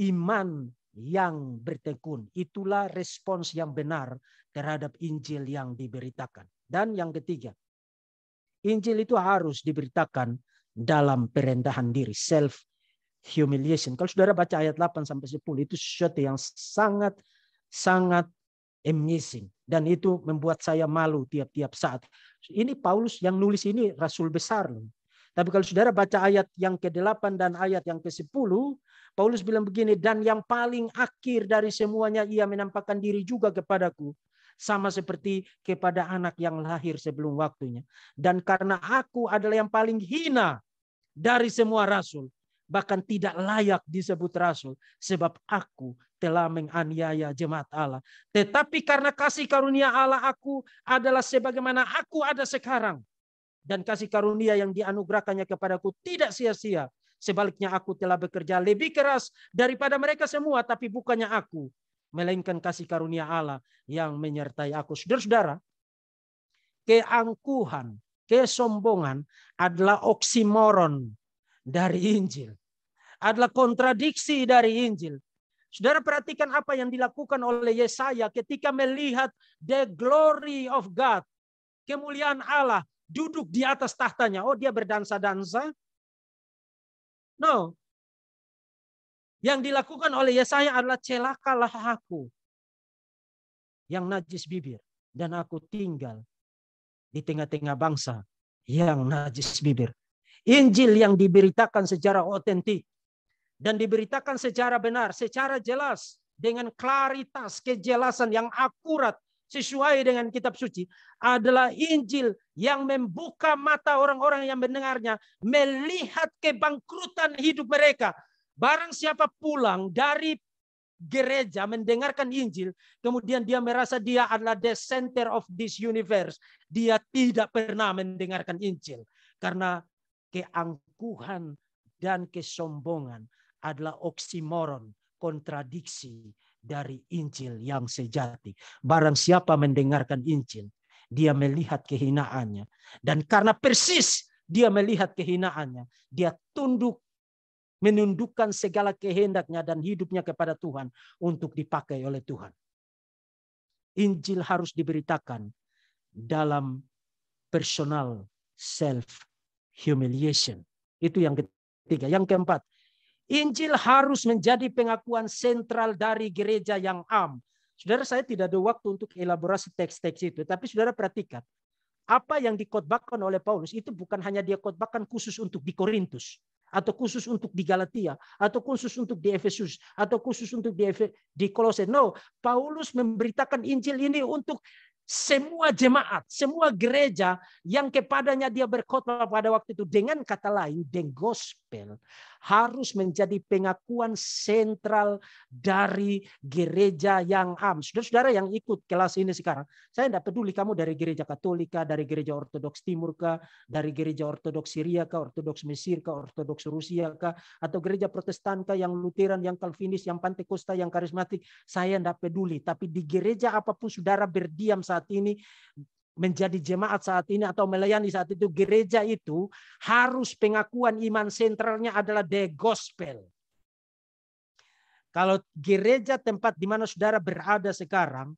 Iman yang bertekun, itulah respons yang benar terhadap Injil yang diberitakan. Dan yang ketiga, Injil itu harus diberitakan dalam perendahan diri, self humiliation. Kalau saudara baca ayat 8 sampai 10 itu sesuatu yang sangat sangat amazing dan itu membuat saya malu tiap-tiap saat. Ini Paulus yang nulis ini rasul besar loh. Tapi kalau saudara baca ayat yang ke-8 dan ayat yang ke-10, Paulus bilang begini, dan yang paling akhir dari semuanya ia menampakkan diri juga kepadaku, sama seperti kepada anak yang lahir sebelum waktunya. Dan karena aku adalah yang paling hina dari semua rasul, bahkan tidak layak disebut rasul sebab aku telah menganiaya jemaat Allah. Tetapi karena kasih karunia Allah aku adalah sebagaimana aku ada sekarang dan kasih karunia yang dianugerahkannya kepadaku tidak sia-sia. Sebaliknya aku telah bekerja lebih keras daripada mereka semua tapi bukannya aku melainkan kasih karunia Allah yang menyertai aku. Saudara-saudara, keangkuhan, kesombongan adalah oksimoron dari Injil adalah kontradiksi dari Injil. Saudara perhatikan apa yang dilakukan oleh Yesaya ketika melihat the glory of God. Kemuliaan Allah duduk di atas tahtanya. Oh dia berdansa-dansa? No. Yang dilakukan oleh Yesaya adalah celakalah aku yang najis bibir. Dan aku tinggal di tengah-tengah bangsa yang najis bibir. Injil yang diberitakan secara otentik dan diberitakan secara benar, secara jelas, dengan klaritas, kejelasan yang akurat sesuai dengan kitab suci adalah Injil yang membuka mata orang-orang yang mendengarnya melihat kebangkrutan hidup mereka. Barang siapa pulang dari gereja mendengarkan Injil, kemudian dia merasa dia adalah the center of this universe. Dia tidak pernah mendengarkan Injil karena keangkuhan dan kesombongan adalah oksimoron, kontradiksi dari Injil yang sejati. Barang siapa mendengarkan Injil, dia melihat kehinaannya. Dan karena persis dia melihat kehinaannya, dia tunduk menundukkan segala kehendaknya dan hidupnya kepada Tuhan untuk dipakai oleh Tuhan. Injil harus diberitakan dalam personal self humiliation. Itu yang ketiga. Yang keempat, Injil harus menjadi pengakuan sentral dari gereja yang am. Saudara, saya tidak ada waktu untuk elaborasi teks-teks itu, tapi saudara perhatikan. Apa yang dikotbahkan oleh Paulus itu bukan hanya dia khotbahkan khusus untuk di Korintus atau khusus untuk di Galatia, atau khusus untuk di Efesus, atau khusus untuk di, Efe, di Kolose. No, Paulus memberitakan Injil ini untuk semua jemaat, semua gereja yang kepadanya dia berkotbah pada waktu itu. Dengan kata lain, the gospel gospel harus menjadi pengakuan sentral dari gereja yang am. Saudara-saudara yang ikut kelas ini sekarang, saya tidak peduli kamu dari gereja Katolika, dari gereja Ortodoks Timur kah, dari gereja Ortodoks Syria kah, Ortodoks Mesir kah, Ortodoks Rusia kah, atau gereja Protestan kah, yang Lutheran, yang Calvinis, yang Pantekosta, yang karismatik, saya tidak peduli. Tapi di gereja apapun saudara berdiam saat ini, menjadi jemaat saat ini atau melayani saat itu gereja itu harus pengakuan iman sentralnya adalah the gospel. Kalau gereja tempat di mana saudara berada sekarang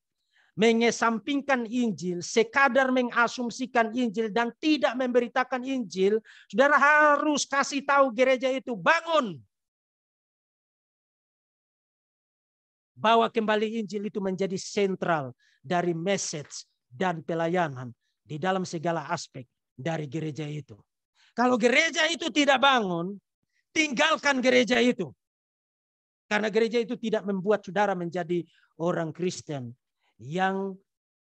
mengesampingkan Injil, sekadar mengasumsikan Injil dan tidak memberitakan Injil, saudara harus kasih tahu gereja itu bangun. Bawa kembali Injil itu menjadi sentral dari message dan pelayanan di dalam segala aspek dari gereja itu. Kalau gereja itu tidak bangun, tinggalkan gereja itu. Karena gereja itu tidak membuat saudara menjadi orang Kristen yang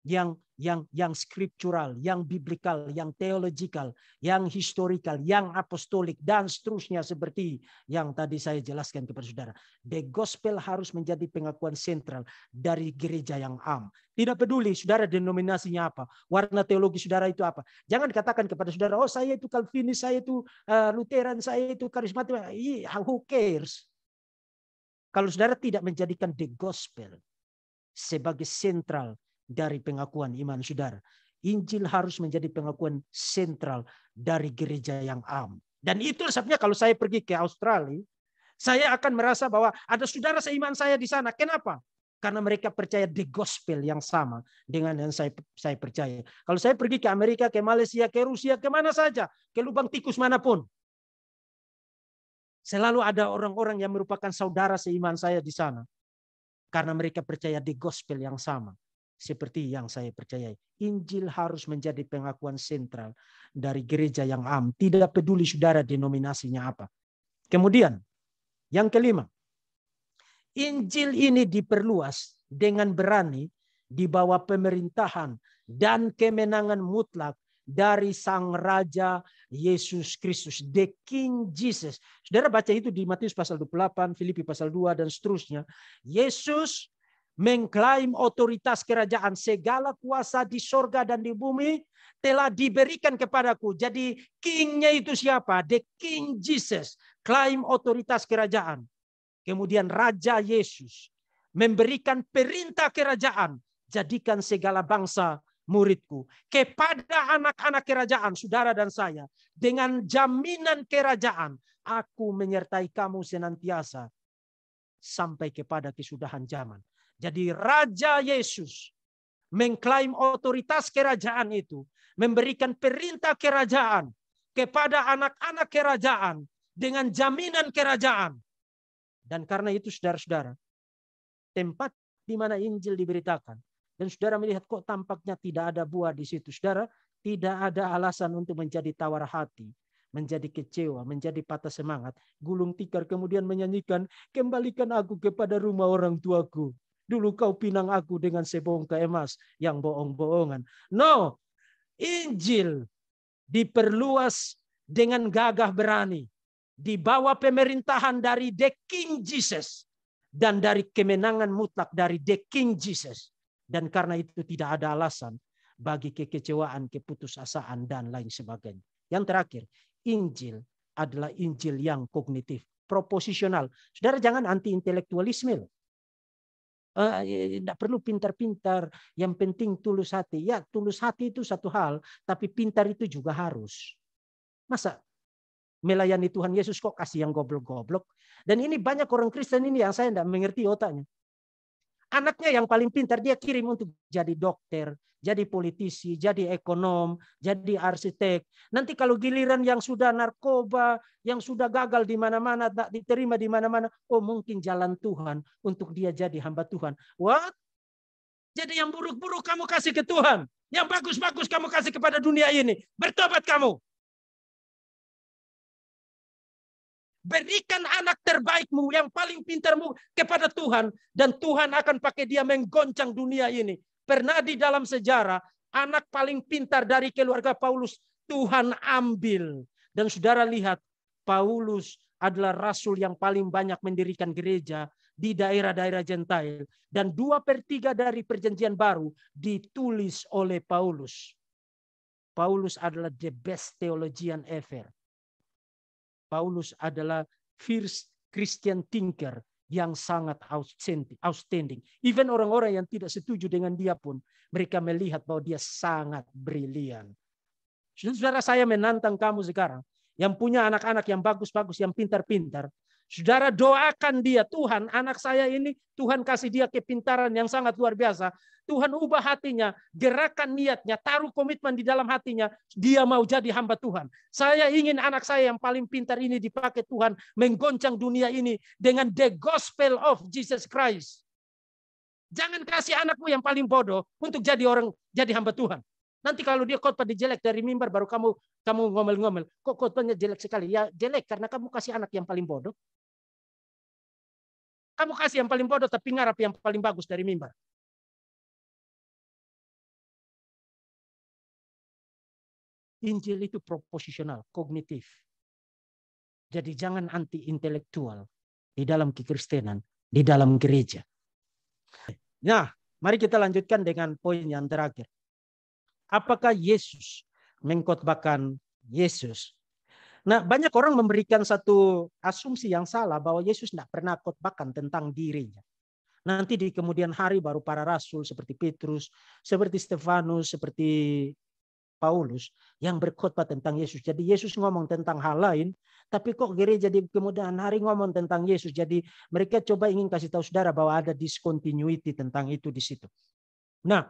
yang yang yang skriptural, yang biblical, yang teologikal, yang historikal, yang apostolik dan seterusnya seperti yang tadi saya jelaskan kepada saudara. The gospel harus menjadi pengakuan sentral dari gereja yang am. Tidak peduli saudara denominasinya apa, warna teologi saudara itu apa. Jangan katakan kepada saudara, oh saya itu Calvinis, saya itu eh, Lutheran, saya itu karismatik. Who cares? Kalau saudara tidak menjadikan the gospel sebagai sentral dari pengakuan iman saudara. Injil harus menjadi pengakuan sentral dari gereja yang am. Dan itu sebabnya kalau saya pergi ke Australia, saya akan merasa bahwa ada saudara seiman saya di sana. Kenapa? Karena mereka percaya di gospel yang sama dengan yang saya saya percaya. Kalau saya pergi ke Amerika, ke Malaysia, ke Rusia, ke mana saja, ke lubang tikus manapun, Selalu ada orang-orang yang merupakan saudara seiman saya di sana. Karena mereka percaya di gospel yang sama seperti yang saya percayai. Injil harus menjadi pengakuan sentral dari gereja yang am. Tidak peduli saudara denominasinya apa. Kemudian, yang kelima, Injil ini diperluas dengan berani di bawah pemerintahan dan kemenangan mutlak dari Sang Raja Yesus Kristus, the King Jesus. Saudara baca itu di Matius pasal 28, Filipi pasal 2, dan seterusnya. Yesus mengklaim otoritas kerajaan segala kuasa di sorga dan di bumi telah diberikan kepadaku. Jadi kingnya itu siapa? The King Jesus. Klaim otoritas kerajaan. Kemudian Raja Yesus memberikan perintah kerajaan. Jadikan segala bangsa muridku. Kepada anak-anak kerajaan, saudara dan saya. Dengan jaminan kerajaan. Aku menyertai kamu senantiasa. Sampai kepada kesudahan zaman jadi Raja Yesus mengklaim otoritas kerajaan itu, memberikan perintah kerajaan kepada anak-anak kerajaan dengan jaminan kerajaan. Dan karena itu saudara-saudara, tempat di mana Injil diberitakan dan saudara melihat kok tampaknya tidak ada buah di situ. Saudara, tidak ada alasan untuk menjadi tawar hati, menjadi kecewa, menjadi patah semangat. Gulung tikar kemudian menyanyikan, kembalikan aku kepada rumah orang tuaku. Dulu kau pinang aku dengan sebongka emas yang bohong-bohongan. No, Injil diperluas dengan gagah berani di bawah pemerintahan dari The King Jesus dan dari kemenangan mutlak dari The King Jesus. Dan karena itu tidak ada alasan bagi kekecewaan, keputusasaan, dan lain sebagainya. Yang terakhir, Injil adalah Injil yang kognitif, proposisional. Saudara jangan anti-intelektualisme. Loh tidak eh, ya, ya, uh, perlu pintar-pintar. Yang penting tulus hati. Ya tulus hati itu satu hal, tapi pintar itu juga harus. Masa melayani Tuhan Yesus kok kasih yang goblok-goblok? Dan ini banyak orang Kristen ini yang saya tidak mengerti otaknya. Anaknya yang paling pintar dia kirim untuk jadi dokter, jadi politisi, jadi ekonom, jadi arsitek. Nanti kalau giliran yang sudah narkoba, yang sudah gagal di mana-mana, tak diterima di mana-mana, oh mungkin jalan Tuhan untuk dia jadi hamba Tuhan. What? Jadi yang buruk-buruk kamu kasih ke Tuhan. Yang bagus-bagus kamu kasih kepada dunia ini. Bertobat kamu. Berikan anak terbaikmu yang paling pintarmu kepada Tuhan. Dan Tuhan akan pakai dia menggoncang dunia ini. Pernah di dalam sejarah, anak paling pintar dari keluarga Paulus, Tuhan ambil. Dan saudara lihat, Paulus adalah rasul yang paling banyak mendirikan gereja di daerah-daerah Gentile. Dan dua per tiga dari perjanjian baru ditulis oleh Paulus. Paulus adalah the best theologian ever. Paulus adalah first Christian thinker yang sangat outstanding. Even orang-orang yang tidak setuju dengan dia pun, mereka melihat bahwa dia sangat brilian. Saudara saya menantang kamu sekarang, yang punya anak-anak yang bagus-bagus, yang pintar-pintar, Saudara doakan dia, Tuhan anak saya ini, Tuhan kasih dia kepintaran yang sangat luar biasa. Tuhan ubah hatinya, gerakan niatnya, taruh komitmen di dalam hatinya. Dia mau jadi hamba Tuhan. Saya ingin anak saya yang paling pintar ini dipakai Tuhan menggoncang dunia ini dengan the gospel of Jesus Christ. Jangan kasih anakmu yang paling bodoh untuk jadi orang jadi hamba Tuhan. Nanti kalau dia khotbah dijelek dari mimbar baru kamu kamu ngomel-ngomel. Kok khotbahnya jelek sekali? Ya jelek karena kamu kasih anak yang paling bodoh. Kamu kasih yang paling bodoh tapi ngarap yang paling bagus dari mimbar. Injil itu proposisional, kognitif. Jadi jangan anti intelektual di dalam kekristenan, di dalam gereja. Nah, mari kita lanjutkan dengan poin yang terakhir. Apakah Yesus mengkotbahkan Yesus Nah, banyak orang memberikan satu asumsi yang salah bahwa Yesus tidak pernah khotbahkan tentang dirinya. Nanti di kemudian hari baru para rasul seperti Petrus, seperti Stefanus, seperti Paulus yang berkhotbah tentang Yesus. Jadi Yesus ngomong tentang hal lain, tapi kok gereja di kemudian hari ngomong tentang Yesus. Jadi mereka coba ingin kasih tahu saudara bahwa ada discontinuity tentang itu di situ. Nah,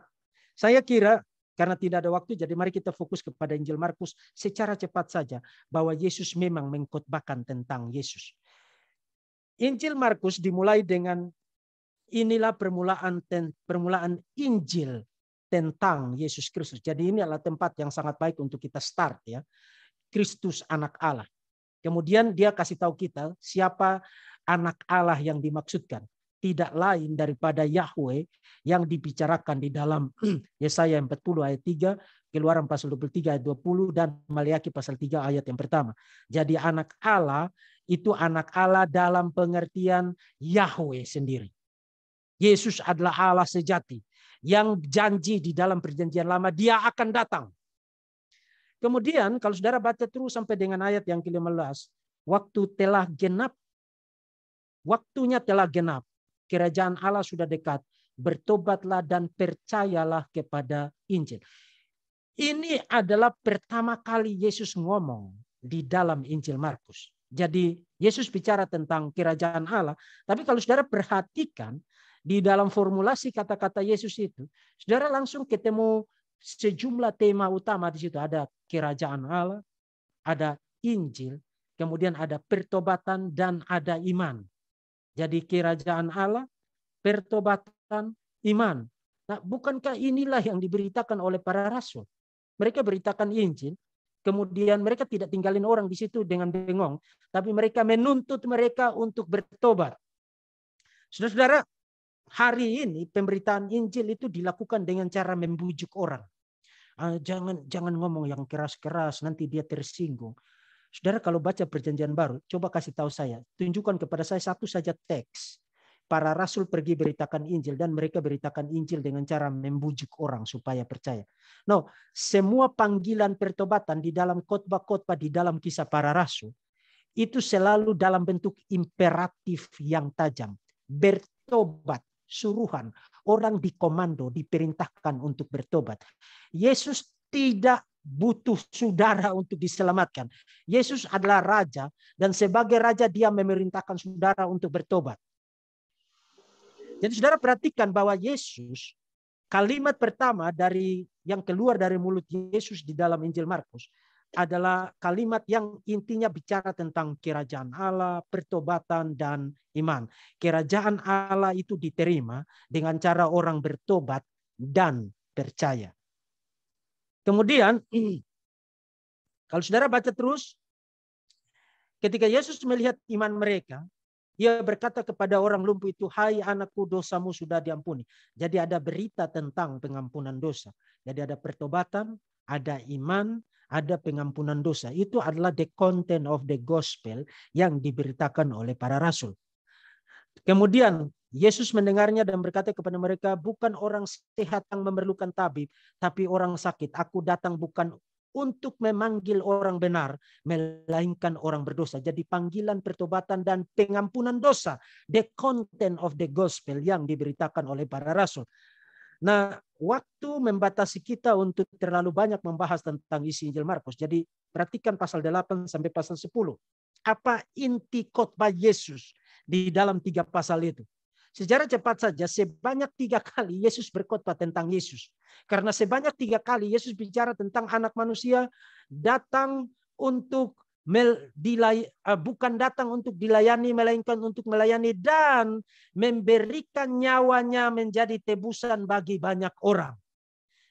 saya kira karena tidak ada waktu, jadi mari kita fokus kepada Injil Markus secara cepat saja. Bahwa Yesus memang mengkhotbahkan tentang Yesus. Injil Markus dimulai dengan inilah permulaan ten, permulaan Injil tentang Yesus Kristus. Jadi ini adalah tempat yang sangat baik untuk kita start ya. Kristus anak Allah. Kemudian dia kasih tahu kita siapa anak Allah yang dimaksudkan tidak lain daripada Yahweh yang dibicarakan di dalam Yesaya 40 ayat 3, Keluaran pasal 23 ayat 20 dan Maliaki pasal 3 ayat yang pertama. Jadi anak Allah itu anak Allah dalam pengertian Yahweh sendiri. Yesus adalah Allah sejati yang janji di dalam perjanjian lama dia akan datang. Kemudian kalau saudara baca terus sampai dengan ayat yang ke-15, waktu telah genap, waktunya telah genap, kerajaan Allah sudah dekat. Bertobatlah dan percayalah kepada Injil. Ini adalah pertama kali Yesus ngomong di dalam Injil Markus. Jadi Yesus bicara tentang kerajaan Allah. Tapi kalau saudara perhatikan di dalam formulasi kata-kata Yesus itu, saudara langsung ketemu sejumlah tema utama di situ. Ada kerajaan Allah, ada Injil, kemudian ada pertobatan dan ada iman. Jadi kerajaan Allah, pertobatan, iman. Nah, bukankah inilah yang diberitakan oleh para rasul? Mereka beritakan Injil, kemudian mereka tidak tinggalin orang di situ dengan bengong, tapi mereka menuntut mereka untuk bertobat. Saudara-saudara, hari ini pemberitaan Injil itu dilakukan dengan cara membujuk orang. Ah, jangan jangan ngomong yang keras-keras, nanti dia tersinggung. Saudara kalau baca perjanjian baru, coba kasih tahu saya. Tunjukkan kepada saya satu saja teks. Para rasul pergi beritakan Injil dan mereka beritakan Injil dengan cara membujuk orang supaya percaya. No, semua panggilan pertobatan di dalam khotbah-khotbah di dalam kisah para rasul itu selalu dalam bentuk imperatif yang tajam. Bertobat, suruhan. Orang dikomando, diperintahkan untuk bertobat. Yesus tidak butuh saudara untuk diselamatkan. Yesus adalah raja dan sebagai raja dia memerintahkan saudara untuk bertobat. Jadi saudara perhatikan bahwa Yesus kalimat pertama dari yang keluar dari mulut Yesus di dalam Injil Markus adalah kalimat yang intinya bicara tentang kerajaan Allah, pertobatan dan iman. Kerajaan Allah itu diterima dengan cara orang bertobat dan percaya. Kemudian hmm. kalau saudara baca terus ketika Yesus melihat iman mereka, ia berkata kepada orang lumpuh itu, "Hai anakku, dosamu sudah diampuni." Jadi ada berita tentang pengampunan dosa. Jadi ada pertobatan, ada iman, ada pengampunan dosa. Itu adalah the content of the gospel yang diberitakan oleh para rasul. Kemudian Yesus mendengarnya dan berkata kepada mereka, bukan orang sehat yang memerlukan tabib, tapi orang sakit. Aku datang bukan untuk memanggil orang benar, melainkan orang berdosa. Jadi panggilan pertobatan dan pengampunan dosa, the content of the gospel yang diberitakan oleh para rasul. Nah, waktu membatasi kita untuk terlalu banyak membahas tentang isi Injil Markus. Jadi perhatikan pasal 8 sampai pasal 10. Apa inti khotbah Yesus di dalam tiga pasal itu? Sejarah cepat saja, sebanyak tiga kali Yesus berkhotbah tentang Yesus. Karena sebanyak tiga kali Yesus bicara tentang anak manusia datang untuk mel, dilay, eh, bukan datang untuk dilayani, melainkan untuk melayani dan memberikan nyawanya menjadi tebusan bagi banyak orang.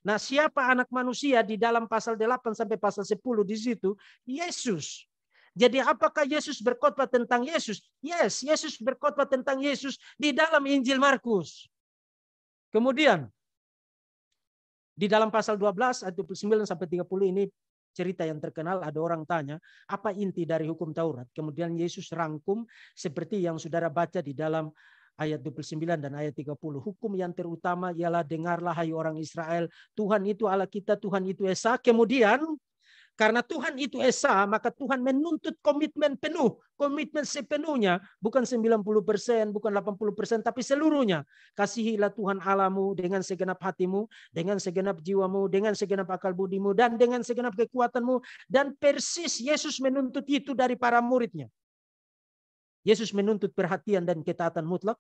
Nah siapa anak manusia di dalam pasal 8 sampai pasal 10 di situ? Yesus. Jadi apakah Yesus berkhotbah tentang Yesus? Yes, Yesus berkhotbah tentang Yesus di dalam Injil Markus. Kemudian di dalam pasal 12 ayat 29 sampai 30 ini cerita yang terkenal ada orang tanya, apa inti dari hukum Taurat? Kemudian Yesus rangkum seperti yang Saudara baca di dalam ayat 29 dan ayat 30. Hukum yang terutama ialah dengarlah hai orang Israel, Tuhan itu Allah kita, Tuhan itu Esa. Kemudian karena Tuhan itu Esa, maka Tuhan menuntut komitmen penuh. Komitmen sepenuhnya, bukan 90%, bukan 80%, tapi seluruhnya. Kasihilah Tuhan Alamu dengan segenap hatimu, dengan segenap jiwamu, dengan segenap akal budimu, dan dengan segenap kekuatanmu. Dan persis Yesus menuntut itu dari para muridnya. Yesus menuntut perhatian dan ketaatan mutlak.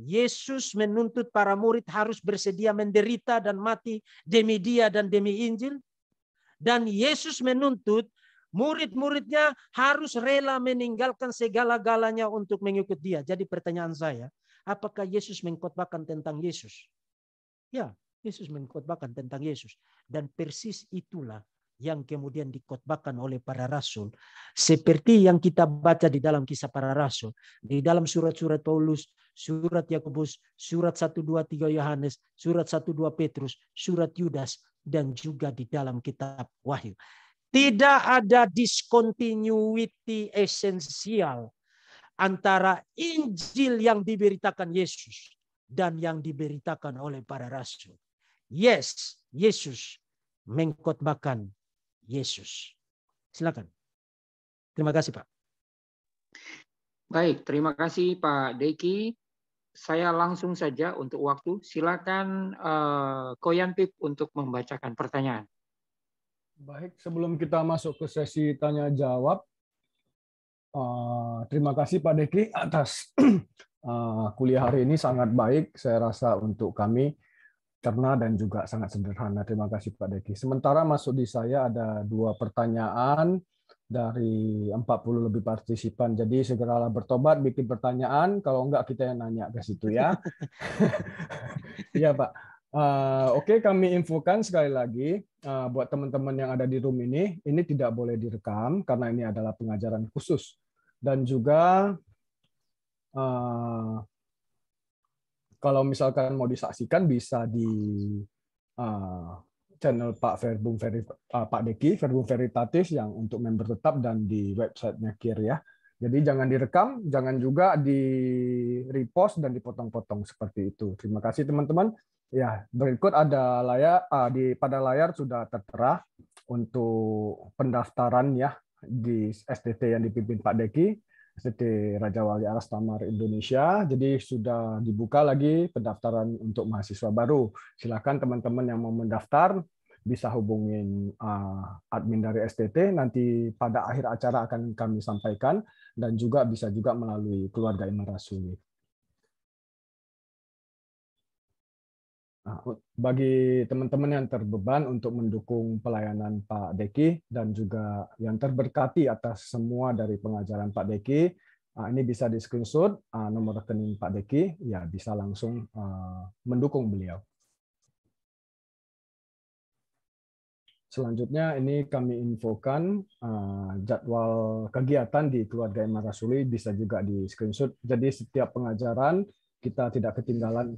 Yesus menuntut para murid harus bersedia menderita dan mati demi dia dan demi Injil. Dan Yesus menuntut murid-muridnya harus rela meninggalkan segala-galanya untuk mengikut dia. Jadi pertanyaan saya, apakah Yesus mengkotbahkan tentang Yesus? Ya, Yesus mengkotbahkan tentang Yesus. Dan persis itulah yang kemudian dikotbahkan oleh para rasul. Seperti yang kita baca di dalam kisah para rasul. Di dalam surat-surat Paulus surat Yakobus, surat 1,2,3 Yohanes, surat 1,2 Petrus, surat Yudas dan juga di dalam kitab Wahyu. Tidak ada discontinuity esensial antara Injil yang diberitakan Yesus dan yang diberitakan oleh para rasul. Yes, Yesus mengkotbahkan Yesus. Silakan. Terima kasih, Pak. Baik, terima kasih Pak Deki saya langsung saja untuk waktu. Silakan uh, Koyan Pip untuk membacakan pertanyaan. Baik, sebelum kita masuk ke sesi tanya jawab, uh, eh, terima kasih Pak Deki atas uh, kuliah hari ini sangat baik. Saya rasa untuk kami cerna dan juga sangat sederhana. Terima kasih Pak Deki. Sementara masuk di saya ada dua pertanyaan dari 40 lebih partisipan. Jadi segeralah bertobat, bikin pertanyaan. Kalau enggak kita yang nanya ke situ ya. Iya Pak. Uh, Oke okay, kami infokan sekali lagi uh, buat teman-teman yang ada di room ini, ini tidak boleh direkam karena ini adalah pengajaran khusus dan juga uh, kalau misalkan mau disaksikan bisa di uh, channel Pak Verbum Veri, uh, Pak Deki Verbum Veritatis yang untuk member tetap dan di websitenya Kir ya. Jadi jangan direkam, jangan juga di repost dan dipotong-potong seperti itu. Terima kasih teman-teman. Ya, berikut ada layar uh, di pada layar sudah tertera untuk pendaftaran ya di STT yang dipimpin Pak Deki. PT Raja Wali Aras Tamar Indonesia. Jadi sudah dibuka lagi pendaftaran untuk mahasiswa baru. Silakan teman-teman yang mau mendaftar bisa hubungin eh, admin dari STT nanti pada akhir acara akan kami sampaikan dan juga bisa juga melalui keluarga Imam Sunyi. Nah, bagi teman-teman yang terbeban untuk mendukung pelayanan Pak Deki dan juga yang terberkati atas semua dari pengajaran Pak Deki, ah, ini bisa di screenshot ah, nomor rekening Pak Deki, ya bisa langsung ah, mendukung beliau. Selanjutnya ini kami infokan jadwal kegiatan di keluarga Rasuli bisa juga di screenshot. Jadi setiap pengajaran kita tidak ketinggalan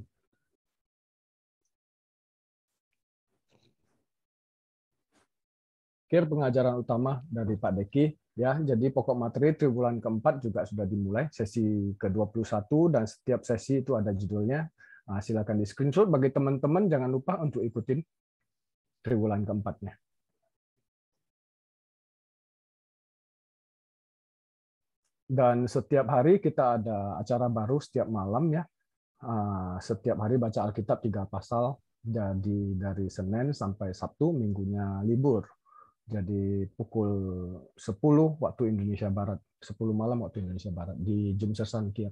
akhir pengajaran utama dari Pak Deki. Ya, jadi pokok materi triwulan keempat juga sudah dimulai, sesi ke-21, dan setiap sesi itu ada judulnya. Nah, silakan di screenshot. Bagi teman-teman, jangan lupa untuk ikutin triwulan keempatnya. dan setiap hari kita ada acara baru setiap malam ya. Ah, setiap hari baca Alkitab tiga pasal jadi dari Senin sampai Sabtu minggunya libur jadi pukul 10 waktu Indonesia Barat, 10 malam waktu Indonesia Barat di Jumsesan Kiev.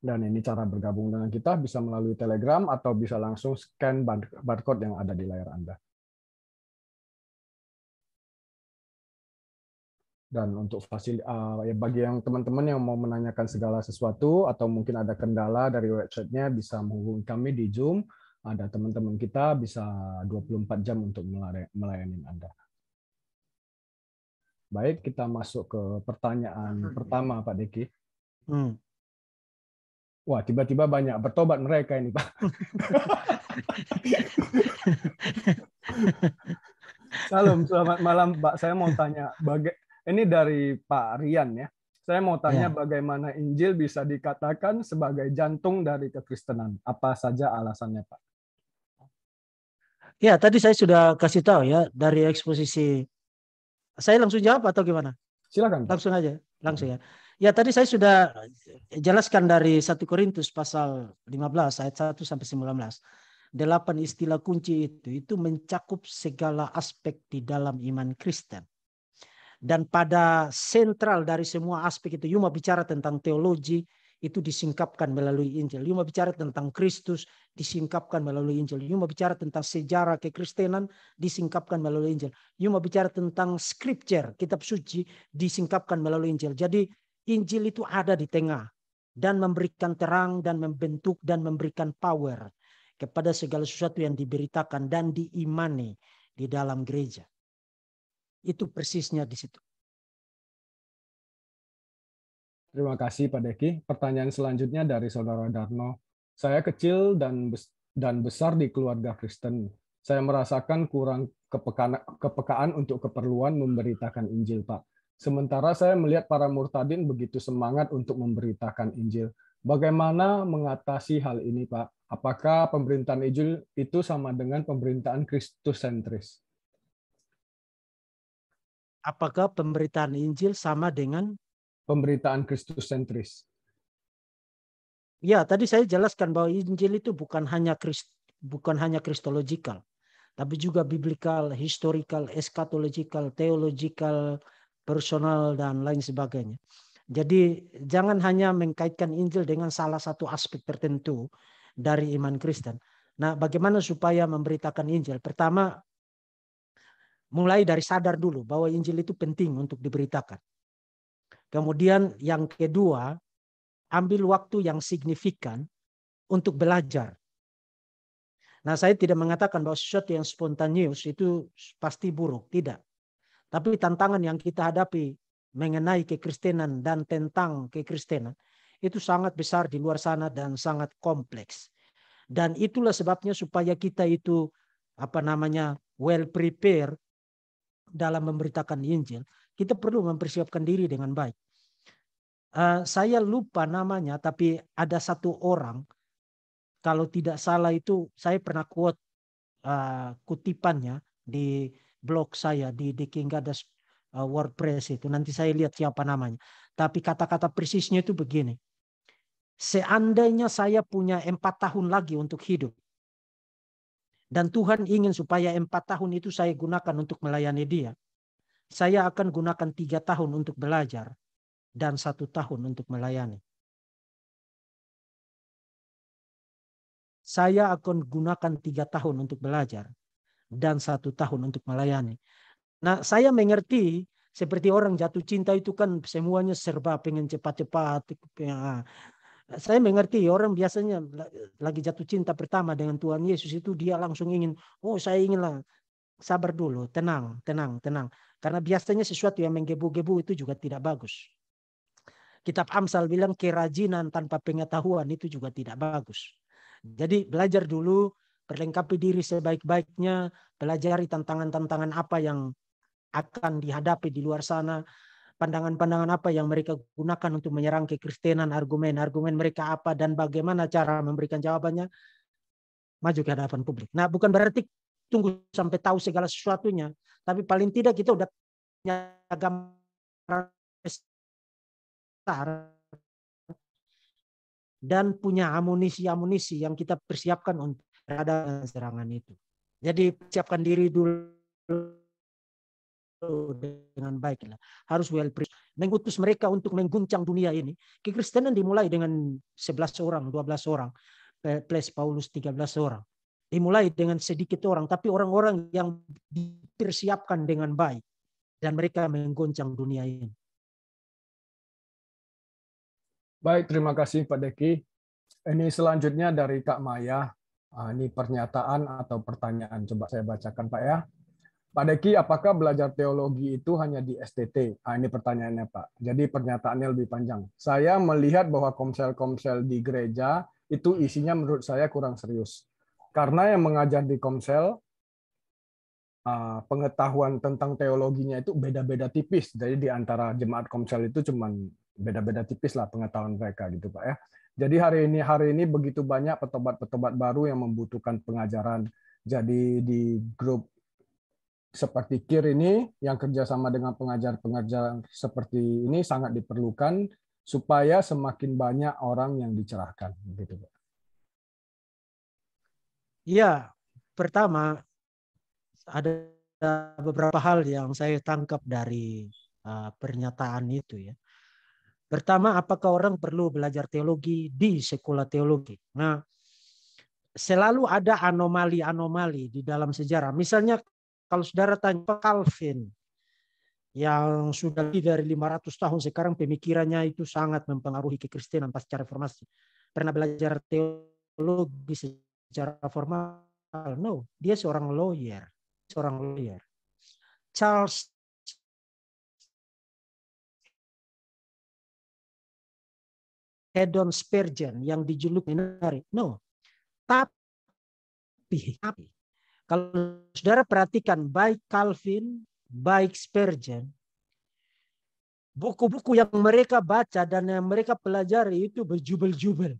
Dan ini cara bergabung dengan kita bisa melalui Telegram atau bisa langsung scan barcode yang ada di layar Anda. Dan untuk fasil, ah, ya bagi yang teman-teman yang mau menanyakan segala sesuatu atau mungkin ada kendala dari websitenya bisa menghubungi kami di Zoom ada teman-teman kita bisa 24 jam untuk melayani Anda. Baik, kita masuk ke pertanyaan hmm. pertama Pak Deki. Hmm. Wah, tiba-tiba banyak bertobat mereka ini, Pak. Salam, selamat malam, Pak. Saya mau tanya, baga ini dari Pak Rian ya. Saya mau tanya ya. bagaimana Injil bisa dikatakan sebagai jantung dari kekristenan? Apa saja alasannya, Pak? Ya, tadi saya sudah kasih tahu ya dari eksposisi. Saya langsung jawab atau gimana? Silakan. Langsung aja, langsung ya. Ya, tadi saya sudah jelaskan dari 1 Korintus pasal 15 ayat 1 sampai 19. Delapan istilah kunci itu itu mencakup segala aspek di dalam iman Kristen. Dan pada sentral dari semua aspek itu Yuma bicara tentang teologi, itu disingkapkan melalui Injil. You mau bicara tentang Kristus disingkapkan melalui Injil. You mau bicara tentang sejarah kekristenan disingkapkan melalui Injil. You mau bicara tentang scripture, kitab suci disingkapkan melalui Injil. Jadi Injil itu ada di tengah dan memberikan terang dan membentuk dan memberikan power kepada segala sesuatu yang diberitakan dan diimani di dalam gereja. Itu persisnya di situ. Terima kasih Pak Deki. Pertanyaan selanjutnya dari Saudara Darno. Saya kecil dan dan besar di keluarga Kristen. Saya merasakan kurang kepekaan, kepekaan untuk keperluan memberitakan Injil, Pak. Sementara saya melihat para murtadin begitu semangat untuk memberitakan Injil. Bagaimana mengatasi hal ini, Pak? Apakah pemerintahan Injil itu sama dengan pemerintahan Kristus sentris? Apakah pemberitaan Injil sama dengan pemberitaan Kristus sentris. Ya, tadi saya jelaskan bahwa Injil itu bukan hanya Christ, bukan hanya kristologikal, tapi juga biblical, historical, eskatological, Teologikal, personal dan lain sebagainya. Jadi jangan hanya mengkaitkan Injil dengan salah satu aspek tertentu dari iman Kristen. Nah, bagaimana supaya memberitakan Injil? Pertama, mulai dari sadar dulu bahwa Injil itu penting untuk diberitakan. Kemudian yang kedua, ambil waktu yang signifikan untuk belajar. Nah, saya tidak mengatakan bahwa sesuatu yang spontaneous itu pasti buruk, tidak. Tapi tantangan yang kita hadapi mengenai kekristenan dan tentang kekristenan itu sangat besar di luar sana dan sangat kompleks. Dan itulah sebabnya supaya kita itu apa namanya well prepare dalam memberitakan Injil kita perlu mempersiapkan diri dengan baik. Uh, saya lupa namanya, tapi ada satu orang, kalau tidak salah itu saya pernah quote uh, kutipannya di blog saya di The King Goddess eh, WordPress itu. Nanti saya lihat siapa namanya. Tapi kata-kata persisnya itu begini. Seandainya saya punya empat tahun lagi untuk hidup, dan Tuhan ingin supaya empat tahun itu saya gunakan untuk melayani Dia, saya akan gunakan tiga tahun untuk belajar dan satu tahun untuk melayani. Saya akan gunakan tiga tahun untuk belajar dan satu tahun untuk melayani. Nah, saya mengerti seperti orang jatuh cinta itu kan semuanya serba pengen cepat-cepat. Ya. Saya mengerti orang biasanya lagi jatuh cinta pertama dengan Tuhan Yesus itu dia langsung ingin, oh saya inginlah sabar dulu, tenang, tenang, tenang. Karena biasanya sesuatu yang menggebu-gebu itu juga tidak bagus. Kitab Amsal bilang kerajinan tanpa pengetahuan itu juga tidak bagus. Jadi belajar dulu, perlengkapi diri sebaik-baiknya, pelajari tantangan-tantangan apa yang akan dihadapi di luar sana, pandangan-pandangan apa yang mereka gunakan untuk menyerang kekristenan, argumen-argumen mereka apa, dan bagaimana cara memberikan jawabannya, maju ke hadapan publik. Nah, bukan berarti tunggu sampai tahu segala sesuatunya, tapi paling tidak kita udah punya gambaran besar dan punya amunisi-amunisi yang kita persiapkan untuk ada serangan itu. Jadi persiapkan diri dulu dengan baik lah. Harus well prepared. Mengutus mereka untuk mengguncang dunia ini. Kekristenan dimulai dengan 11 orang, 12 orang. Plus Paulus 13 orang dimulai dengan sedikit orang, tapi orang-orang yang dipersiapkan dengan baik dan mereka menggoncang dunia ini. Baik, terima kasih Pak Deki. Ini selanjutnya dari Kak Maya. Ah, ini pernyataan atau pertanyaan. Coba saya bacakan Pak ya. Pak Deki, apakah belajar teologi itu hanya di STT? Nah, ini pertanyaannya Pak. Jadi pernyataannya lebih panjang. Saya melihat bahwa komsel-komsel di gereja itu isinya menurut saya kurang serius karena yang mengajar di Komsel uh, pengetahuan tentang teologinya itu beda-beda tipis. Jadi di antara jemaat Komsel itu cuman beda-beda tipis lah pengetahuan mereka gitu Pak ya. Jadi hari ini hari ini begitu banyak petobat-petobat baru yang membutuhkan pengajaran. Jadi di grup seperti KIR ini yang kerjasama dengan pengajar-pengajar seperti ini sangat diperlukan supaya semakin banyak orang yang dicerahkan gitu Pak. Ya, pertama ada beberapa hal yang saya tangkap dari uh, pernyataan itu ya. Pertama, apakah orang perlu belajar teologi di sekolah teologi? Nah, selalu ada anomali-anomali di dalam sejarah. Misalnya kalau saudara tanya Pak Calvin yang sudah lebih dari 500 tahun sekarang pemikirannya itu sangat mempengaruhi kekristenan pasca reformasi. Pernah belajar teologi secara formal. No, dia seorang lawyer, seorang lawyer. Charles Hedon Spurgeon yang dijuluki menarik. No. Tapi, tapi kalau saudara perhatikan baik Calvin, baik Spurgeon, buku-buku yang mereka baca dan yang mereka pelajari itu berjubel-jubel.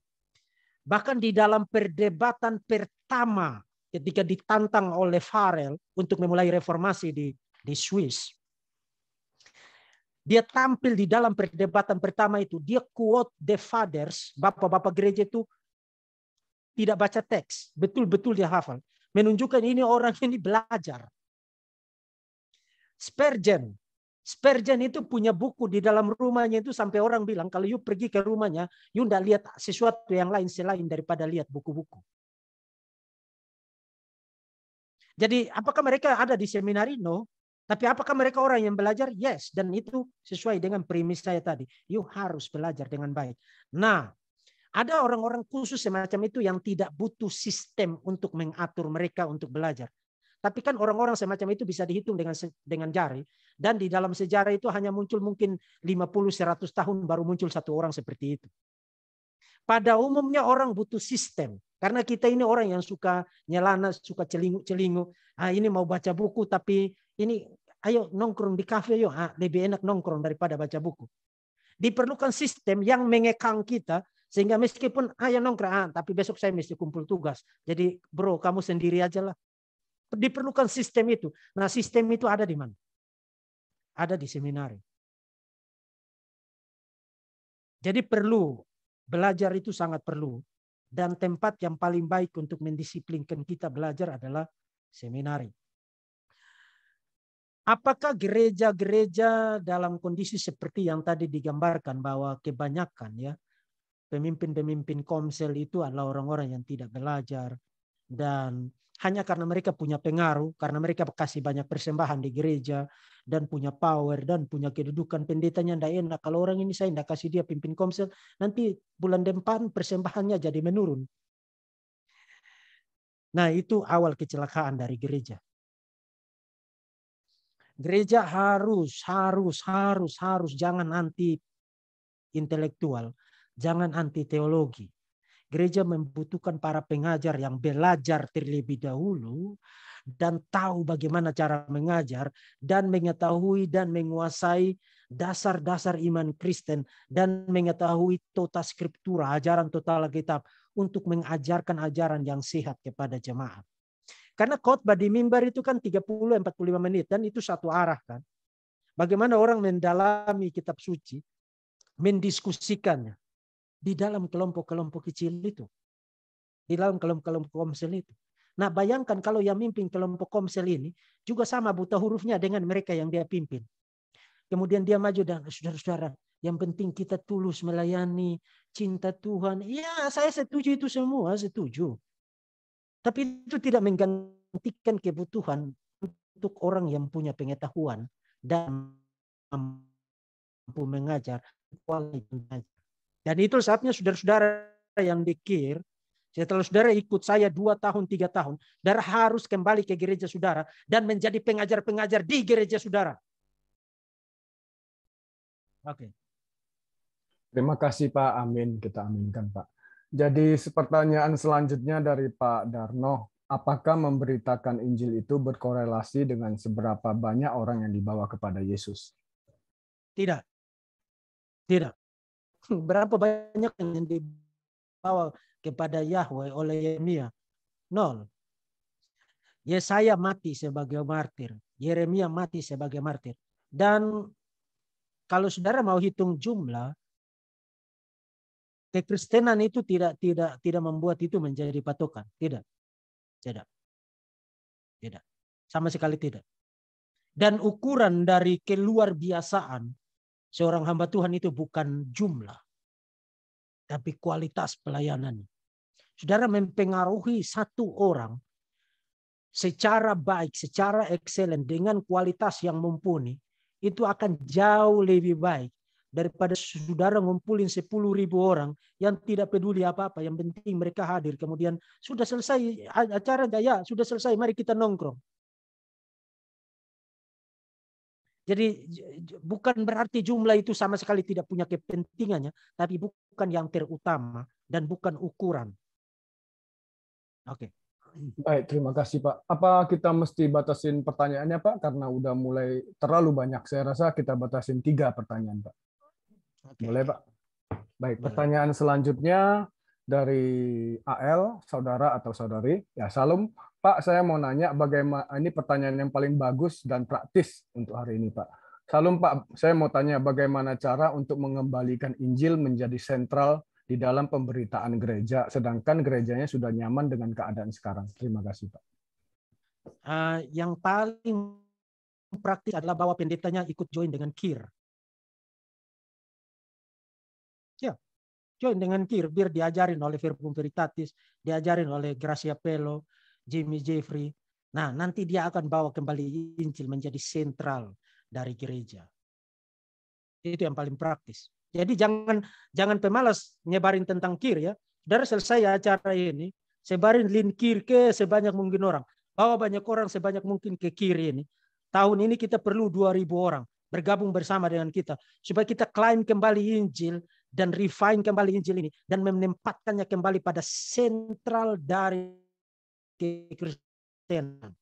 Bahkan di dalam perdebatan pertama ketika ditantang oleh Farel untuk memulai reformasi di di Swiss. Dia tampil di dalam perdebatan pertama itu, dia quote the fathers, bapak-bapak gereja itu tidak baca teks, betul-betul dia hafal. Menunjukkan ini orang ini belajar. Spurgeon Spurgeon itu punya buku di dalam rumahnya itu sampai orang bilang kalau you pergi ke rumahnya, you tidak lihat sesuatu yang lain selain daripada lihat buku-buku. Jadi apakah mereka ada di seminari? No. Tapi apakah mereka orang yang belajar? Yes. Dan itu sesuai dengan premis saya tadi. You harus belajar dengan baik. Nah, ada orang-orang khusus semacam itu yang tidak butuh sistem untuk mengatur mereka untuk belajar. Tapi kan orang-orang semacam itu bisa dihitung dengan dengan jari. Dan di dalam sejarah itu hanya muncul mungkin 50-100 tahun baru muncul satu orang seperti itu. Pada umumnya orang butuh sistem. Karena kita ini orang yang suka nyelana, suka celingu-celingu. Ah, ini mau baca buku tapi ini ayo nongkrong di kafe yuk. Ah, lebih enak nongkrong daripada baca buku. Diperlukan sistem yang mengekang kita sehingga meskipun ayah nongkrong, ah, tapi besok saya mesti kumpul tugas. Jadi bro, kamu sendiri aja lah diperlukan sistem itu. Nah, sistem itu ada di mana? Ada di seminari. Jadi perlu belajar itu sangat perlu dan tempat yang paling baik untuk mendisiplinkan kita belajar adalah seminari. Apakah gereja-gereja dalam kondisi seperti yang tadi digambarkan bahwa kebanyakan ya pemimpin-pemimpin komsel itu adalah orang-orang yang tidak belajar dan hanya karena mereka punya pengaruh, karena mereka kasih banyak persembahan di gereja, dan punya power, dan punya kedudukan. Pendetanya tidak enak. Kalau orang ini saya tidak kasih dia pimpin komsel, nanti bulan depan persembahannya jadi menurun. Nah itu awal kecelakaan dari gereja. Gereja harus, harus, harus, harus. Jangan anti intelektual. Jangan anti teologi gereja membutuhkan para pengajar yang belajar terlebih dahulu dan tahu bagaimana cara mengajar dan mengetahui dan menguasai dasar-dasar iman Kristen dan mengetahui total skriptura, ajaran total kitab untuk mengajarkan ajaran yang sehat kepada jemaat. Karena khotbah di mimbar itu kan 30-45 menit dan itu satu arah kan. Bagaimana orang mendalami kitab suci, mendiskusikannya, di dalam kelompok-kelompok kecil itu. Di dalam kelompok-kelompok komsel itu. Nah bayangkan kalau yang mimpin kelompok komsel ini juga sama buta hurufnya dengan mereka yang dia pimpin. Kemudian dia maju dan saudara-saudara yang penting kita tulus melayani cinta Tuhan. Ya saya setuju itu semua, setuju. Tapi itu tidak menggantikan kebutuhan untuk orang yang punya pengetahuan dan mampu mengajar, kualitas dan itu saatnya saudara-saudara yang dikir, setelah saudara ikut saya dua tahun, tiga tahun, saudara harus kembali ke gereja saudara dan menjadi pengajar-pengajar di gereja saudara. Oke. Okay. Terima kasih Pak. Amin. Kita aminkan Pak. Jadi pertanyaan selanjutnya dari Pak Darno, apakah memberitakan Injil itu berkorelasi dengan seberapa banyak orang yang dibawa kepada Yesus? Tidak. Tidak. Berapa banyak yang dibawa kepada Yahweh oleh Yeremia? Nol. Yesaya mati sebagai martir. Yeremia mati sebagai martir. Dan kalau saudara mau hitung jumlah, kekristenan itu tidak tidak tidak membuat itu menjadi patokan. Tidak. Tidak. Tidak. Sama sekali tidak. Dan ukuran dari keluar biasaan Seorang hamba Tuhan itu bukan jumlah, tapi kualitas pelayanan. Saudara mempengaruhi satu orang secara baik, secara excellent dengan kualitas yang mumpuni, itu akan jauh lebih baik daripada saudara ngumpulin 10 ribu orang yang tidak peduli apa-apa. Yang penting mereka hadir. Kemudian sudah selesai acara, ya sudah selesai, mari kita nongkrong. Jadi bukan berarti jumlah itu sama sekali tidak punya kepentingannya, tapi bukan yang terutama dan bukan ukuran. Oke. Okay. Baik, terima kasih Pak. Apa kita mesti batasin pertanyaannya Pak? Karena udah mulai terlalu banyak. Saya rasa kita batasin tiga pertanyaan Pak. Okay. Boleh Pak? Baik, Boleh. pertanyaan selanjutnya dari AL, saudara atau saudari. Ya, salam Pak, saya mau nanya bagaimana ini pertanyaan yang paling bagus dan praktis untuk hari ini, Pak. Salam Pak, saya mau tanya bagaimana cara untuk mengembalikan Injil menjadi sentral di dalam pemberitaan gereja, sedangkan gerejanya sudah nyaman dengan keadaan sekarang. Terima kasih Pak. Uh, yang paling praktis adalah bahwa pendetanya ikut join dengan KIR. Ya, Join dengan Kir, Kirbir diajarin oleh Virgum Veritatis, diajarin oleh Gracia Pelo, Jimmy Jeffrey. Nah, nanti dia akan bawa kembali Injil menjadi sentral dari gereja. Itu yang paling praktis. Jadi jangan jangan pemalas nyebarin tentang kir ya. Dari selesai acara ini, sebarin link kir ke sebanyak mungkin orang. Bawa banyak orang sebanyak mungkin ke kir ini. Tahun ini kita perlu 2000 orang bergabung bersama dengan kita supaya kita klaim kembali Injil dan refine kembali Injil ini dan menempatkannya kembali pada sentral dari kekristenan.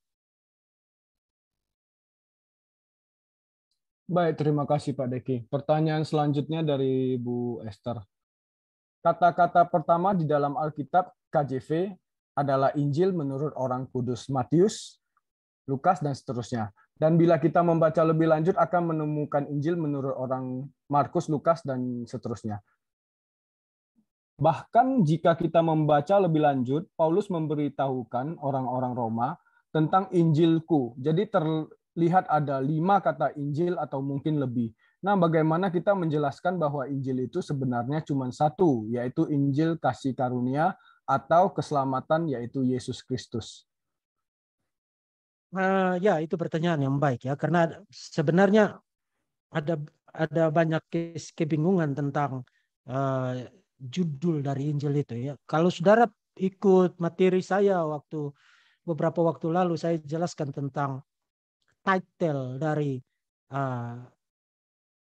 Baik, terima kasih Pak Deki. Pertanyaan selanjutnya dari Bu Esther. Kata-kata pertama di dalam Alkitab KJV adalah Injil menurut orang kudus Matius, Lukas, dan seterusnya. Dan bila kita membaca lebih lanjut akan menemukan Injil menurut orang Markus, Lukas, dan seterusnya. Bahkan jika kita membaca lebih lanjut, Paulus memberitahukan orang-orang Roma tentang Injilku. Jadi terlihat ada lima kata Injil atau mungkin lebih. Nah, bagaimana kita menjelaskan bahwa Injil itu sebenarnya cuma satu, yaitu Injil kasih karunia atau keselamatan, yaitu Yesus Kristus. Uh, ya, itu pertanyaan yang baik ya, karena sebenarnya ada ada banyak kes kebingungan tentang uh, judul dari Injil itu ya. Kalau saudara ikut materi saya waktu beberapa waktu lalu saya jelaskan tentang title dari uh,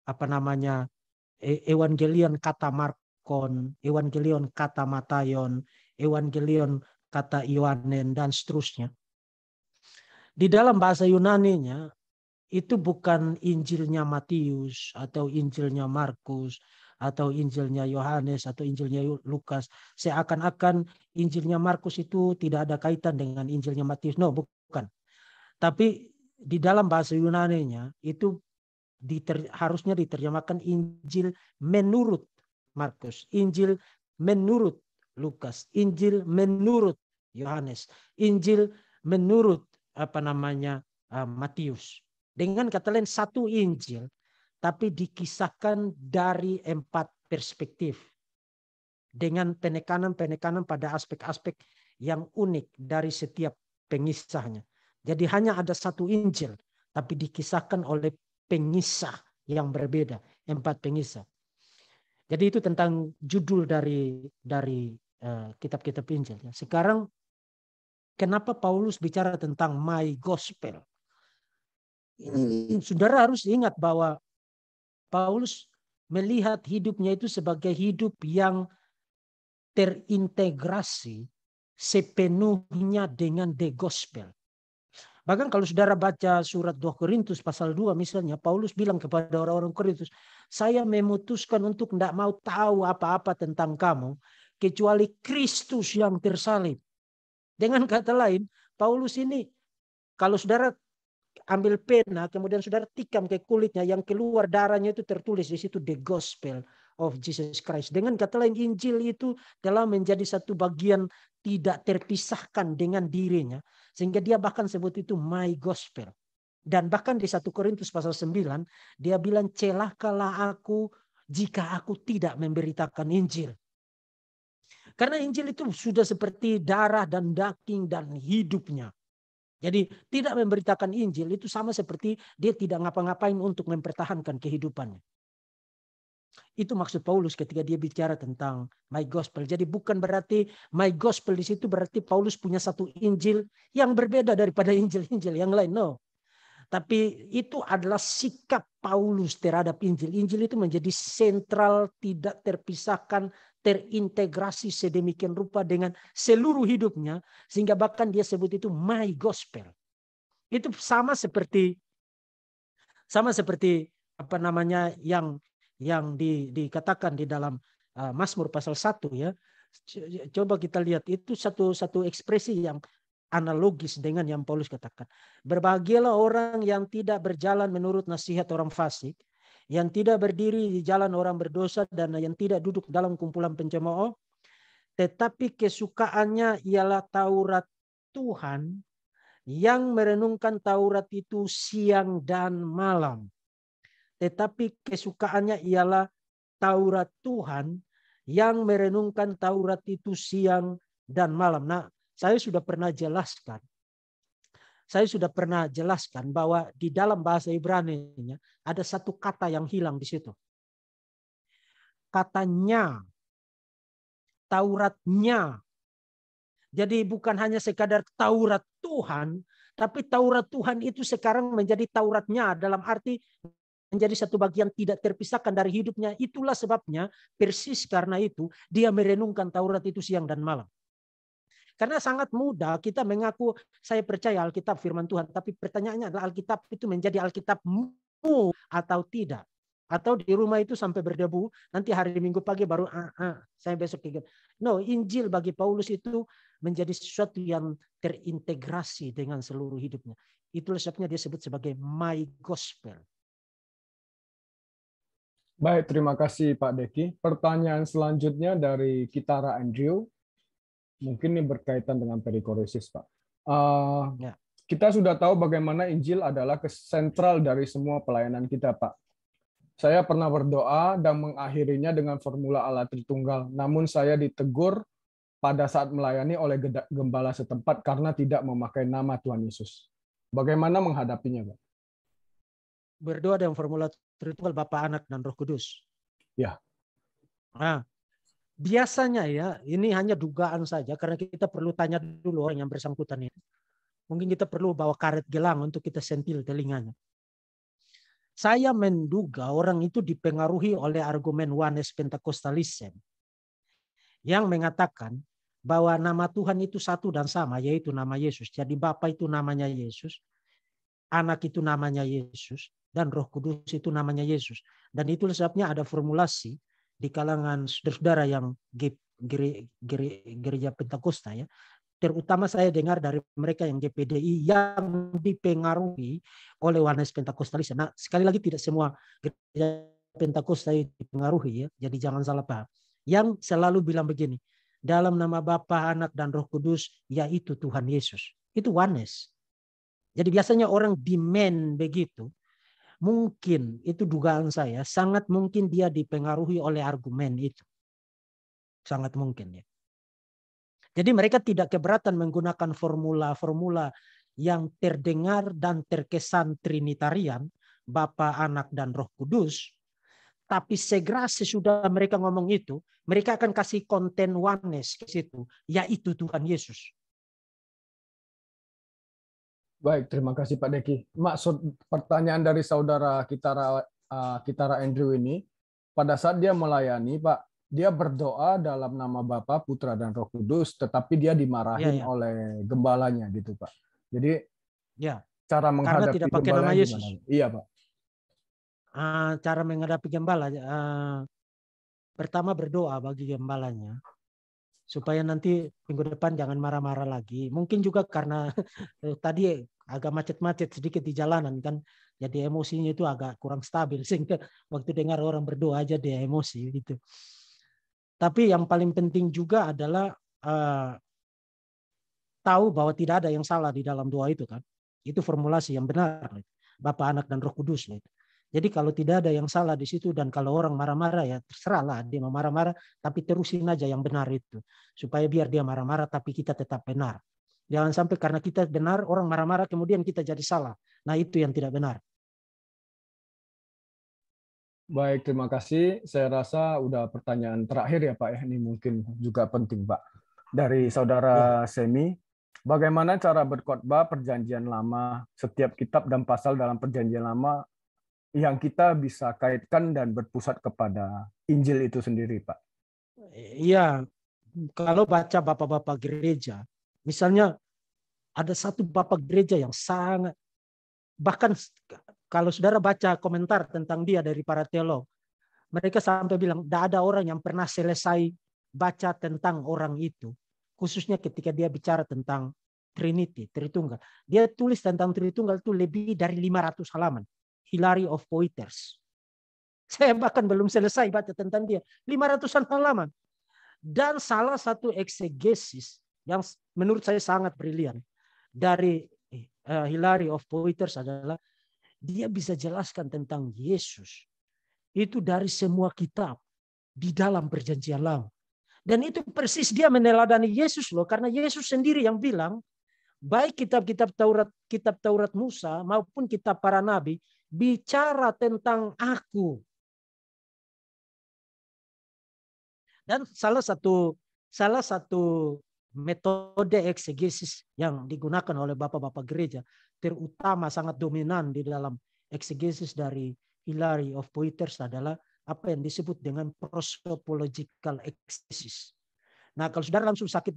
apa namanya e, Evangelion kata Markon, Evangelion kata Matayon, Evangelion kata Iwanen dan seterusnya di dalam bahasa Yunani-nya itu bukan Injilnya Matius atau Injilnya Markus atau Injilnya Yohanes atau Injilnya Lukas seakan-akan Injilnya Markus itu tidak ada kaitan dengan Injilnya Matius no bukan tapi di dalam bahasa Yunani-nya itu diter, harusnya diterjemahkan Injil menurut Markus Injil menurut Lukas Injil menurut Yohanes Injil menurut apa namanya eh, Matius. Dengan kata lain satu Injil tapi dikisahkan dari empat perspektif dengan penekanan-penekanan pada aspek-aspek yang unik dari setiap pengisahnya. Jadi hanya ada satu Injil tapi dikisahkan oleh pengisah yang berbeda, empat pengisah. Jadi itu tentang judul dari dari eh, kitab-kitab uh, kitab -kitab Injil. Sekarang Kenapa Paulus bicara tentang my gospel? Hmm. Saudara harus ingat bahwa Paulus melihat hidupnya itu sebagai hidup yang terintegrasi sepenuhnya dengan the gospel. Bahkan kalau saudara baca surat 2 Korintus pasal 2 misalnya, Paulus bilang kepada orang-orang Korintus, saya memutuskan untuk tidak mau tahu apa-apa tentang kamu, kecuali Kristus yang tersalib. Dengan kata lain, Paulus ini kalau saudara ambil pena kemudian saudara tikam ke kulitnya yang keluar darahnya itu tertulis di situ the gospel of Jesus Christ. Dengan kata lain Injil itu telah menjadi satu bagian tidak terpisahkan dengan dirinya sehingga dia bahkan sebut itu my gospel. Dan bahkan di 1 Korintus pasal 9 dia bilang celakalah aku jika aku tidak memberitakan Injil. Karena Injil itu sudah seperti darah dan daging dan hidupnya. Jadi tidak memberitakan Injil itu sama seperti dia tidak ngapa-ngapain untuk mempertahankan kehidupannya. Itu maksud Paulus ketika dia bicara tentang my gospel. Jadi bukan berarti my gospel di situ berarti Paulus punya satu Injil yang berbeda daripada Injil-Injil yang lain. No. Tapi itu adalah sikap Paulus terhadap Injil. Injil itu menjadi sentral, tidak terpisahkan terintegrasi sedemikian rupa dengan seluruh hidupnya sehingga bahkan dia sebut itu my gospel. Itu sama seperti sama seperti apa namanya yang yang di, dikatakan di dalam uh, Mazmur pasal 1 ya. Coba kita lihat itu satu satu ekspresi yang analogis dengan yang Paulus katakan. Berbahagialah orang yang tidak berjalan menurut nasihat orang fasik, yang tidak berdiri di jalan orang berdosa dan yang tidak duduk dalam kumpulan pencemooh, tetapi kesukaannya ialah Taurat Tuhan yang merenungkan Taurat itu siang dan malam. Tetapi kesukaannya ialah Taurat Tuhan yang merenungkan Taurat itu siang dan malam. Nah, saya sudah pernah jelaskan saya sudah pernah jelaskan bahwa di dalam bahasa Ibrani ada satu kata yang hilang di situ. Katanya, Tauratnya. Jadi bukan hanya sekadar Taurat Tuhan, tapi Taurat Tuhan itu sekarang menjadi Tauratnya dalam arti menjadi satu bagian tidak terpisahkan dari hidupnya. Itulah sebabnya persis karena itu dia merenungkan Taurat itu siang dan malam. Karena sangat mudah kita mengaku saya percaya Alkitab firman Tuhan, tapi pertanyaannya adalah Alkitab itu menjadi Alkitabmu atau tidak? Atau di rumah itu sampai berdebu, nanti hari Minggu pagi baru ah, ah saya besok ingat. No, Injil bagi Paulus itu menjadi sesuatu yang terintegrasi dengan seluruh hidupnya. Itulah sebabnya dia sebut sebagai my gospel. Baik, terima kasih Pak Deki. Pertanyaan selanjutnya dari Kitara Andrew mungkin ini berkaitan dengan perikoresis, Pak. Uh, Kita sudah tahu bagaimana Injil adalah kesentral dari semua pelayanan kita, Pak. Saya pernah berdoa dan mengakhirinya dengan formula Allah Tritunggal. Namun saya ditegur pada saat melayani oleh gembala setempat karena tidak memakai nama Tuhan Yesus. Bagaimana menghadapinya, Pak? Berdoa dengan formula Tritunggal Bapa, Anak, dan Roh Kudus. Ya. Nah, biasanya ya, ini hanya dugaan saja karena kita perlu tanya dulu orang yang bersangkutan ini. Mungkin kita perlu bawa karet gelang untuk kita sentil telinganya. Saya menduga orang itu dipengaruhi oleh argumen Wanes Pentakostalism yang mengatakan bahwa nama Tuhan itu satu dan sama, yaitu nama Yesus. Jadi Bapa itu namanya Yesus, Anak itu namanya Yesus, dan Roh Kudus itu namanya Yesus. Dan itu sebabnya ada formulasi di kalangan saudara-saudara yang gereja Pentakosta ya terutama saya dengar dari mereka yang GPDI yang dipengaruhi oleh warna Pentakostalis. Nah, sekali lagi tidak semua gereja Pentakosta dipengaruhi ya. Jadi jangan salah paham. Yang selalu bilang begini, dalam nama Bapa, Anak dan Roh Kudus yaitu Tuhan Yesus. Itu oneness. Jadi biasanya orang demand begitu mungkin itu dugaan saya sangat mungkin dia dipengaruhi oleh argumen itu. Sangat mungkin ya. Jadi mereka tidak keberatan menggunakan formula-formula yang terdengar dan terkesan trinitarian, Bapa, Anak dan Roh Kudus, tapi segera sesudah mereka ngomong itu, mereka akan kasih konten oneness ke situ, yaitu Tuhan Yesus. Baik, terima kasih Pak Deki. Maksud pertanyaan dari saudara Kitara uh, Kitara Andrew ini, pada saat dia melayani Pak, dia berdoa dalam nama Bapa, Putra dan Roh Kudus, tetapi dia dimarahin ya, ya. oleh gembalanya gitu Pak. Jadi ya. cara menghadapi Karena tidak pakai nama Yesus. Gimana? Iya Pak. Uh, cara menghadapi gembala, uh, pertama berdoa bagi gembalanya, supaya nanti minggu depan jangan marah-marah lagi. Mungkin juga karena eh, tadi agak macet-macet sedikit di jalanan kan, jadi emosinya itu agak kurang stabil sehingga waktu dengar orang berdoa aja dia emosi gitu. Tapi yang paling penting juga adalah uh, tahu bahwa tidak ada yang salah di dalam doa itu kan. Itu formulasi yang benar. Bapak, anak, dan roh kudus. Gitu. Jadi kalau tidak ada yang salah di situ dan kalau orang marah-marah ya terserahlah dia mau marah-marah tapi terusin aja yang benar itu supaya biar dia marah-marah tapi kita tetap benar. Jangan sampai karena kita benar orang marah-marah kemudian kita jadi salah. Nah itu yang tidak benar. Baik, terima kasih. Saya rasa udah pertanyaan terakhir ya Pak. Ya. Ini mungkin juga penting Pak. Dari Saudara ya. Semi, bagaimana cara berkhotbah perjanjian lama? Setiap kitab dan pasal dalam perjanjian lama yang kita bisa kaitkan dan berpusat kepada Injil itu sendiri, Pak. Iya, kalau baca bapak-bapak gereja, misalnya ada satu bapak gereja yang sangat bahkan kalau saudara baca komentar tentang dia dari para teolog, mereka sampai bilang tidak ada orang yang pernah selesai baca tentang orang itu, khususnya ketika dia bicara tentang Trinity, Tritunggal. Dia tulis tentang Tritunggal itu lebih dari 500 halaman. Hilary of Poitiers. Saya bahkan belum selesai baca tentang dia. 500-an halaman. Dan salah satu eksegesis yang menurut saya sangat brilian dari eh, eh, Hilary of Poitiers adalah dia bisa jelaskan tentang Yesus itu dari semua kitab di dalam perjanjian lama. Dan itu persis dia meneladani Yesus loh karena Yesus sendiri yang bilang baik kitab-kitab Taurat kitab Taurat Musa maupun kitab para nabi bicara tentang aku. Dan salah satu salah satu metode eksegesis yang digunakan oleh bapak-bapak gereja terutama sangat dominan di dalam eksegesis dari Hilary of Poitiers adalah apa yang disebut dengan prosopological eksegesis. Nah, kalau saudara langsung sakit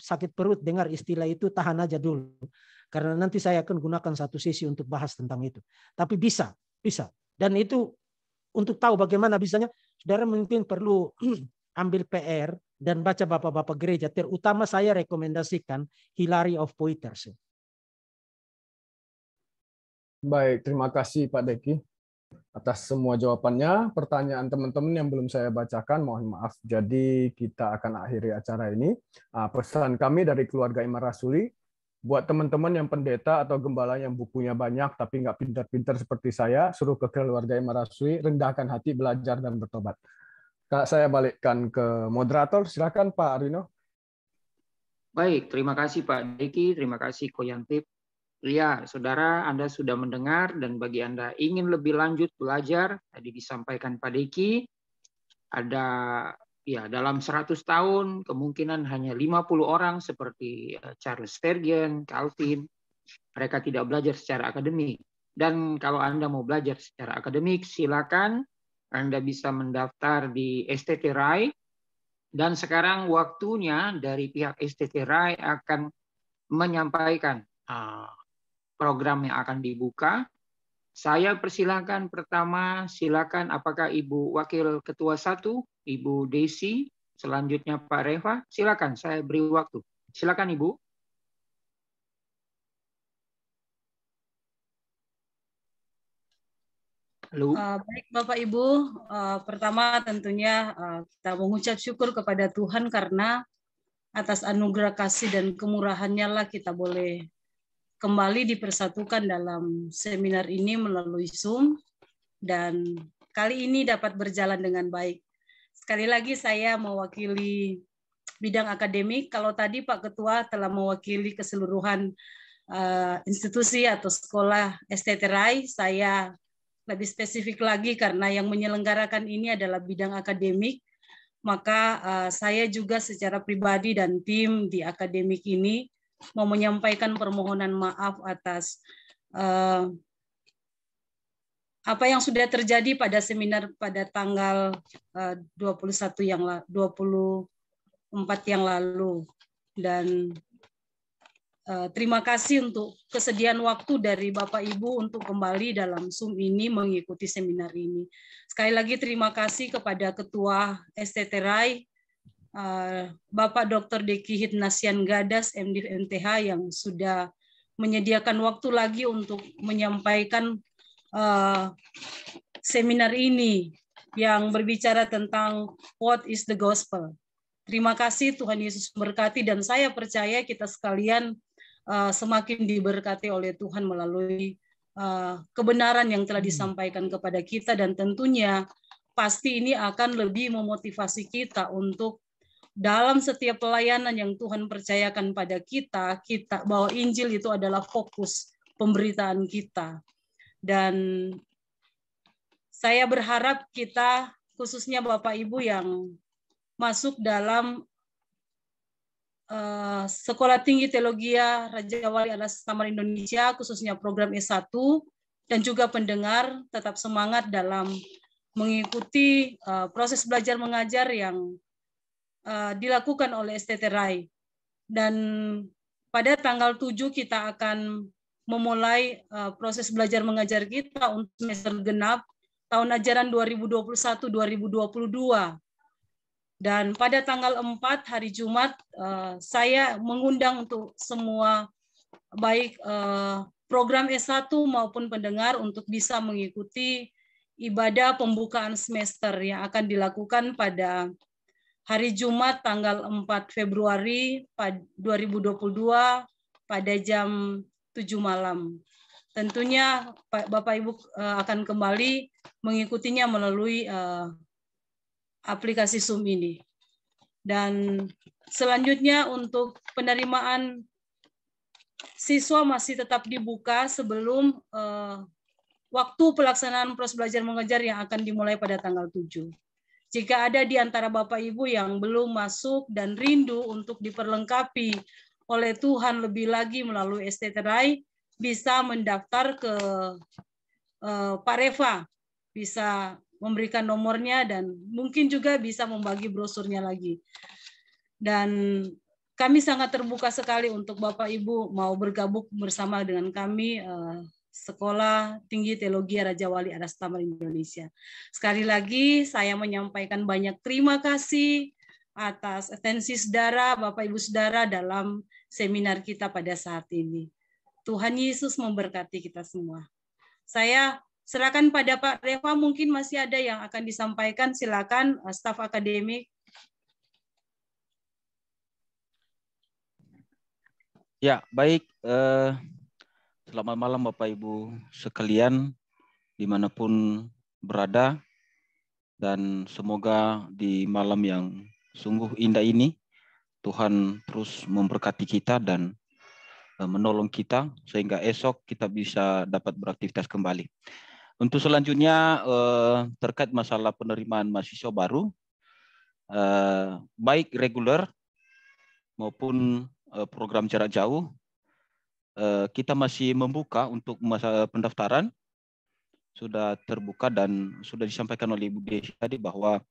sakit perut dengar istilah itu tahan aja dulu. Karena nanti saya akan gunakan satu sesi untuk bahas tentang itu. Tapi bisa, bisa. Dan itu untuk tahu bagaimana bisanya, saudara mungkin perlu ambil PR dan baca bapak-bapak gereja. Terutama saya rekomendasikan Hilary of Poitiers. Baik, terima kasih Pak Deki atas semua jawabannya. Pertanyaan teman-teman yang belum saya bacakan, mohon maaf. Jadi kita akan akhiri acara ini. Ah, pesan kami dari keluarga Imam Rasuli, buat teman-teman yang pendeta atau gembala yang bukunya banyak tapi nggak pintar-pintar seperti saya, suruh ke keluarga Imam Rasuli, rendahkan hati, belajar, dan bertobat. Saya balikkan ke moderator. Silakan Pak Arino. Baik, terima kasih Pak Diki, terima kasih Koyantip Ya, saudara, Anda sudah mendengar dan bagi Anda ingin lebih lanjut belajar, tadi disampaikan Pak Deki, ada ya dalam 100 tahun kemungkinan hanya 50 orang seperti eh, Charles Spurgeon, Calvin, mereka tidak belajar secara akademik. Dan kalau Anda mau belajar secara akademik, silakan Anda bisa mendaftar di STT RAI. Dan sekarang waktunya dari pihak STT RAI akan menyampaikan ah, program yang akan dibuka. Saya persilahkan pertama, silakan apakah Ibu Wakil Ketua 1, Ibu Desi, selanjutnya Pak Reva. Silakan, saya beri waktu. Silakan Ibu. Halo. Uh, baik Bapak Ibu, uh, pertama tentunya uh, kita mengucap syukur kepada Tuhan karena atas anugerah kasih dan kemurahannya lah kita boleh kembali dipersatukan dalam seminar ini melalui Zoom dan kali ini dapat berjalan dengan baik. Sekali lagi saya mewakili bidang akademik. Kalau tadi Pak Ketua telah mewakili keseluruhan uh, institusi atau sekolah STT RAI, saya lebih spesifik lagi karena yang menyelenggarakan ini adalah bidang akademik. Maka uh, saya juga secara pribadi dan tim di akademik ini mau menyampaikan permohonan maaf atas uh, apa yang sudah terjadi pada seminar pada tanggal eh, uh, 21 yang 24 yang lalu dan uh, terima kasih untuk kesediaan waktu dari Bapak Ibu untuk kembali dalam Zoom ini mengikuti seminar ini. Sekali lagi terima kasih kepada Ketua STT RAI Eh, Bapak Dr. Deki Hidnasian Gadas, MD MTH yang sudah menyediakan waktu lagi untuk menyampaikan uh, seminar ini yang berbicara tentang what is the gospel. Terima kasih Tuhan Yesus berkati dan saya percaya kita sekalian uh, semakin diberkati oleh Tuhan melalui uh, kebenaran yang telah hmm. disampaikan kepada kita dan tentunya pasti ini akan lebih memotivasi kita untuk dalam setiap pelayanan yang Tuhan percayakan pada kita, kita bahwa Injil itu adalah fokus pemberitaan kita. Dan saya berharap kita khususnya Bapak Ibu yang masuk dalam uh, Sekolah Tinggi Teologi ya, Raja Wali Alas Taman Indonesia, khususnya program e S1, dan juga pendengar tetap semangat dalam mengikuti uh, proses belajar mengajar yang Eh, dilakukan oleh STT RAI. Dan pada tanggal 7 kita akan memulai eh, proses belajar mengajar kita untuk semester genap tahun ajaran 2021-2022. Dan pada tanggal 4 hari Jumat eh, saya mengundang untuk semua baik program S1 maupun pendengar untuk bisa mengikuti ibadah pembukaan semester yang akan dilakukan pada hari Jumat tanggal 4 Februari 2022 pada jam 7 malam. Tentunya Bapak Ibu eh, akan kembali mengikutinya melalui eh, aplikasi Zoom ini. Dan selanjutnya untuk penerimaan siswa masih tetap dibuka sebelum eh, waktu pelaksanaan proses belajar mengejar yang akan dimulai pada tanggal 7. Jika ada di antara Bapak Ibu yang belum masuk dan rindu untuk diperlengkapi oleh Tuhan lebih lagi melalui ST bisa mendaftar ke eh, Pak Reva, bisa memberikan nomornya dan mungkin juga bisa membagi brosurnya lagi. Dan kami sangat terbuka sekali untuk Bapak Ibu mau bergabung bersama dengan kami eh, Sekolah Tinggi Teologi Raja Wali Adas Taman Indonesia. Sekali lagi saya menyampaikan banyak terima kasih atas atensi saudara, Bapak Ibu saudara dalam seminar kita pada saat ini. Tuhan Yesus memberkati kita semua. Saya serahkan pada Pak Reva mungkin masih ada yang akan disampaikan silakan eh, staf akademik. Ya, baik. Uh... Selamat malam Bapak Ibu sekalian dimanapun berada dan semoga di malam yang sungguh indah ini Tuhan terus memberkati kita dan eh, menolong kita sehingga esok kita bisa dapat beraktivitas kembali. Untuk selanjutnya eh, terkait masalah penerimaan mahasiswa baru eh, baik reguler maupun program jarak jauh Eh, kita masih membuka untuk masa pendaftaran sudah terbuka dan sudah disampaikan oleh Ibu Desi tadi bahwa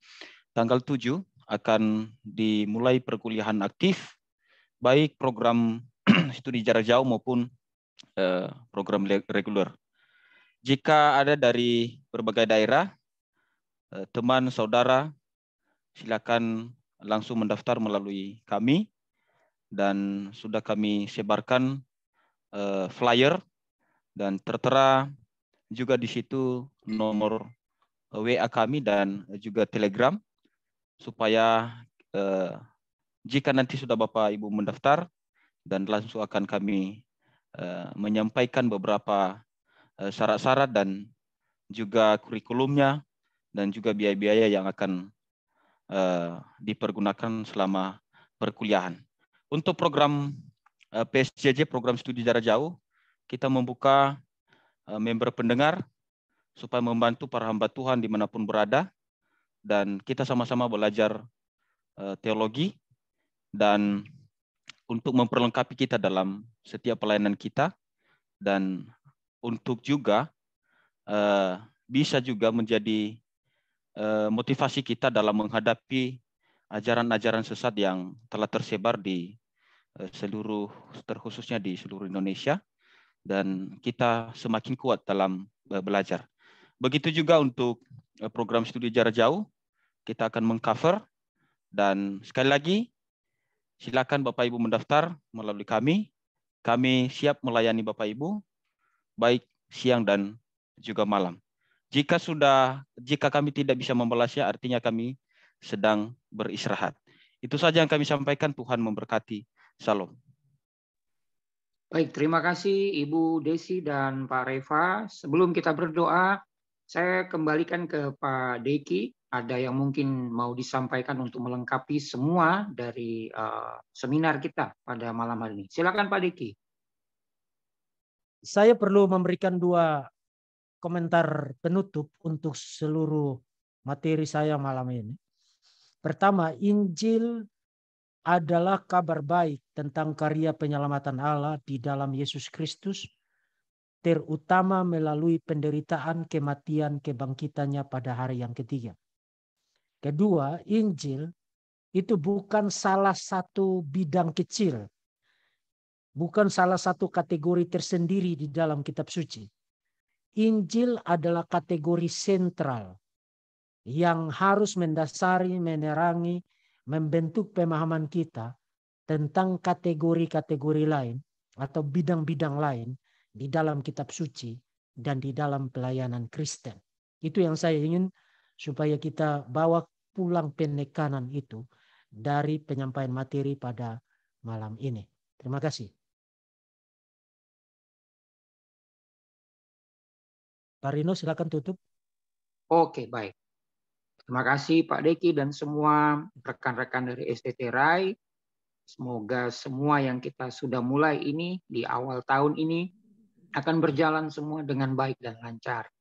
tanggal 7 akan dimulai perkuliahan aktif baik program studi jarak jauh maupun eh, program reguler. Jika ada dari berbagai daerah, eh, teman, saudara, silakan langsung mendaftar melalui kami dan sudah kami sebarkan uh, flyer dan tertera juga di situ nomor eh, WA kami dan juga Telegram supaya uh, jika nanti sudah Bapak Ibu mendaftar dan langsung akan kami uh, menyampaikan beberapa syarat-syarat uh, dan juga kurikulumnya dan juga biaya-biaya yang akan uh, dipergunakan selama perkuliahan. Untuk program Eh, PSJJ program studi jarak jauh, kita membuka eh, member pendengar supaya membantu para hamba Tuhan dimanapun berada dan kita sama-sama belajar eh, teologi dan untuk memperlengkapi kita dalam setiap pelayanan kita dan untuk juga bisa juga menjadi motivasi kita dalam menghadapi ajaran-ajaran sesat yang telah tersebar di Eh, seluruh terkhususnya di seluruh Indonesia dan kita semakin kuat dalam eh, belajar. Begitu juga untuk eh, program studi jarak jauh, kita akan mengcover dan sekali lagi silakan Bapak Ibu mendaftar melalui kami. Kami siap melayani Bapak Ibu baik siang dan juga malam. Jika sudah jika kami tidak bisa membalasnya artinya kami sedang beristirahat. Itu saja yang kami sampaikan. Tuhan memberkati Salam. Baik, terima kasih Ibu Desi dan Pak Reva. Sebelum kita berdoa, saya kembalikan ke Pak Deki. Ada yang mungkin mau disampaikan untuk melengkapi semua dari uh, seminar kita pada malam hari ini. Silakan Pak Deki. Saya perlu memberikan dua komentar penutup untuk seluruh materi saya malam ini. Pertama, Injil adalah kabar baik tentang karya penyelamatan Allah di dalam Yesus Kristus, terutama melalui penderitaan, kematian, kebangkitannya pada hari yang ketiga. Kedua, Injil itu bukan salah satu bidang kecil, bukan salah satu kategori tersendiri di dalam kitab suci. Injil adalah kategori sentral yang harus mendasari, menerangi, membentuk pemahaman kita tentang kategori-kategori lain atau bidang-bidang lain di dalam kitab suci dan di dalam pelayanan Kristen. Itu yang saya ingin supaya kita bawa pulang penekanan itu dari penyampaian materi pada malam ini. Terima kasih. Pak Rino silakan tutup. Oke, baik. Terima kasih Pak Deki dan semua rekan-rekan dari STT RAI. Semoga semua yang kita sudah mulai ini di awal tahun ini akan berjalan semua dengan baik dan lancar.